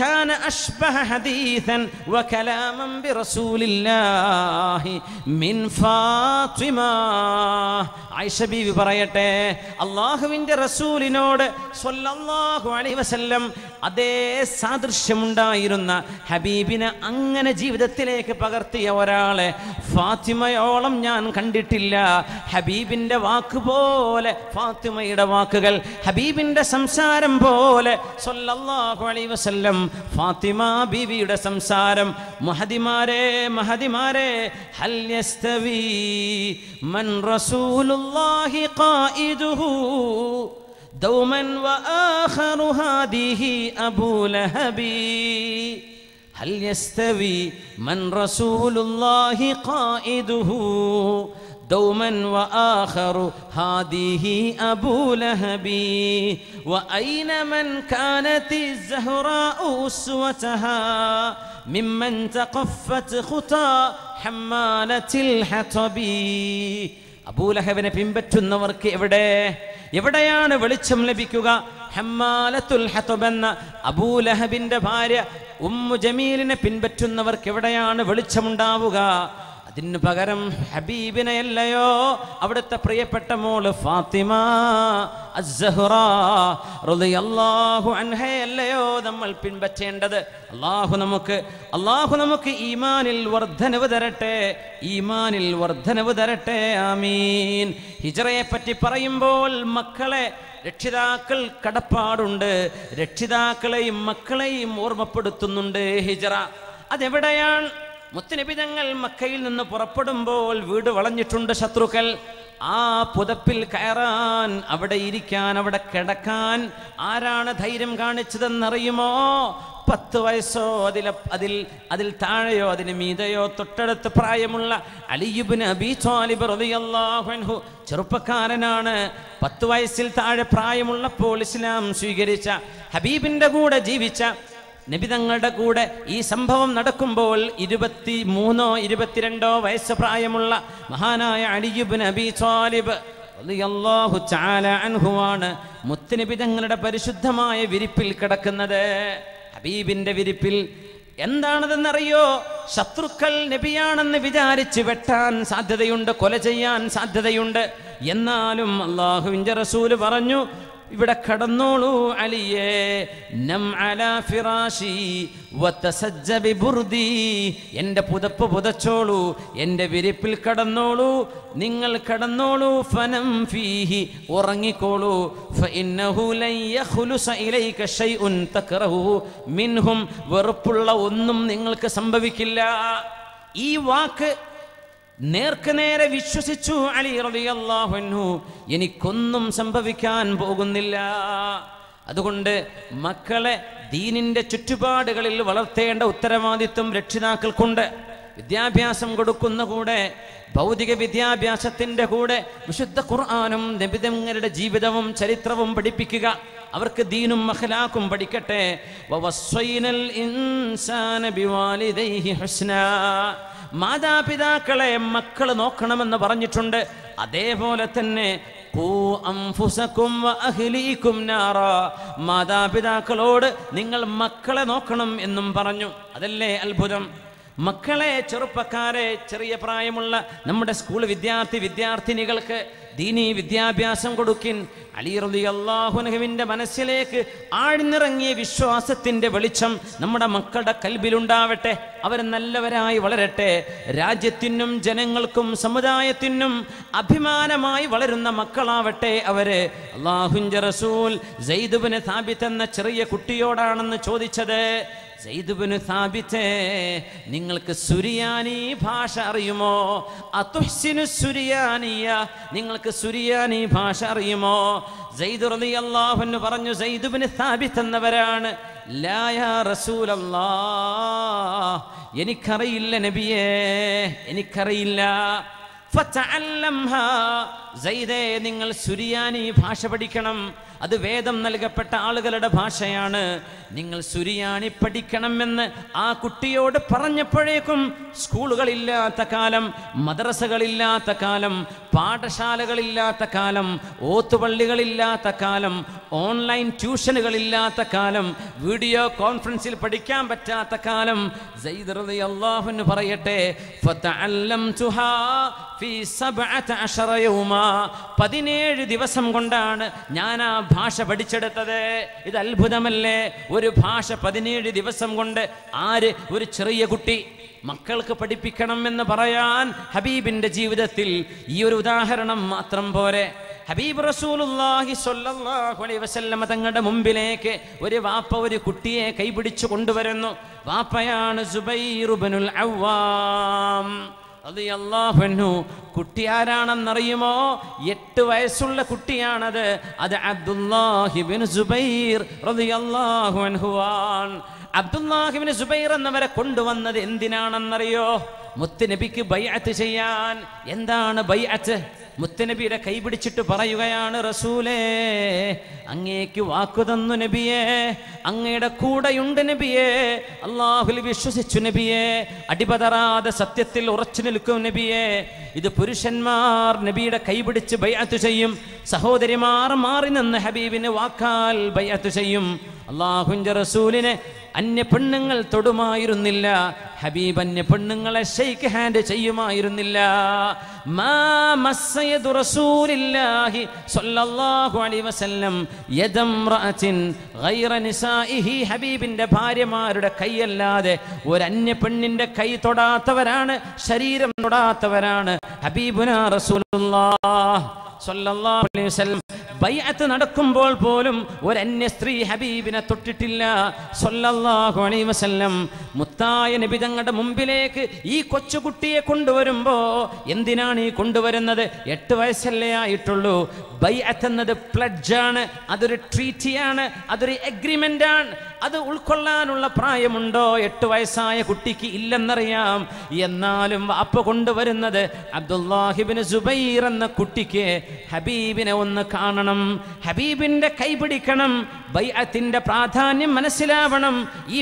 كان أشبه حديثا وكلاما برسول الله من فاطمة عائشة ബീവി പറയട്ടെ അള്ളാഹുവിൻ്റെ റസൂലിനോട് സൊല്ലാഹു അലൈ വസല്ലം അതേ സാദൃശ്യമുണ്ടായിരുന്ന ഹബീബിനെ അങ്ങനെ ജീവിതത്തിലേക്ക് പകർത്തിയ ഒരാളെ ഫാത്തിമയോളം ഞാൻ കണ്ടിട്ടില്ല ഹബീബിൻ്റെ വാക്ക് പോലെ ഫാത്തിമയുടെ വാക്കുകൾ ഹബീബിൻ്റെ സംസാരം പോലെ സൊല്ലാഹു അലൈ വസല്ലം ഫാത്തിമ ബിവിയുടെ സംസാരം മഹതിമാരെ മഹതിമാരെ ഹല്യസ്തവി മൻ റസൂലുല്ലാഹി ഖായിദുഹു ദൗമൻ വആഖറു ഹാദിഹി അബൂലഹബി ഹല്യസ്തവി മൻ റസൂലുല്ലാഹി ഖായിദുഹു دوما وآخر هذه أبو لهب وأين من كانت الزهراء أسوتها ممن تقفت خطى حمالة الحطب അബൂലഹബിനെ പിൻപറ്റുന്നവർക്ക് എവിടെ എവിടെയാണ് വെളിച്ചം ലഭിക്കുക ഹമ്മാലത്തുൽ ഹത്തബ് എന്ന അബൂലഹബിന്റെ ഭാര്യ ഉമ്മു ജമീലിനെ പിൻപറ്റുന്നവർക്ക് എവിടെയാണ് വെളിച്ചമുണ്ടാവുക അതിന് പകരം ഹബീബിനെയല്ലയോ അവിടുത്തെ പ്രിയപ്പെട്ട മോള് ഫാത്തിമ അള്ളാഹു നമ്മൾ പിൻപറ്റേണ്ടത് അള്ളാഹു നമുക്ക് അള്ളാഹു നമുക്ക് ഈമാനിൽ വർദ്ധനവ് തരട്ടെ ഈമാനിൽ വർദ്ധനവ് തരട്ടെ ആമീൻ ഹിജറയെ പറ്റി പറയുമ്പോൾ മക്കളെ രക്ഷിതാക്കൾ കടപ്പാടുണ്ട് രക്ഷിതാക്കളെയും മക്കളെയും ഓർമ്മപ്പെടുത്തുന്നുണ്ട് ഹിജറ അതെവിടെയാണ് മുത്തനബിതങ്ങൾ മക്കയിൽ നിന്ന് പുറപ്പെടുമ്പോൾ വീട് വളഞ്ഞിട്ടുണ്ട് ശത്രുക്കൾ ആ പുതപ്പിൽ കയറാൻ അവിടെ ഇരിക്കാൻ അവിടെ കിടക്കാൻ ആരാണ് ധൈര്യം കാണിച്ചതെന്നറിയുമോ പത്ത് വയസ്സോ അതിൽ അതിൽ അതിൽ താഴെയോ അതിന് മീതയോ തൊട്ടടുത്ത് പ്രായമുള്ള അലിയുബിന് അബി ചോലിബ് റതിയല്ലാഹു ചെറുപ്പക്കാരനാണ് പത്ത് വയസ്സിൽ താഴെ പ്രായമുള്ളപ്പോൾ ഇസ്ലാം സ്വീകരിച്ച ഹബീബിൻ്റെ കൂടെ ജീവിച്ച നബി തങ്ങളുടെ കൂടെ ഈ സംഭവം നടക്കുമ്പോൾ ഇരുപത്തി മൂന്നോ ഇരുപത്തിരണ്ടോ വയസ്സ് പ്രായമുള്ള മഹാനായ അലിയുബ് നബി സാലിബ് അള്ളാഹു ചാല തങ്ങളുടെ പരിശുദ്ധമായ വിരിപ്പിൽ കിടക്കുന്നത് ഹബീബിന്റെ വിരിപ്പിൽ എന്താണതെന്നറിയോ ശത്രുക്കൾ നബിയാണെന്ന് വിചാരിച്ച് വെട്ടാൻ സാധ്യതയുണ്ട് കൊല ചെയ്യാൻ സാധ്യതയുണ്ട് എന്നാലും അള്ളാഹുവിന്റെ റസൂല് പറഞ്ഞു ഇവിടെ കടന്നോളൂ അലിയേ നം അലാ ഫിറാഷി ബിബുർദി എൻ്റെ പുതപ്പ് പുതച്ചോളൂ എൻ്റെ വിരിപ്പിൽ കടന്നോളൂ നിങ്ങൾ കടന്നോളൂ ഫനം ഫീഹി ഉറങ്ങിക്കോളൂ മിൻഹും വെറുപ്പുള്ള ഒന്നും നിങ്ങൾക്ക് സംഭവിക്കില്ല ഈ വാക്ക് നേർക്കുനേരെ വിശ്വസിച്ചു അലി റളിയല്ലാഹുൻഹു എനിക്കൊന്നും സംഭവിക്കാൻ പോകുന്നില്ല അതുകൊണ്ട് മക്കളെ ദീനിൻ്റെ ചുറ്റുപാടുകളിൽ വളർത്തേണ്ട ഉത്തരവാദിത്വം രക്ഷിതാക്കൾക്കുണ്ട് വിദ്യാഭ്യാസം കൊടുക്കുന്ന കൂടെ ഭൗതിക വിദ്യാഭ്യാസത്തിൻ്റെ കൂടെ വിശുദ്ധ ഖുർആാനും നബിതങ്ങളുടെ ജീവിതവും ചരിത്രവും പഠിപ്പിക്കുക അവർക്ക് ദീനും മഹലാക്കും പഠിക്കട്ടെ മാതാപിതാക്കളെ മക്കൾ നോക്കണമെന്ന് പറഞ്ഞിട്ടുണ്ട് അതേപോലെ തന്നെ മാതാപിതാക്കളോട് നിങ്ങൾ മക്കളെ നോക്കണം എന്നും പറഞ്ഞു അതല്ലേ അത്ഭുതം മക്കളെ ചെറുപ്പക്കാരെ ചെറിയ പ്രായമുള്ള നമ്മുടെ സ്കൂൾ വിദ്യാർത്ഥി വിദ്യാർത്ഥിനികൾക്ക് ദീനീ വിദ്യാഭ്യാസം കൊടുക്കിൻ അലി റബി അള്ളാഹുനഹുവിൻ്റെ മനസ്സിലേക്ക് ആഴ്ന്നിറങ്ങിയ വിശ്വാസത്തിൻ്റെ വെളിച്ചം നമ്മുടെ മക്കളുടെ കൽബിലുണ്ടാവട്ടെ അവർ നല്ലവരായി വളരട്ടെ രാജ്യത്തിനും ജനങ്ങൾക്കും സമുദായത്തിനും അഭിമാനമായി വളരുന്ന മക്കളാവട്ടെ അവര് അള്ളാഹുഞ്ച റസൂൽ ജയ്ദുബിന് സ്ഥാപിത്തെന്ന ചെറിയ കുട്ടിയോടാണെന്ന് ചോദിച്ചത് നിങ്ങൾക്ക് സുരിയാനി ഭാഷ അറിയുമോ അതുഹ്സിനു സുരിയാനിയ നിങ്ങൾക്ക് സുരിയാനി ഭാഷ അറിയുമോ സെയ്ദ് റലി അൻഹു പറഞ്ഞു സെയ്ദുബിന് സ്ഥാപിച്ചെന്നവരാണ് എനിക്കറിയില്ല നബിയേ എനിക്കറിയില്ല നിങ്ങൾ സുരിയാനി ഭാഷ പഠിക്കണം അത് വേദം നൽകപ്പെട്ട ആളുകളുടെ ഭാഷയാണ് നിങ്ങൾ സുരിയാണി പഠിക്കണമെന്ന് ആ കുട്ടിയോട് പറഞ്ഞപ്പോഴേക്കും സ്കൂളുകളില്ലാത്ത കാലം മദ്രസകളില്ലാത്ത കാലം പാഠശാലകളില്ലാത്ത കാലം ഓത്തുപള്ളികളില്ലാത്ത കാലം ഓൺലൈൻ ട്യൂഷനുകളില്ലാത്ത കാലം വീഡിയോ കോൺഫറൻസിൽ പഠിക്കാൻ പറ്റാത്ത കാലം അള്ളാഹുന്ന് പറയട്ടെ പതിനേഴ് ദിവസം കൊണ്ടാണ് ഞാൻ ആ ഭാഷ പഠിച്ചെടുത്തത് ഇത് അത്ഭുതമല്ലേ ഒരു ഭാഷ പതിനേഴ് ദിവസം കൊണ്ട് ആര് ഒരു ചെറിയ കുട്ടി മക്കൾക്ക് പഠിപ്പിക്കണം എന്ന് പറയാൻ ഹബീബിന്റെ ജീവിതത്തിൽ ഈ ഒരു ഉദാഹരണം മാത്രം പോരെ ഹബീബ് റസൂലുല്ലാഹി സ്വല്ലല്ലാഹു അലൈഹി വസല്ലമ തങ്ങളുടെ മുമ്പിലേക്ക് ഒരു വാപ്പ ഒരു കുട്ടിയെ കൈപിടിച്ചു കൊണ്ടുവരുന്നു വാപ്പയാണ് സുബൈർ ഇബ്നുൽ അവ്വാം അള്ളാഹു കുട്ടി ആരാണെന്നറിയുമോ എട്ട് വയസ്സുള്ള കുട്ടിയാണത് അത് അബ്ദുല്ലാഹിബിൻ സുബൈർ അബ്ദുല്ലാഹിബിൻ സുബൈർ എന്നവരെ കൊണ്ടുവന്നത് എന്തിനാണെന്നറിയോ മുത്തുനബിക്ക് ബൈഅത്ത് ചെയ്യാൻ എന്താണ് ബൈഅത്ത് മുത്തനബിയുടെ പിടിച്ചിട്ട് പറയുകയാണ് റസൂലേ അങ്ങേക്ക് വാക്കു തന്നു നബിയെ അങ്ങയുടെ കൂടെയുണ്ട് നബിയെ അള്ളാഹുൽ വിശ്വസിച്ചു നബിയെ അടിപതറാതെ സത്യത്തിൽ ഉറച്ചു നിൽക്കും നബിയെ ഇത് പുരുഷന്മാർ നബിയുടെ കൈ പിടിച്ച് ബയ്യത്ത് ചെയ്യും സഹോദരിമാർ മാറി നിന്ന് ഹബീബിന് വാക്കാൽ ബയ്യത്ത് ചെയ്യും അള്ളാഹുൻ്റെ റസൂലിനെ അന്യ പെണ്ണുങ്ങൾ തൊടുമായിരുന്നില്ല ഹബീബ് അന്യ പെണ്ണുങ്ങളെ ഷെയ്ക്ക് ഹാൻഡ് ചെയ്യുമായിരുന്നില്ല ഹബീബിന്റെ ഭാര്യമാരുടെ കൈയല്ലാതെ ഒരു അന്യ പെണ്ണിന്റെ കൈ തൊടാത്തവരാണ് ശരീരം തൊടാത്തവരാണ് ഹബീബുന റസൂൽ അലൈഹി വസല്ലം ബൈഅത്ത് നടക്കുമ്പോൾ പോലും ഒരു അന്യ സ്ത്രീ ഹബീബിനെ തൊട്ടിട്ടില്ല സൊല്ലാഹു അലൈഹി വസല്ലം മുത്തായ നബി തങ്ങളുടെ മുമ്പിലേക്ക് ഈ കൊച്ചുകുട്ടിയെ കൊണ്ടുവരുമ്പോൾ എന്തിനാണ് ഈ കൊണ്ടുവരുന്നത് എട്ട് വയസ്സല്ലേ ആയിട്ടുള്ളൂ ബൈഅത്ത് എന്നത് പ്ലഡ്ജാണ് അതൊരു ട്രീറ്റിയാണ് അതൊരു ആണ് അത് ഉൾക്കൊള്ളാനുള്ള പ്രായമുണ്ടോ എട്ട് വയസ്സായ കുട്ടിക്ക് ഇല്ലെന്നറിയാം എന്നാലും അപ്പ കൊണ്ടുവരുന്നത് അബ്ദുല്ലാഹിബിന് സുബൈർ എന്ന കുട്ടിക്ക് ഹബീബിനെ ഒന്ന് കാണണം ഹബീബിന്റെ കൈ പിടിക്കണം പ്രാധാന്യം മനസ്സിലാവണം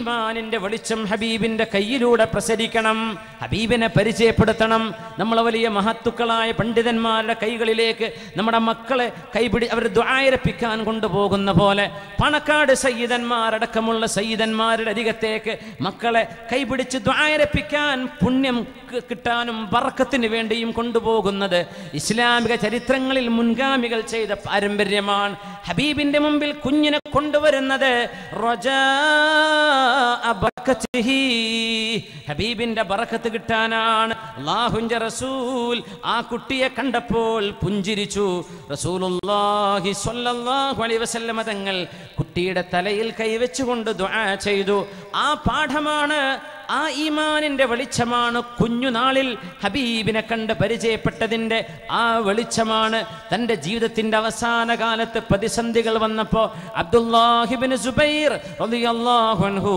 മാനിന്റെ വെളിച്ചം ഹബീബിന്റെ കയ്യിലൂടെ പ്രസരിക്കണം ഹബീബിനെ പരിചയപ്പെടുത്തണം നമ്മളെ വലിയ മഹത്തുക്കളായ പണ്ഡിതന്മാരുടെ കൈകളിലേക്ക് നമ്മുടെ മക്കളെ കൈപിടി അവർ ദ്വായരപ്പിക്കാൻ കൊണ്ടുപോകുന്ന പോലെ പണക്കാട് സയ്യിദന്മാരടക്കം ബന്ധമുള്ള സയ്യിദന്മാരുടെ അരികത്തേക്ക് മക്കളെ കൈപിടിച്ച് ദ്വാരപ്പിക്കാൻ പുണ്യം കിട്ടാനും വർക്കത്തിന് വേണ്ടിയും കൊണ്ടുപോകുന്നത് ഇസ്ലാമിക ചരിത്രങ്ങളിൽ മുൻഗാമികൾ ചെയ്ത പാരമ്പര്യമാണ് ഹബീബിന്റെ മുമ്പിൽ കുഞ്ഞിനെ കൊണ്ടുവരുന്നത് ഹബീബിന്റെ ബറക്കത്ത് കിട്ടാനാണ് ലാഹുഞ്ച റസൂൽ ആ കുട്ടിയെ കണ്ടപ്പോൾ പുഞ്ചിരിച്ചു റസൂൽ സ്വല്ലല്ലാഹു അലൈഹി വസല്ലമ തങ്ങൾ കുട്ടിയുടെ തലയിൽ കൈവച്ചു കൊണ്ട് ദുആ ചെയ്തു ആ പാഠമാണ് ആ ഈമാനിന്റെ വെളിച്ചമാണ് കുഞ്ഞുനാളിൽ ഹബീബിനെ കണ്ട് പരിചയപ്പെട്ടതിൻ്റെ ആ വെളിച്ചമാണ് തൻ്റെ ജീവിതത്തിൻ്റെ അവസാന കാലത്ത് പ്രതിസന്ധികൾ വന്നപ്പോൾ അബ്ദുല്ലാഹിബിന് സുബൈർ റലിയല്ലാഹുൻഹു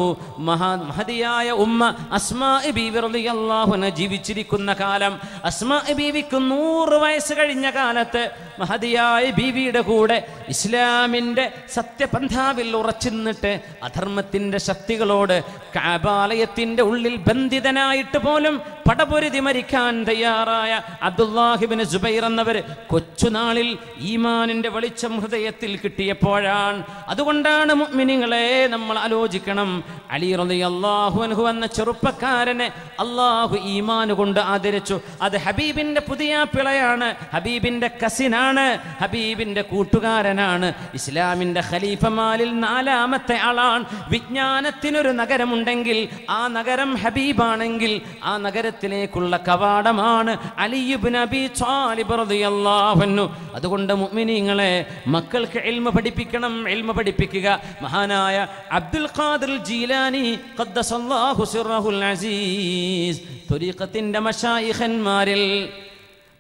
മഹാ മഹതിയായ ഉമ്മ അസ്മാ ബീവി റലിയല്ലാഹുന ജീവിച്ചിരിക്കുന്ന കാലം അസ്മാ ബീവിക്ക് നൂറ് വയസ്സ് കഴിഞ്ഞ കാലത്ത് മഹതിയായ ബീവിയുടെ കൂടെ ഇസ്ലാമിൻ്റെ സത്യപന്ഥാവിൽ ഉറച്ചിന്നിട്ട് അധർമ്മത്തിൻ്റെ ശക്തികളോട് കാബാലയത്തിൻ്റെ ഉള്ളിൽ ബന്ധിതനായിട്ട് പോലും പടപൊരുതി മരിക്കാൻ തയ്യാറായ അബ്ദുല്ലാഹിബിന് ജുബൈർ എന്നവർ കൊച്ചുനാളിൽ ഈമാനിൻ്റെ വെളിച്ചം ഹൃദയത്തിൽ കിട്ടിയപ്പോഴാണ് അതുകൊണ്ടാണ് മുഅ്മിനീങ്ങളെ നമ്മൾ ആലോചിക്കണം അലി റളിയല്ലാഹു അള്ളാഹു അൻഹു എന്ന ചെറുപ്പക്കാരനെ അള്ളാഹു ഈമാന് കൊണ്ട് ആദരിച്ചു അത് ഹബീബിൻ്റെ പുതിയ പിളയാണ് ഹബീബിൻ്റെ കസിനാണ് ആളാണ് ഹബീബിന്റെ കൂട്ടുകാരനാണ് ഇസ്ലാമിന്റെ ഖലീഫമാലിൽ നാലാമത്തെ ആളാണ് വിജ്ഞാനത്തിനൊരു നഗരമുണ്ടെങ്കിൽ ആ നഗരം ഹബീബാണെങ്കിൽ ആ നഗരത്തിലേക്കുള്ള കവാടമാണ് അലിയുബ് നബി ചാലിബറിയല്ലാഹുന്നു അതുകൊണ്ട് മുഅ്മിനീങ്ങളെ മക്കൾക്ക് എൽമ പഠിപ്പിക്കണം എൽമ പഠിപ്പിക്കുക മഹാനായ അബ്ദുൽ ഖാദിർ ജീലാനി ഖദ്ദസല്ലാഹു സിറഹുൽ അസീസ് തരീഖത്തിന്റെ മഷായിഖന്മാരിൽ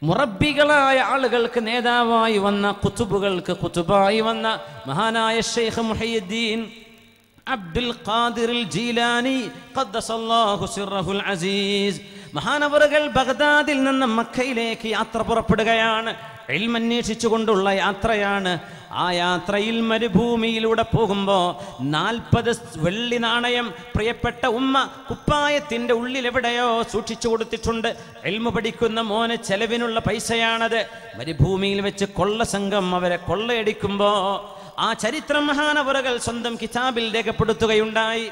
മുറബികളായ ആളുകൾക്ക് നേതാവായി വന്ന കുത്തുബുകൾക്ക് കുത്തുബായി വന്ന മഹാനായ ഷെയ്ഖ് മുഹയ്യുദ്ദീൻ അബ്ദുൽ ഖാദിർ ജീലാനി സിർറഹുൽ അസീസ് മഹാനവറുകൾ ബഗ്ദാദിൽ നിന്ന് മക്കയിലേക്ക് യാത്ര പുറപ്പെടുകയാണ് അന്വേഷിച്ചുകൊണ്ടുള്ള യാത്രയാണ് ആ യാത്രയിൽ മരുഭൂമിയിലൂടെ പോകുമ്പോൾ നാൽപ്പത് വെള്ളി നാണയം പ്രിയപ്പെട്ട ഉമ്മ കുപ്പായത്തിൻ്റെ ഉള്ളിലെവിടെയോ സൂക്ഷിച്ചു കൊടുത്തിട്ടുണ്ട് എൽമ പഠിക്കുന്ന മോന് ചെലവിനുള്ള പൈസയാണത് മരുഭൂമിയിൽ വെച്ച് കൊള്ള സംഘം അവരെ കൊള്ളയടിക്കുമ്പോൾ ആ ചരിത്രം മഹാനവറകൾ സ്വന്തം കിതാബിൽ രേഖപ്പെടുത്തുകയുണ്ടായി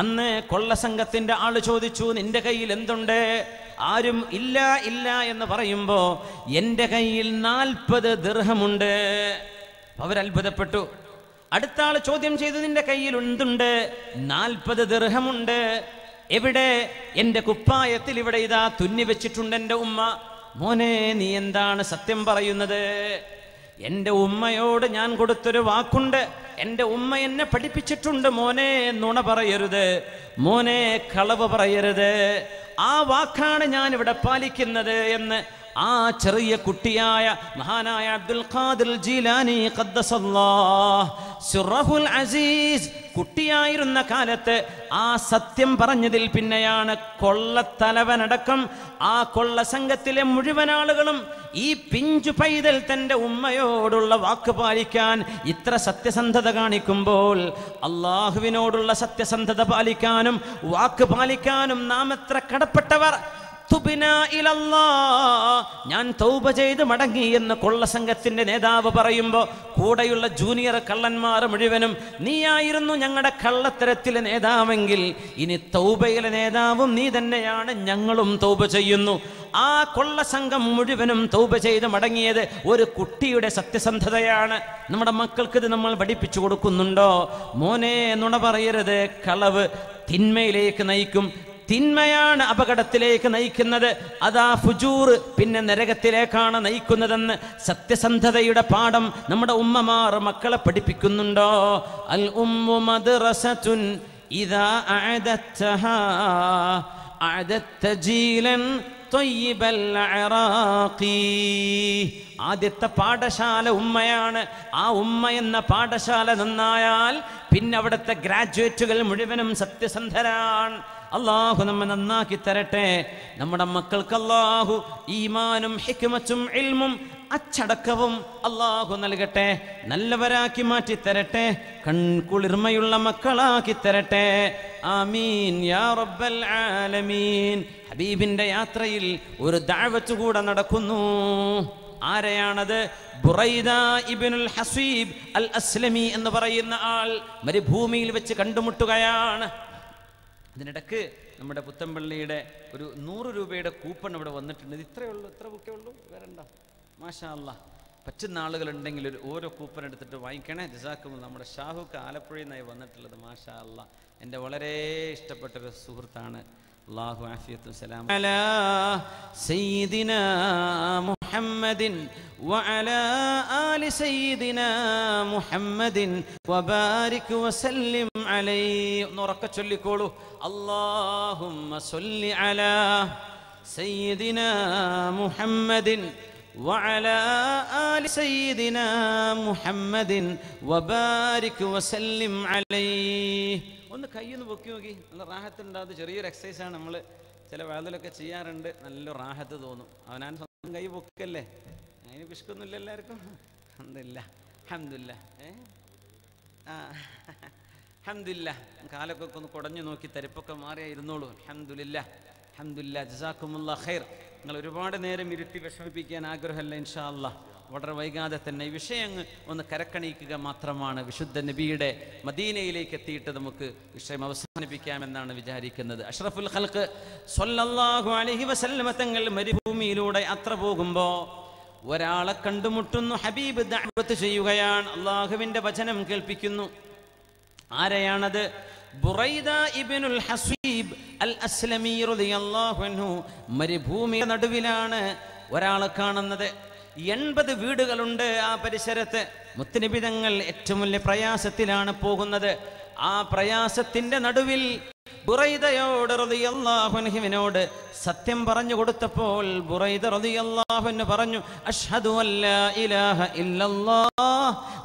അന്ന് കൊള്ള സംഘത്തിൻ്റെ ആൾ ചോദിച്ചു നിന്റെ കയ്യിൽ എന്തുണ്ട് ആരും ഇല്ല ഇല്ല എന്ന് പറയുമ്പോൾ എൻ്റെ കയ്യിൽ നാൽപ്പത് ദീർഹമുണ്ട് അവരത്ഭുതപ്പെട്ടു അടുത്ത ആൾ ചോദ്യം ചെയ്തു നിന്റെ കയ്യിൽ എന്തുണ്ട് നാൽപ്പത് ദീർഹമുണ്ട് എവിടെ എൻ്റെ കുപ്പായത്തിൽ ഇവിടെ ഇതാ തുന്നി വെച്ചിട്ടുണ്ട് എൻ്റെ ഉമ്മ മോനെ നീ എന്താണ് സത്യം പറയുന്നത് എൻ്റെ ഉമ്മയോട് ഞാൻ കൊടുത്തൊരു വാക്കുണ്ട് എൻ്റെ ഉമ്മ എന്നെ പഠിപ്പിച്ചിട്ടുണ്ട് മോനെ നുണ പറയരുത് മോനെ കളവ് പറയരുത് ആ വാക്കാണ് ഞാൻ ഇവിടെ പാലിക്കുന്നത് എന്ന് ആ ചെറിയ കുട്ടിയായ മഹാനായ അബ്ദുൽ ഖാദിർ ജീലാനി സുറഹുൽ അസീസ് കുട്ടിയായിരുന്ന കാലത്ത് ആ സത്യം പറഞ്ഞതിൽ പിന്നെയാണ് കൊള്ളത്തലവനടക്കം ആ കൊള്ള സംഘത്തിലെ മുഴുവൻ ആളുകളും ഈ പിഞ്ചു പൈതൽ തൻ്റെ ഉമ്മയോടുള്ള വാക്ക് പാലിക്കാൻ ഇത്ര സത്യസന്ധത കാണിക്കുമ്പോൾ അള്ളാഹുവിനോടുള്ള സത്യസന്ധത പാലിക്കാനും വാക്ക് പാലിക്കാനും നാം എത്ര കടപ്പെട്ടവർ ഞാൻ തൗബ ചെയ്ത് മടങ്ങി എന്ന് കൊള്ളസംഘത്തിന്റെ നേതാവ് പറയുമ്പോൾ കൂടെയുള്ള ജൂനിയർ കള്ളന്മാർ മുഴുവനും നീയായിരുന്നു ഞങ്ങളുടെ കള്ളത്തരത്തിലെ നേതാവെങ്കിൽ ഇനി തൗബയിലെ നേതാവും നീ തന്നെയാണ് ഞങ്ങളും തൗബ ചെയ്യുന്നു ആ കൊള്ളസംഘം മുഴുവനും തൗബ ചെയ്ത് മടങ്ങിയത് ഒരു കുട്ടിയുടെ സത്യസന്ധതയാണ് നമ്മുടെ മക്കൾക്ക് ഇത് നമ്മൾ പഠിപ്പിച്ചു കൊടുക്കുന്നുണ്ടോ മോനെ നുണ പറയരുത് കളവ് തിന്മയിലേക്ക് നയിക്കും തിന്മയാണ് അപകടത്തിലേക്ക് നയിക്കുന്നത് അതാ ഫുജൂർ പിന്നെ നരകത്തിലേക്കാണ് നയിക്കുന്നതെന്ന് സത്യസന്ധതയുടെ പാഠം നമ്മുടെ ഉമ്മമാർ മക്കളെ പഠിപ്പിക്കുന്നുണ്ടോ അൽ ഉമ്മു മദ്റസത്തുൻ ഇദാ അഅദത്തഹാ ആദ്യത്തെ പാഠശാല ഉമ്മയാണ് ആ ഉമ്മ എന്ന പാഠശാല നന്നായാൽ പിന്നെ അവിടുത്തെ ഗ്രാജുവേറ്റുകൾ മുഴുവനും സത്യസന്ധരാണ് അള്ളാഹു നമ്മെ നന്നാക്കി തരട്ടെ നമ്മുടെ മക്കൾക്ക് അള്ളാഹു ഈമാനും ഹിക്മച്ചും ഇൽമും അച്ചടക്കവും അള്ളാഹു നൽകട്ടെ നല്ലവരാക്കി മാറ്റി തരട്ടെ കൺകുളിർമയുള്ള മക്കളാക്കി തരട്ടെ ആമീൻ യാ റബ്ബൽ ആലമീൻ ഹബീബിന്റെ യാത്രയിൽ ഒരു ദാഴ്വച്ചു കൂടെ നടക്കുന്നു ആരെയാണത് ബുറൈദ ഇബിനുൽ ഹസീബ് അൽ അസ്ലമി എന്ന് പറയുന്ന ആൾ മരുഭൂമിയിൽ വെച്ച് കണ്ടുമുട്ടുകയാണ് അതിനിടക്ക് നമ്മുടെ പുത്തമ്പള്ളിയുടെ ഒരു നൂറ് രൂപയുടെ കൂപ്പൺ ഇവിടെ വന്നിട്ടുണ്ട് ഇത്രയേ ഉള്ളൂ ഇത്ര ബുക്കേ ഉള്ളൂ വരണ്ട മാഷാല്ല മാഷാ അല്ല പറ്റുന്ന ആളുകളുണ്ടെങ്കിൽ ഒരു ഓരോ കൂപ്പൺ എടുത്തിട്ട് വാങ്ങിക്കണേ ജസാക്കും നമ്മുടെ ഷാഹുക്ക് ആലപ്പുഴയിൽ നിന്നായി വന്നിട്ടുള്ളത് മാഷാ അല്ല എൻ്റെ വളരെ ഇഷ്ടപ്പെട്ടൊരു സുഹൃത്താണ് الله عافية وسلام على سيدنا محمد وعلى آل سيدنا محمد وبارك وسلم عليه نورك كولو اللهم صل على سيدنا محمد وعلى آل سيدنا محمد وبارك وسلم عليه ഒന്ന് കയ്യൊന്ന് പൊക്കി നോക്കി നല്ല റാഹത്തുണ്ടാകും ചെറിയൊരു എക്സസൈസാണ് നമ്മൾ ചില വേദലൊക്കെ ചെയ്യാറുണ്ട് നല്ല റാഹത്ത് തോന്നും അവനാൻ സ്വന്തം കൈ പൊക്കല്ലേ അതിന് പിശുക്കൊന്നുമില്ല എല്ലാവർക്കും അഹമ്മദില്ല അഹമ്മദില്ല ഏ ആ കാലൊക്കെ ഒന്ന് കുടഞ്ഞു നോക്കി തരിപ്പൊക്കെ മാറിയേ ഇരുന്നോളൂ അഹമ്മദില്ല അഹമ്മദില്ല ജസാക്കുമുള്ള ഖൈർ നിങ്ങൾ ഒരുപാട് നേരം ഇരുത്തി വിഷമിപ്പിക്കാൻ ആഗ്രഹമല്ല ഇൻഷാ അള്ളാഹ് വളരെ വൈകാതെ തന്നെ ഈ വിഷയങ്ങൾ ഒന്ന് കരക്കണിയിക്കുക മാത്രമാണ് വിശുദ്ധ നബിയുടെ മദീനയിലേക്ക് എത്തിയിട്ട് നമുക്ക് വിഷയം അവസാനിപ്പിക്കാമെന്നാണ് വിചാരിക്കുന്നത് അഷ്റഫുൽ ഖൽക്ക് സൊല്ലാഹു അലഹി വസല്ലമത്തങ്ങൾ മരുഭൂമിയിലൂടെ അത്ര പോകുമ്പോൾ ഒരാളെ കണ്ടുമുട്ടുന്നു ഹബീബ് ദഅവത്ത് ചെയ്യുകയാണ് അള്ളാഹുവിൻ്റെ വചനം കേൾപ്പിക്കുന്നു ആരെയാണത് ബുറൈദ ഇബ്നുൽ ഹസീബ് അൽ അസ്ലമി റളിയല്ലാഹു അൻഹു മരുഭൂമിയുടെ നടുവിലാണ് ഒരാളെ കാണുന്നത് എൺപത് വീടുകളുണ്ട് ആ പരിസരത്ത് മുത്തനിബിതങ്ങൾ ഏറ്റവും വലിയ പ്രയാസത്തിലാണ് പോകുന്നത് ആ പ്രയാസത്തിന്റെ നടുവിൽ ബുറൈദയോട് റതിയല്ലാഹുനഹിമിനോട് സത്യം പറഞ്ഞു കൊടുത്തപ്പോൾ ബുറൈദ റതിയല്ലാഹുന് പറഞ്ഞു അഷ്ഹദു അല്ലാ ഇലാഹ ഇല്ലല്ലാഹ്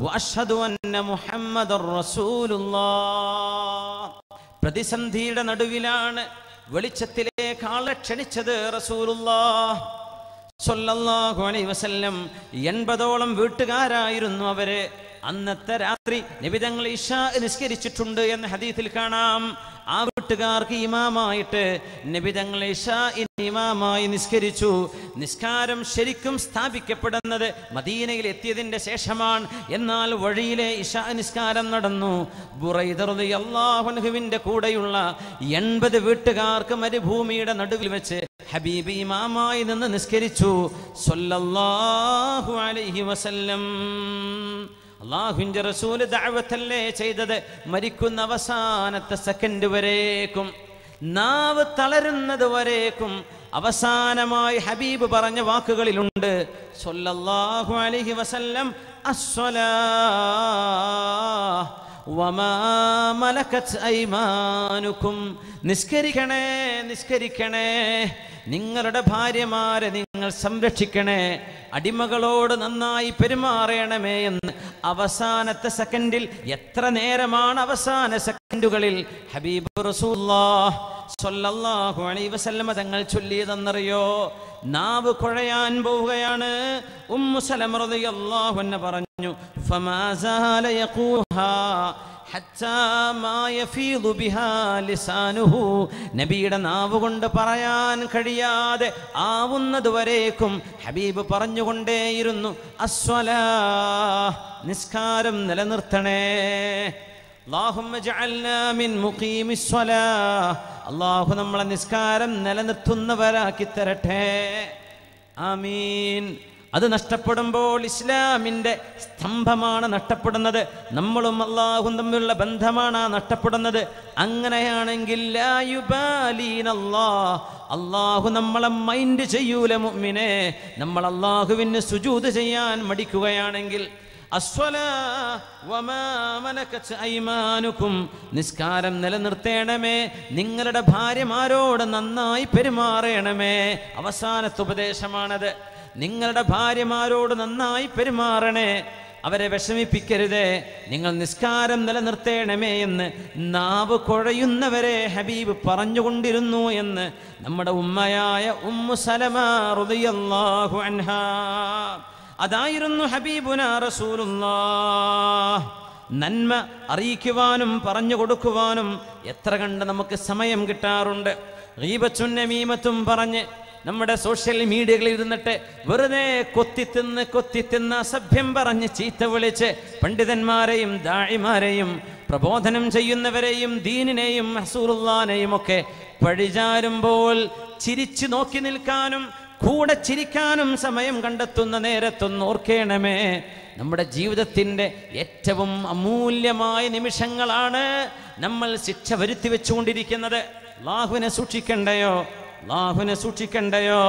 വഅഷ്ഹദു അന്ന മുഹമ്മദർ റസൂലുള്ളാഹ് പ്രതിസന്ധിയുടെ നടുവിലാണ് വെളിച്ചത്തിലേക്ക് ആളെ ക്ഷണിച്ചത് റസൂലുള്ളാഹ് സൊല്ലാഹു അലൈവസം വസല്ലം എൺപതോളം വീട്ടുകാരായിരുന്നു അവരെ അന്നത്തെ രാത്രി നിബിതങ്ങൾ ഇഷ നിസ്കരിച്ചിട്ടുണ്ട് എന്ന ഹദീസിൽ കാണാം ആ വീട്ടുകാർക്ക് ഇമാമായിട്ട് നിബിതങ്ങൾ ഇഷ ഇമാമായി നിസ്കരിച്ചു നിസ്കാരം ശരിക്കും സ്ഥാപിക്കപ്പെടുന്നത് മദീനയിൽ എത്തിയതിന്റെ ശേഷമാണ് എന്നാൽ വഴിയിലെ ഇഷ നിസ്കാരം നടന്നു ബുറൈദറുദി അള്ളാഹുൻഹുവിൻ്റെ കൂടെയുള്ള എൺപത് വീട്ടുകാർക്ക് മരുഭൂമിയുടെ നടുവിൽ വെച്ച് ഹബീബി ഇമാമായി നിന്ന് നിസ്കരിച്ചു സൊല്ലാഹു അലൈഹി വസല്ലം അള്ളാഹുവിൻ്റെ റസൂല് ദാവത്തല്ലേ ചെയ്തത് മരിക്കുന്ന അവസാനത്തെ സെക്കൻഡ് വരേക്കും നാവ് തളരുന്നത് വരേക്കും അവസാനമായി ഹബീബ് പറഞ്ഞ വാക്കുകളിലുണ്ട് സൊല്ലാഹു അലഹി വസല്ലം അസ്വലാ ഐമാനുക്കും നിസ്കരിക്കണേ നിസ്കരിക്കണേ നിങ്ങളുടെ ഭാര്യമാരെ നിങ്ങൾ സംരക്ഷിക്കണേ അടിമകളോട് നന്നായി പെരുമാറണമേ എന്ന് അവസാനത്തെ സെക്കൻഡിൽ എത്ര നേരമാണ് അവസാന സെക്കൻഡുകളിൽ ഹബീബ് റസൂല്ലാ സ്വല്ലാഹു അലൈ തങ്ങൾ ചൊല്ലിയതെന്നറിയോ നാവ് കുഴയാൻ പോവുകയാണ് ഉമ്മുസലമൃതയല്ലാഹുന്നെ പറഞ്ഞു നബിയുടെ നാവ് കൊണ്ട് പറയാൻ കഴിയാതെ ആവുന്നതുവരേക്കും ഹബീബ് പറഞ്ഞുകൊണ്ടേയിരുന്നു അസ്വല നിസ്കാരം നിലനിർത്തണേ അള്ളാഹു നമ്മളെ നിസ്കാരം നിലനിർത്തുന്നവരാക്കി തരട്ടെ ആമീൻ അത് നഷ്ടപ്പെടുമ്പോൾ ഇസ്ലാമിൻ്റെ സ്തംഭമാണ് നഷ്ടപ്പെടുന്നത് നമ്മളും അള്ളാഹും തമ്മിലുള്ള ബന്ധമാണ് നഷ്ടപ്പെടുന്നത് അങ്ങനെയാണെങ്കിൽ അള്ളാഹു നമ്മളെ മൈൻഡ് ചെയ്യൂല മുമ്മിനെ നമ്മൾ അള്ളാഹുവിന് സുജൂത് ചെയ്യാൻ മടിക്കുകയാണെങ്കിൽ നിസ്കാരം നിലനിർത്തേണമേ നിങ്ങളുടെ ഭാര്യമാരോട് നന്നായി പെരുമാറണമേ അവസാനത്തെ ഉപദേശമാണത് നിങ്ങളുടെ ഭാര്യമാരോട് നന്നായി പെരുമാറണേ അവരെ വിഷമിപ്പിക്കരുതേ നിങ്ങൾ നിസ്കാരം നിലനിർത്തേണമേ എന്ന് നാവ് കുഴയുന്നവരെ ഹബീബ് പറഞ്ഞുകൊണ്ടിരുന്നു എന്ന് നമ്മുടെ ഉമ്മയായ ഉമ്മു സലമാ റുദിയല്ലാഹു അൻഹാ അതായിരുന്നു ഹബീബുന റസൂലുല്ലാ നന്മ അറിയിക്കുവാനും പറഞ്ഞു കൊടുക്കുവാനും എത്ര കണ്ട് നമുക്ക് സമയം കിട്ടാറുണ്ട് റീബച്ചുന്നമീമത്തും പറഞ്ഞ് നമ്മുടെ സോഷ്യൽ മീഡിയകളിൽ ഇരുന്നിട്ട് വെറുതെ കൊത്തിത്തിന്ന് കൊത്തിത്തിന്ന് അസഭ്യം പറഞ്ഞ് ചീത്ത വിളിച്ച് പണ്ഡിതന്മാരെയും ദാഴിമാരെയും പ്രബോധനം ചെയ്യുന്നവരെയും ദീനിനെയും ഹസൂറുല്ലാനെയും ഒക്കെ പഴിചാരുമ്പോൾ ചിരിച്ചു നോക്കി നിൽക്കാനും കൂടെ ചിരിക്കാനും സമയം കണ്ടെത്തുന്ന നേരത്തൊന്ന് ഓർക്കേണമേ നമ്മുടെ ജീവിതത്തിൻ്റെ ഏറ്റവും അമൂല്യമായ നിമിഷങ്ങളാണ് നമ്മൾ ശിക്ഷ വരുത്തി വെച്ചുകൊണ്ടിരിക്കുന്നത് ലാഹുവിനെ സൂക്ഷിക്കണ്ടയോ ലാഹുവിനെ സൂക്ഷിക്കണ്ടയോ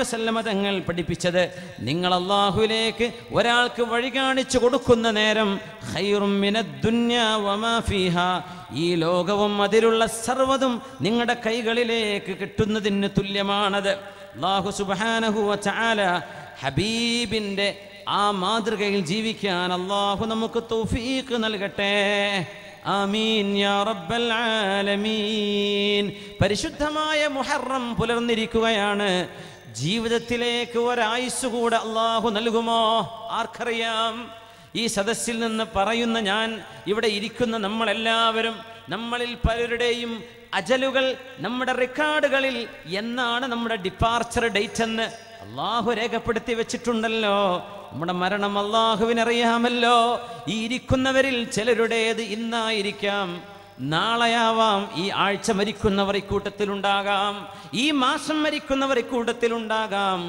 വസല്ലമ തങ്ങൾ പഠിപ്പിച്ചത് നിങ്ങൾ അള്ളാഹുലേക്ക് ഒരാൾക്ക് വഴി കാണിച്ചു കൊടുക്കുന്ന നേരം ഈ ലോകവും അതിലുള്ള സർവ്വതും നിങ്ങളുടെ കൈകളിലേക്ക് കിട്ടുന്നതിന് തുല്യമാണത് അള്ളാഹു സുബാനഹു ചാല ഹബീബിൻ്റെ ആ മാതൃകയിൽ ജീവിക്കാൻ അള്ളാഹു നമുക്ക് തൗഫീക്ക് നൽകട്ടെ ആമീൻ യാ റബ്ബൽ ആലമീൻ പരിശുദ്ധമായ മുഹറം പുലർന്നിരിക്കുകയാണ് ജീവിതത്തിലേക്ക് ഒരായുസ് കൂടെ അള്ളാഹു നൽകുമോ ആർക്കറിയാം ഈ സദസ്സിൽ നിന്ന് പറയുന്ന ഞാൻ ഇവിടെ ഇരിക്കുന്ന നമ്മളെല്ലാവരും നമ്മളിൽ പലരുടെയും അജലുകൾ നമ്മുടെ റെക്കോർഡുകളിൽ എന്നാണ് നമ്മുടെ ഡിപ്പാർച്ചർ ഡേറ്റ് എന്ന് അള്ളാഹു രേഖപ്പെടുത്തി വെച്ചിട്ടുണ്ടല്ലോ നമ്മുടെ മരണം അള്ളാഹുവിനറിയാമല്ലോ ഈ ഇരിക്കുന്നവരിൽ ചിലരുടേത് ഇന്നായിരിക്കാം നാളെയാവാം ഈ ആഴ്ച മരിക്കുന്നവർ ഇക്കൂട്ടത്തിലുണ്ടാകാം ഈ മാസം മരിക്കുന്നവർ ഇക്കൂട്ടത്തിലുണ്ടാകാം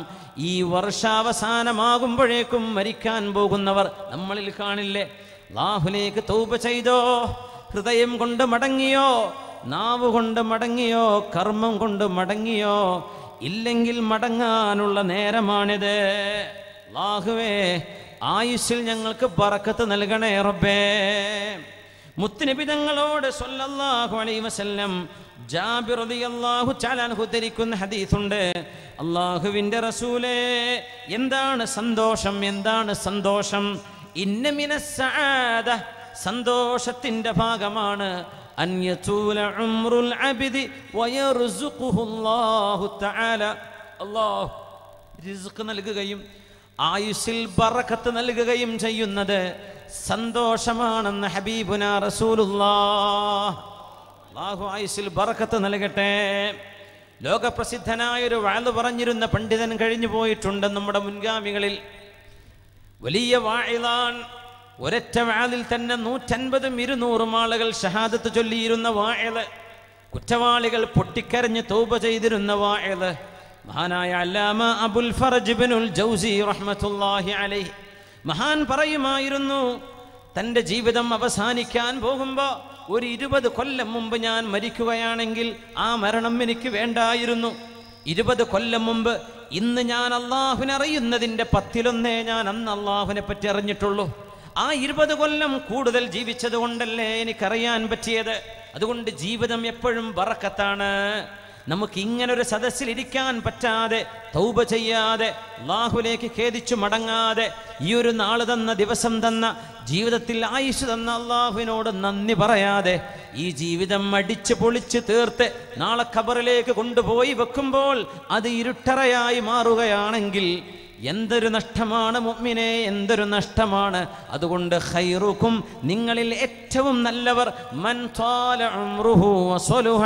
ഈ വർഷാവസാനമാകുമ്പോഴേക്കും മരിക്കാൻ പോകുന്നവർ നമ്മളിൽ കാണില്ലേ ലാഹുലേക്ക് തൗപ ചെയ്തോ ഹൃദയം കൊണ്ട് മടങ്ങിയോ നാവ് കൊണ്ട് മടങ്ങിയോ കർമ്മം കൊണ്ട് മടങ്ങിയോ ഇല്ലെങ്കിൽ മടങ്ങാനുള്ള നേരമാണിത് അള്ളാഹുവേ ആയുസ്സിൽ ഞങ്ങൾക്ക് പറക്കത്ത് നൽകണേ റബ്ബേ മുത്തുനിബിതങ്ങളോട് സൊല്ലാഹു അലൈ വസല്ലം ജാബിറതിയല്ലാഹു ചാലാൻഹു ധരിക്കുന്ന ഹദീസുണ്ട് അള്ളാഹുവിൻ്റെ റസൂലേ എന്താണ് സന്തോഷം എന്താണ് സന്തോഷം ഇന്നമിന സാദ സന്തോഷത്തിൻ്റെ ഭാഗമാണ് അന്യതൂല ഉംറുൽ അബിദി വയറുസുഖുഹുല്ലാഹു തആല അല്ലാഹു റിസ്ക് നൽകുകയും ആയുസിൽ ബറക്കത്ത് നൽകുകയും ചെയ്യുന്നത് സന്തോഷമാണെന്ന് ഹബീബുന റസൂലുല്ലാഹു ആയുസിൽ ബറക്കത്ത് നൽകട്ടെ ലോകപ്രസിദ്ധനായ ഒരു വാഴ് പറഞ്ഞിരുന്ന പണ്ഡിതൻ കഴിഞ്ഞു പോയിട്ടുണ്ട് നമ്മുടെ മുൻഗാമികളിൽ വലിയ വാഴിലാൻ ഒരൊറ്റ വാളിൽ തന്നെ നൂറ്റൻപതും ഇരുന്നൂറും ആളുകൾ ഷഹാദത്ത് ചൊല്ലിയിരുന്ന വാഴ് കുറ്റവാളികൾ പൊട്ടിക്കരഞ്ഞ് തൗപ ചെയ്തിരുന്ന വാഴ് മഹാനായ അല്ലാമ അബുൽ ഫറജ് ബിനുൽ ജൗസി റഹ്മത്തുല്ലാഹി അലൈഹി മഹാൻ പറയുമായിരുന്നു തൻ്റെ ജീവിതം അവസാനിക്കാൻ പോകുമ്പോൾ ഒരു ഇരുപത് കൊല്ലം മുമ്പ് ഞാൻ മരിക്കുകയാണെങ്കിൽ ആ മരണം എനിക്ക് വേണ്ടായിരുന്നു ഇരുപത് കൊല്ലം മുമ്പ് ഇന്ന് ഞാൻ അള്ളാഹുനറിയുന്നതിൻ്റെ പത്തിലൊന്നേ ഞാൻ അന്ന് അള്ളാഹുവിനെ പറ്റി അറിഞ്ഞിട്ടുള്ളൂ ആ ഇരുപത് കൊല്ലം കൂടുതൽ ജീവിച്ചത് കൊണ്ടല്ലേ എനിക്കറിയാൻ പറ്റിയത് അതുകൊണ്ട് ജീവിതം എപ്പോഴും വറക്കത്താണ് നമുക്ക് ഒരു സദസ്സിൽ ഇരിക്കാൻ പറ്റാതെ തൗബ ചെയ്യാതെ അള്ളാഹുലേക്ക് ഖേദിച്ചു മടങ്ങാതെ ഈ ഒരു നാൾ തന്ന ദിവസം തന്ന ജീവിതത്തിൽ ആയുഷ് തന്ന അള്ളാഹുവിനോട് നന്ദി പറയാതെ ഈ ജീവിതം അടിച്ചു പൊളിച്ച് തീർത്ത് നാളെ ഖബറിലേക്ക് കൊണ്ടുപോയി വെക്കുമ്പോൾ അത് ഇരുട്ടറയായി മാറുകയാണെങ്കിൽ എന്തൊരു നഷ്ടമാണ് മുമ്മിനെ എന്തൊരു നഷ്ടമാണ് അതുകൊണ്ട് ഖൈറുക്കും നിങ്ങളിൽ ഏറ്റവും നല്ലവർ മൻ അമലുഹു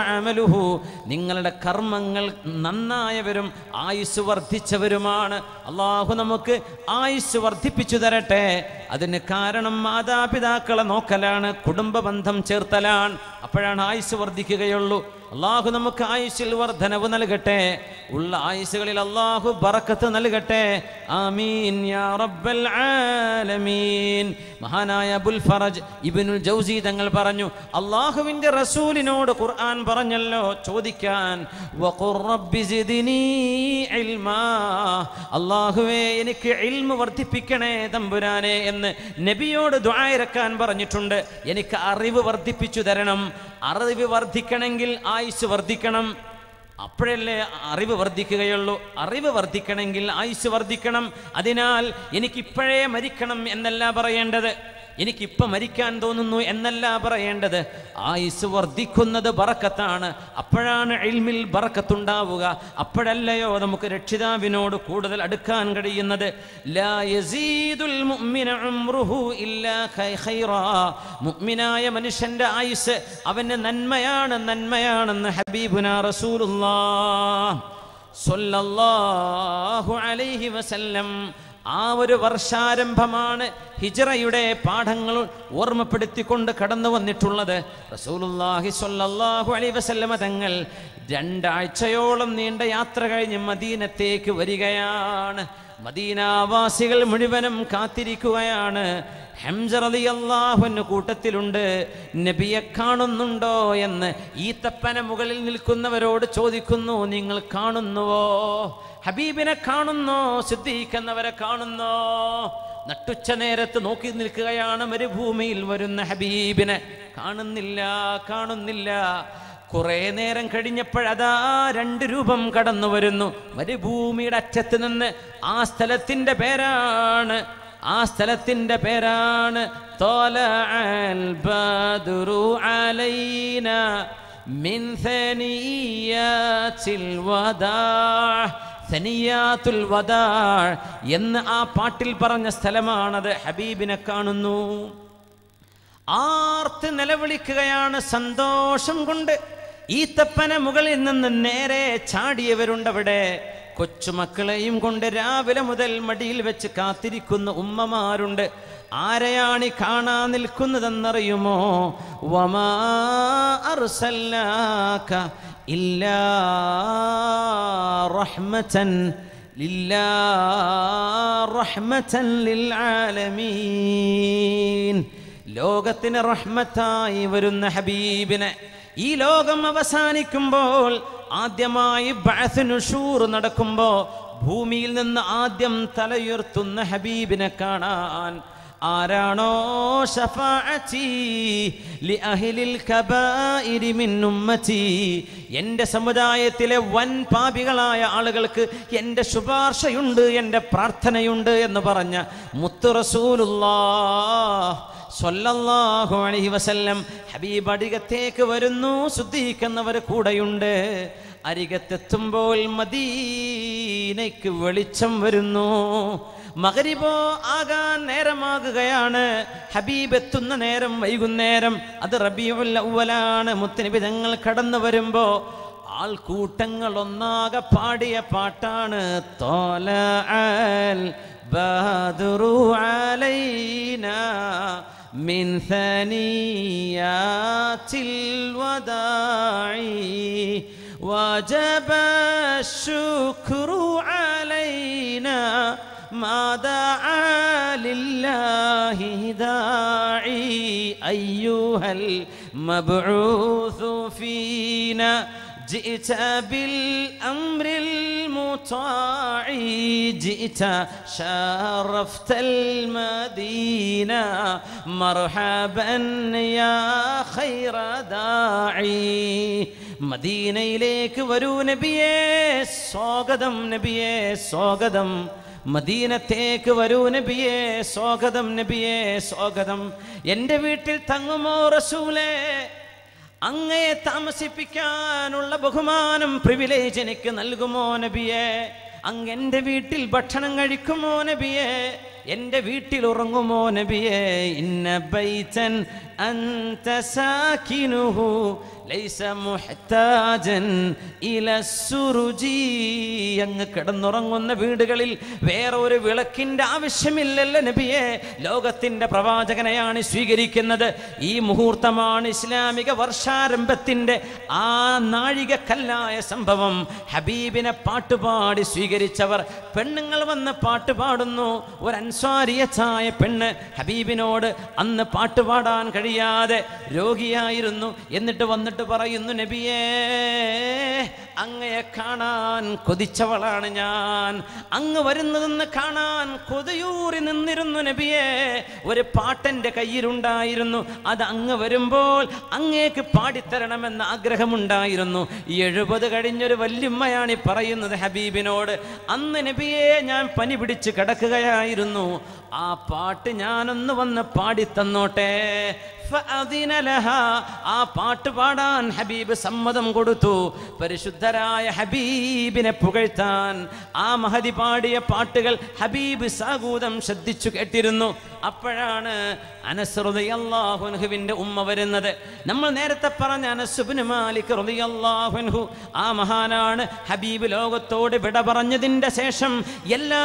നിങ്ങളുടെ കർമ്മങ്ങൾ നന്നായവരും ആയുസ് വർദ്ധിച്ചവരുമാണ് അള്ളാഹു നമുക്ക് ആയുസ് വർദ്ധിപ്പിച്ചു തരട്ടെ അതിന് കാരണം മാതാപിതാക്കളെ നോക്കലാണ് കുടുംബ ബന്ധം ചേർത്തലാണ് അപ്പോഴാണ് ആയുസ് വർദ്ധിക്കുകയുള്ളൂ അള്ളാഹു നമുക്ക് ആയുസിൽ വർധനവ് നൽകട്ടെ ഉള്ള ആയുസുകളിൽ അള്ളാഹു ബറക്കത്ത് നൽകട്ടെ ആമീൻ യാ റബ്ബൽ ആലമീൻ മഹാനായ അബുൽ ഫറജ് ഇബിനുൽ ജൗസി തങ്ങൾ പറഞ്ഞു അള്ളാഹുവിന്റെ റസൂലിനോട് ഖുർആൻ പറഞ്ഞല്ലോ ചോദിക്കാൻ അള്ളാഹുവേ എനിക്ക് ഇൽമു വർദ്ധിപ്പിക്കണേ തമ്പുരാനെ എന്ന് നബിയോട് ദ്വായിരക്കാൻ പറഞ്ഞിട്ടുണ്ട് എനിക്ക് അറിവ് വർദ്ധിപ്പിച്ചു തരണം അറിവ് വർദ്ധിക്കണമെങ്കിൽ ആയുസ് വർദ്ധിക്കണം അപ്പോഴല്ലേ അറിവ് വർദ്ധിക്കുകയുള്ളൂ അറിവ് വർദ്ധിക്കണമെങ്കിൽ ആയുസ് വർദ്ധിക്കണം അതിനാൽ എനിക്കിപ്പോഴേ മരിക്കണം എന്നല്ല പറയേണ്ടത് എനിക്കിപ്പം മരിക്കാൻ തോന്നുന്നു എന്നല്ല പറയേണ്ടത് ആയുസ് വർദ്ധിക്കുന്നത് ബറക്കത്താണ് അപ്പോഴാണ് എൽമിൽ ബറക്കത്തുണ്ടാവുക അപ്പോഴല്ലയോ നമുക്ക് രക്ഷിതാവിനോട് കൂടുതൽ അടുക്കാൻ കഴിയുന്നത് മുഗ്മിനായ മനുഷ്യന്റെ ആയുസ് അവന് നന്മയാണ് നന്മയാണെന്ന് ഹബീബുന റസൂലുള്ള അലൈഹി വസല്ലം ആ ഒരു വർഷാരംഭമാണ് ഹിജറയുടെ പാഠങ്ങൾ ഓർമ്മപ്പെടുത്തിക്കൊണ്ട് കടന്നു വന്നിട്ടുള്ളത് സ്വല്ലല്ലാഹു വസല്ലമ തങ്ങൾ രണ്ടാഴ്ചയോളം നീണ്ട യാത്ര കഴിഞ്ഞ് മദീനത്തേക്ക് വരികയാണ് മദീനാവാസികൾ മുഴുവനും കാത്തിരിക്കുകയാണ് ഹംസറതി അള്ളാഹുവിന് കൂട്ടത്തിലുണ്ട് നബിയെ കാണുന്നുണ്ടോ എന്ന് ഈ തപ്പന മുകളിൽ നിൽക്കുന്നവരോട് ചോദിക്കുന്നു നിങ്ങൾ കാണുന്നുവോ ഹബീബിനെ കാണുന്നു സിദ്ദീഖ് എന്നവരെ കാണുന്നു നട്ടുച്ച നേരത്ത് നോക്കി നിൽക്കുകയാണ് മരുഭൂമിയിൽ വരുന്ന ഹബീബിനെ കാണുന്നില്ല കാണുന്നില്ല കുറേ നേരം കഴിഞ്ഞപ്പോഴതാ രണ്ട് രൂപം കടന്നു വരുന്നു മരുഭൂമിയുടെ അറ്റത്ത് നിന്ന് ആ സ്ഥലത്തിന്റെ പേരാണ് ആ സ്ഥലത്തിന്റെ പേരാണ് തോല അലൈന എന്ന് ആ പാട്ടിൽ പറഞ്ഞ സ്ഥലമാണത് ഹബീബിനെ കാണുന്നു ആർത്ത് നിലവിളിക്കുകയാണ് സന്തോഷം കൊണ്ട് ഈത്തപ്പന മുകളിൽ നിന്ന് നേരെ ചാടിയവരുണ്ടവിടെ കൊച്ചുമക്കളെയും കൊണ്ട് രാവിലെ മുതൽ മടിയിൽ വെച്ച് കാത്തിരിക്കുന്ന ഉമ്മമാരുണ്ട് ആരെയാണ് കാണാൻ നിൽക്കുന്നതെന്നറിയുമോ വമാ إلا رحمة إلا رحمة للعالمين ലോകത്തിന് റഹ്മത്തായി വരുന്ന ഹബീബിനെ ഈ ലോകം അവസാനിക്കുമ്പോൾ ആദ്യമായി ബഴസിനുഷൂർ നടക്കുമ്പോൾ ഭൂമിയിൽ നിന്ന് ആദ്യം തലയുയർത്തുന്ന ഹബീബിനെ കാണാൻ ആരാണോ എൻ്റെ സമുദായത്തിലെ വൻ പാപികളായ ആളുകൾക്ക് എന്റെ ശുപാർശയുണ്ട് എന്റെ പ്രാർത്ഥനയുണ്ട് എന്ന് പറഞ്ഞ മുത്തു വസല്ലം ഹബീബ് അടികത്തേക്ക് വരുന്നു ശുദ്ധിക്കുന്നവർ കൂടെയുണ്ട് അരികത്തെത്തുമ്പോൾ മദീനയ്ക്ക് വെളിച്ചം വരുന്നു മകരിബോ ആകാൻ നേരമാകുകയാണ് ഹബീബ് എത്തുന്ന നേരം വൈകുന്നേരം അത് റബിയുൽ അവലാണ് മുത്തനിബിതങ്ങൾ കടന്നു വരുമ്പോൾ ആൾക്കൂട്ടങ്ങൾ ഒന്നാകെ പാടിയ പാട്ടാണ് തോല അൽ ما دعا لله داعي أيها المبعوث فينا جئت بالأمر المطاع جئت شرفت المدينة مرحبا يا خير داعي إليك ورو نبيه صغدم نبيه صغدم മദീനത്തേക്ക് വരൂ നബിയെ സ്വാഗതം നബിയെ സ്വാഗതം എൻ്റെ വീട്ടിൽ തങ്ങുമോ റസൂലേ അങ്ങയെ താമസിപ്പിക്കാനുള്ള ബഹുമാനം പ്രിവിലേജ് എനിക്ക് നൽകുമോ നബിയെ അങ്ങ് എൻ്റെ വീട്ടിൽ ഭക്ഷണം കഴിക്കുമോ നബിയെ എൻ്റെ വീട്ടിൽ ഉറങ്ങുമോ നബിയെ ഇന്ന ബൈത്തൻ أنت ساكنه ليس മുഹ്താജൻ ഇല സുരുജി അങ്ങ് കിടന്നുറങ്ങുന്ന വീടുകളിൽ വേറെ ഒരു വിളക്കിൻ്റെ ആവശ്യമില്ലല്ലോ നബിയെ ലോകത്തിൻ്റെ പ്രവാചകനെയാണ് സ്വീകരിക്കുന്നത് ഈ മുഹൂർത്തമാണ് ഇസ്ലാമിക വർഷാരംഭത്തിൻ്റെ ആ നാഴികക്കല്ലായ സംഭവം ഹബീബിനെ പാട്ടുപാടി സ്വീകരിച്ചവർ പെണ്ണുങ്ങൾ വന്ന് പാട്ടുപാടുന്നു ഒരു അൻസ്വാരിയ പെണ്ണ് ഹബീബിനോട് അന്ന് പാട്ടുപാടാൻ കഴിയും കഴിയാതെ രോഗിയായിരുന്നു എന്നിട്ട് വന്നിട്ട് പറയുന്നു നബിയേ അങ്ങയെ കാണാൻ കൊതിച്ചവളാണ് ഞാൻ അങ്ങ് വരുന്നതെന്ന് കാണാൻ കൊതിയൂറി നിന്നിരുന്നു നബിയെ ഒരു പാട്ടെൻ്റെ കയ്യിലുണ്ടായിരുന്നു അത് അങ്ങ് വരുമ്പോൾ അങ്ങേക്ക് പാടിത്തരണമെന്ന ആഗ്രഹമുണ്ടായിരുന്നു എഴുപത് കഴിഞ്ഞൊരു വല്യമ്മയാണ് ഈ പറയുന്നത് ഹബീബിനോട് അന്ന് നബിയെ ഞാൻ പനി പിടിച്ച് കിടക്കുകയായിരുന്നു ആ പാട്ട് ഞാനൊന്ന് വന്ന് പാടിത്തന്നോട്ടെ ആ പാട്ട് പാടാൻ ഹബീബ് സമ്മതം കൊടുത്തു പരിശുദ്ധരായ ഹബീബിനെ പുകഴ്ത്താൻ ആ മഹതി പാടിയ പാട്ടുകൾ ഹബീബ് സാഗൂതം ശ്രദ്ധിച്ചു കേട്ടിരുന്നു അപ്പോഴാണ് അനസ്ഹുവിന്റെ ഉമ്മ വരുന്നത് നമ്മൾ നേരത്തെ പറഞ്ഞ അനസുബിന് മാലിക് റുദിയല്ലാഹുൻഹു ആ മഹാനാണ് ഹബീബ് ലോകത്തോട് വിട പറഞ്ഞതിൻ്റെ ശേഷം എല്ലാ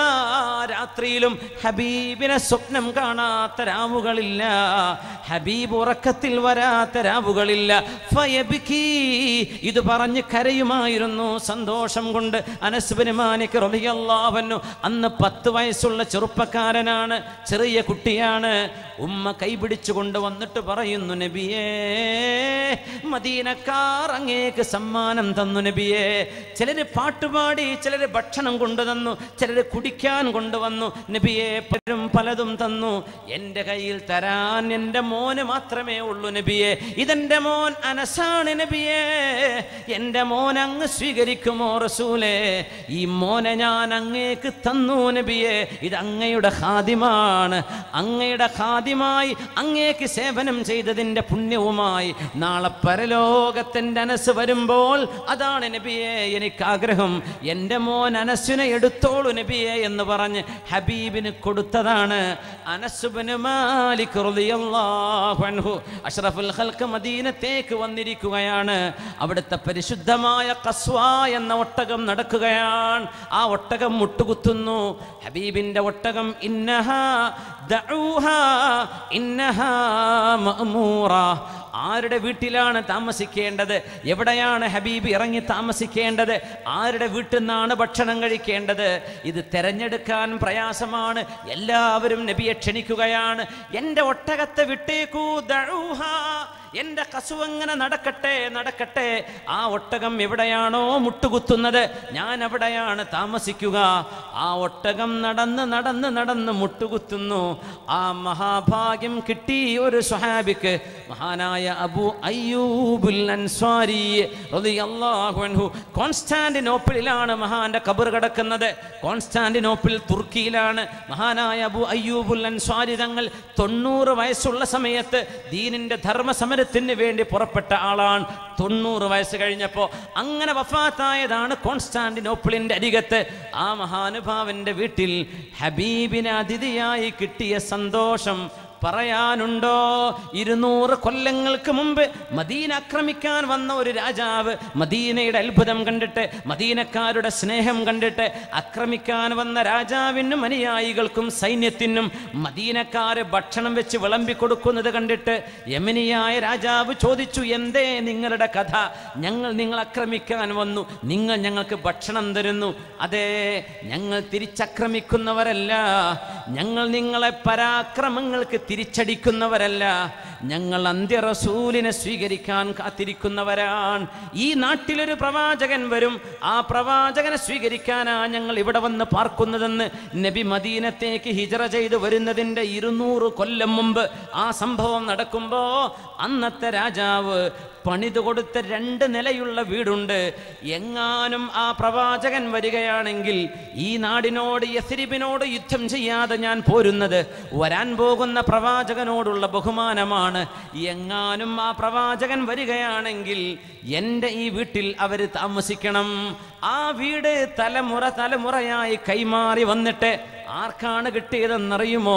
രാത്രിയിലും ഹബീബിനെ സ്വപ്നം കാണാത്ത രാവുകളില്ല ഹബീബ് ഉറക്കത്തിൽ വരാത്ത രാവുകളില്ല ഫയബിക്കി ഇത് പറഞ്ഞ് കരയുമായിരുന്നു സന്തോഷം കൊണ്ട് അനസ്ബനുമാനിക്ക് റബിയല്ലാവന്നു അന്ന് പത്ത് വയസ്സുള്ള ചെറുപ്പക്കാരനാണ് ചെറിയ കുട്ടിയാണ് ഉമ്മ കൈപിടിച്ചു കൊണ്ടുവന്നിട്ട് പറയുന്നു നബിയേ മദീനക്കാർ അങ്ങേക്ക് സമ്മാനം തന്നു നബിയേ ചിലര് പാട്ടുപാടി ചിലര് ഭക്ഷണം കൊണ്ടുതന്നു ചിലര് കുടിക്കാൻ കൊണ്ടുവന്നു നബിയെ പലരും പലതും തന്നു എൻ്റെ കയ്യിൽ തരാൻ എൻ്റെ മോന് മാത്രമേ ഉള്ളൂ നബിയെ ഇതെൻ്റെ മോൻ അനസാണ് നബിയേ എൻ്റെ മോൻ അങ്ങ് സ്വീകരിക്കുമോ റസൂലേ ഈ മോനെ ഞാൻ അങ്ങേക്ക് തന്നു നബിയെ ഇത് അങ്ങയുടെ ഹാദിമാണ് അങ്ങയുടെ ഹാദി ആദ്യമായി അങ്ങേക്ക് സേവനം ചെയ്തതിൻ്റെ പുണ്യവുമായി നാളെ പരലോകത്തിൻ്റെ അനസ് വരുമ്പോൾ അതാണ് നബിയെ എനിക്ക് ആഗ്രഹം എൻ്റെ മോൻ അനസ്സിനെ എടുത്തോളൂ നബിയെ എന്ന് പറഞ്ഞ് ഹബീബിന് കൊടുത്തതാണ് അനസുബിന് മാലിക് അഷ്റഫുൽ ഹൽക്ക് മദീനത്തേക്ക് വന്നിരിക്കുകയാണ് അവിടുത്തെ പരിശുദ്ധമായ കസ്വ എന്ന ഒട്ടകം നടക്കുകയാണ് ആ ഒട്ടകം മുട്ടുകുത്തുന്നു ഹബീബിൻ്റെ ഒട്ടകം ഇന്നഹ ആരുടെ വീട്ടിലാണ് താമസിക്കേണ്ടത് എവിടെയാണ് ഹബീബ് ഇറങ്ങി താമസിക്കേണ്ടത് ആരുടെ വീട്ടിൽ നിന്നാണ് ഭക്ഷണം കഴിക്കേണ്ടത് ഇത് തിരഞ്ഞെടുക്കാൻ പ്രയാസമാണ് എല്ലാവരും നബിയെ ക്ഷണിക്കുകയാണ് എൻ്റെ ഒട്ടകത്തെ വിട്ടേക്കൂ ദഴൂഹ എൻ്റെ കസുവങ്ങനെ നടക്കട്ടെ നടക്കട്ടെ ആ ഒട്ടകം എവിടെയാണോ മുട്ടുകുത്തുന്നത് ഞാൻ അവിടെയാണ് താമസിക്കുക ആ ഒട്ടകം നടന്ന് നടന്ന് നടന്ന് മുട്ടുകുത്തുന്നു ആ മഹാഭാഗ്യം കിട്ടി ഒരു സ്വഹാബിക്ക് മഹാനായ അബു അയ്യൂബുൽ അൻസ്വാരി അൻസ്വാരിഹു മഹാന്റെ കബർ കിടക്കുന്നത് കോൺസ്റ്റാന്റിനോപ്പിൾ തുർക്കിയിലാണ് മഹാനായ അബു അയ്യൂബുൽ അൻസ്വാരി തങ്ങൾ തൊണ്ണൂറ് വയസ്സുള്ള സമയത്ത് ദീനിന്റെ ധർമ്മ സുന്നത്തിന് വേണ്ടി പുറപ്പെട്ട ആളാണ് തൊണ്ണൂറ് വയസ്സ് കഴിഞ്ഞപ്പോൾ അങ്ങനെ വഫാത്തായതാണ് കോൺസ്റ്റാന്റിനോപ്പിളിൻ്റെ അരികത്ത് ആ മഹാനുഭാവൻ്റെ വീട്ടിൽ ഹബീബിനെ അതിഥിയായി കിട്ടിയ സന്തോഷം പറയാനുണ്ടോ ഇരുന്നൂറ് കൊല്ലങ്ങൾക്ക് മുമ്പ് മദീന ആക്രമിക്കാൻ വന്ന ഒരു രാജാവ് മദീനയുടെ അത്ഭുതം കണ്ടിട്ട് മദീനക്കാരുടെ സ്നേഹം കണ്ടിട്ട് ആക്രമിക്കാൻ വന്ന രാജാവിനും അനുയായികൾക്കും സൈന്യത്തിനും മദീനക്കാര് ഭക്ഷണം വെച്ച് വിളമ്പി കൊടുക്കുന്നത് കണ്ടിട്ട് യമനിയായ രാജാവ് ചോദിച്ചു എന്തേ നിങ്ങളുടെ കഥ ഞങ്ങൾ നിങ്ങൾ ആക്രമിക്കാൻ വന്നു നിങ്ങൾ ഞങ്ങൾക്ക് ഭക്ഷണം തരുന്നു അതെ ഞങ്ങൾ തിരിച്ചക്രമിക്കുന്നവരല്ല ഞങ്ങൾ നിങ്ങളെ പരാക്രമങ്ങൾക്ക് തിരിച്ചടിക്കുന്നവരല്ല ഞങ്ങൾ അന്ത്യറസൂലിനെ സ്വീകരിക്കാൻ കാത്തിരിക്കുന്നവരാണ് ഈ നാട്ടിലൊരു പ്രവാചകൻ വരും ആ പ്രവാചകനെ സ്വീകരിക്കാനാണ് ഞങ്ങൾ ഇവിടെ വന്ന് പാർക്കുന്നതെന്ന് നബി മദീനത്തേക്ക് ഹിജറ ചെയ്ത് വരുന്നതിൻ്റെ ഇരുന്നൂറ് കൊല്ലം മുമ്പ് ആ സംഭവം നടക്കുമ്പോൾ അന്നത്തെ രാജാവ് പണിത് കൊടുത്ത രണ്ട് നിലയുള്ള വീടുണ്ട് എങ്ങാനും ആ പ്രവാചകൻ വരികയാണെങ്കിൽ ഈ നാടിനോട് യസിരിബിനോട് യുദ്ധം ചെയ്യാതെ ഞാൻ പോരുന്നത് വരാൻ പോകുന്ന പ്രവാചകനോടുള്ള ബഹുമാനമാണ് എങ്ങാനും ആ പ്രവാചകൻ വരികയാണെങ്കിൽ എൻ്റെ ഈ വീട്ടിൽ അവർ താമസിക്കണം ആ വീട് തലമുറ തലമുറയായി കൈമാറി വന്നിട്ട് ആർക്കാണ് കിട്ടിയതെന്നറിയുമോ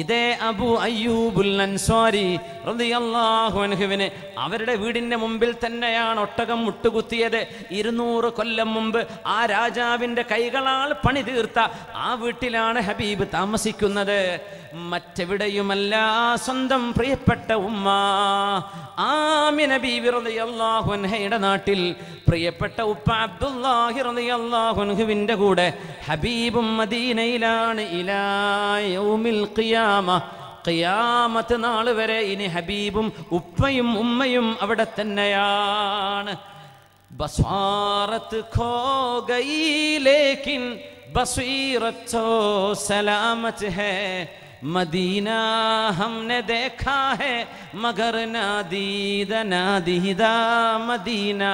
ഇതേ അബു അയ്യൂബുൽ അൻസാരി റളിയല്ലാഹുവിനെ അവരുടെ വീടിന്റെ മുമ്പിൽ തന്നെയാണ് ഒട്ടകം മുട്ടുകുത്തിയത് ഇരുന്നൂറ് കൊല്ലം മുമ്പ് ആ രാജാവിന്റെ കൈകളാൽ പണി തീർത്ത ആ വീട്ടിലാണ് ഹബീബ് താമസിക്കുന്നത് മറ്റെവിടെയുമല്ല സ്വന്തം പ്രിയപ്പെട്ട ഉമ്മ ആമിന ബീവിറിയാഹുൻഹയുടെ നാട്ടിൽ പ്രിയപ്പെട്ട ഉപ്പ അബ്ദുല്ലാഹിറിയാഹുൻഹുവിൻ്റെ കൂടെ ഹബീബും മദീനയിലാണ് ഇലായൗമിൽ ഖിയാമ ഖിയാമത്ത് നാൾ വരെ ഇനി ഹബീബും ഉപ്പയും ഉമ്മയും അവിടെ തന്നെയാണ് ബസ്വാറത്ത് ഖോ ഗൈ ലേക്കിൻ ബസ്വീറത്തോ സലാമത്ത് ഹേ مدینہ ہم نے دیکھا ہے مگر نادید نادیدہ مدینہ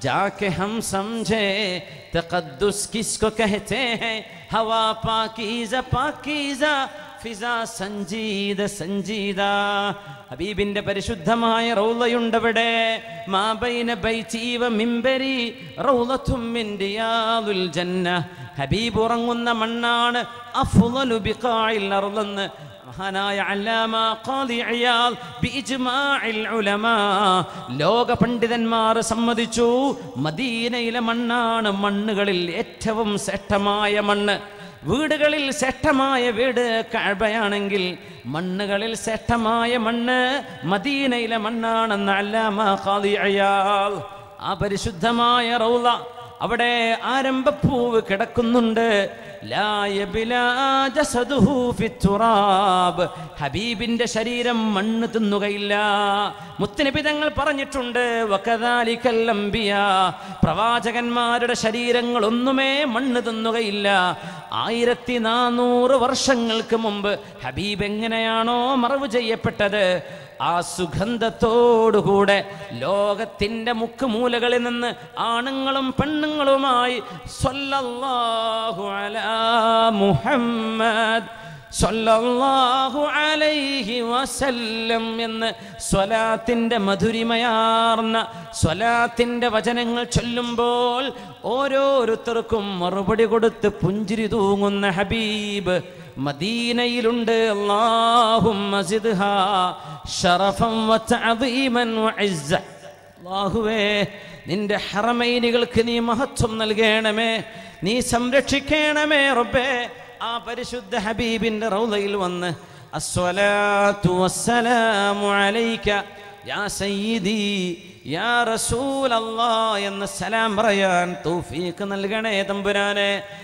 جا کے ہم سمجھے تقدس کس کو کہتے ہیں ہوا پاکیزہ پاکیزہ سنجیدا ابھی پریشدیا ഹബീബ് ഉറങ്ങുന്ന മണ്ണാണ് അർലെന്ന് മഹാനായ അല്ലാമ ഖാദി അയാൽ ഉലമാ ലോക പണ്ഡിതന്മാർ സമ്മതിച്ചു മദീനയിലെ മണ്ണാണ് മണ്ണുകളിൽ ഏറ്റവും ശ്രേഷ്ഠമായ മണ്ണ് വീടുകളിൽ ശ്രേഷ്ഠമായ വീട് കഴബയാണെങ്കിൽ മണ്ണുകളിൽ ശ്രേഷ്ഠമായ മണ്ണ് മദീനയിലെ മണ്ണാണെന്ന് അല്ലാമ ഖാദി അയാൽ ആ പരിശുദ്ധമായ റൗള അവിടെ ആരംഭപ്പൂവ് കിടക്കുന്നുണ്ട് ഹബീബിന്റെ ശരീരം മണ്ണ് തിന്നുകയില്ല മുത്തിനിപിതങ്ങൾ തങ്ങൾ പറഞ്ഞിട്ടുണ്ട് പ്രവാചകന്മാരുടെ ശരീരങ്ങളൊന്നുമേ മണ്ണ് തിന്നുകയില്ല ആയിരത്തി നാനൂറ് വർഷങ്ങൾക്ക് മുമ്പ് ഹബീബ് എങ്ങനെയാണോ മറവ് ചെയ്യപ്പെട്ടത് ആ സുഗന്ധത്തോടുകൂടെ ലോകത്തിൻ്റെ മുക്കുമൂലകളിൽ നിന്ന് ആണുങ്ങളും പെണ്ണുങ്ങളുമായി മുഹമ്മദ് അലൈഹി വസല്ലം എന്ന് സ്വലാത്തിൻ്റെ മധുരിമയാർന്ന സ്വലാത്തിൻ്റെ വചനങ്ങൾ ചൊല്ലുമ്പോൾ ഓരോരുത്തർക്കും മറുപടി കൊടുത്ത് പുഞ്ചിരി തൂങ്ങുന്ന ഹബീബ് മദീനയിലുണ്ട് അള്ളാഹും നിന്റെ ഹറമൈനികൾക്ക് നീ മഹത്വം നൽകണമേ നീ സംരക്ഷിക്കണമേ റബ്ബേ ആ പരിശുദ്ധ ഹബീബിന്റെ റൗലയിൽ വന്ന് അസ്വലാത്തു വസ്സലാമു യാ സയ്യിദി യാ എന്ന സലാം പറയാൻ തൗഫീഖ് നൽകണേ തമ്പുരാനെ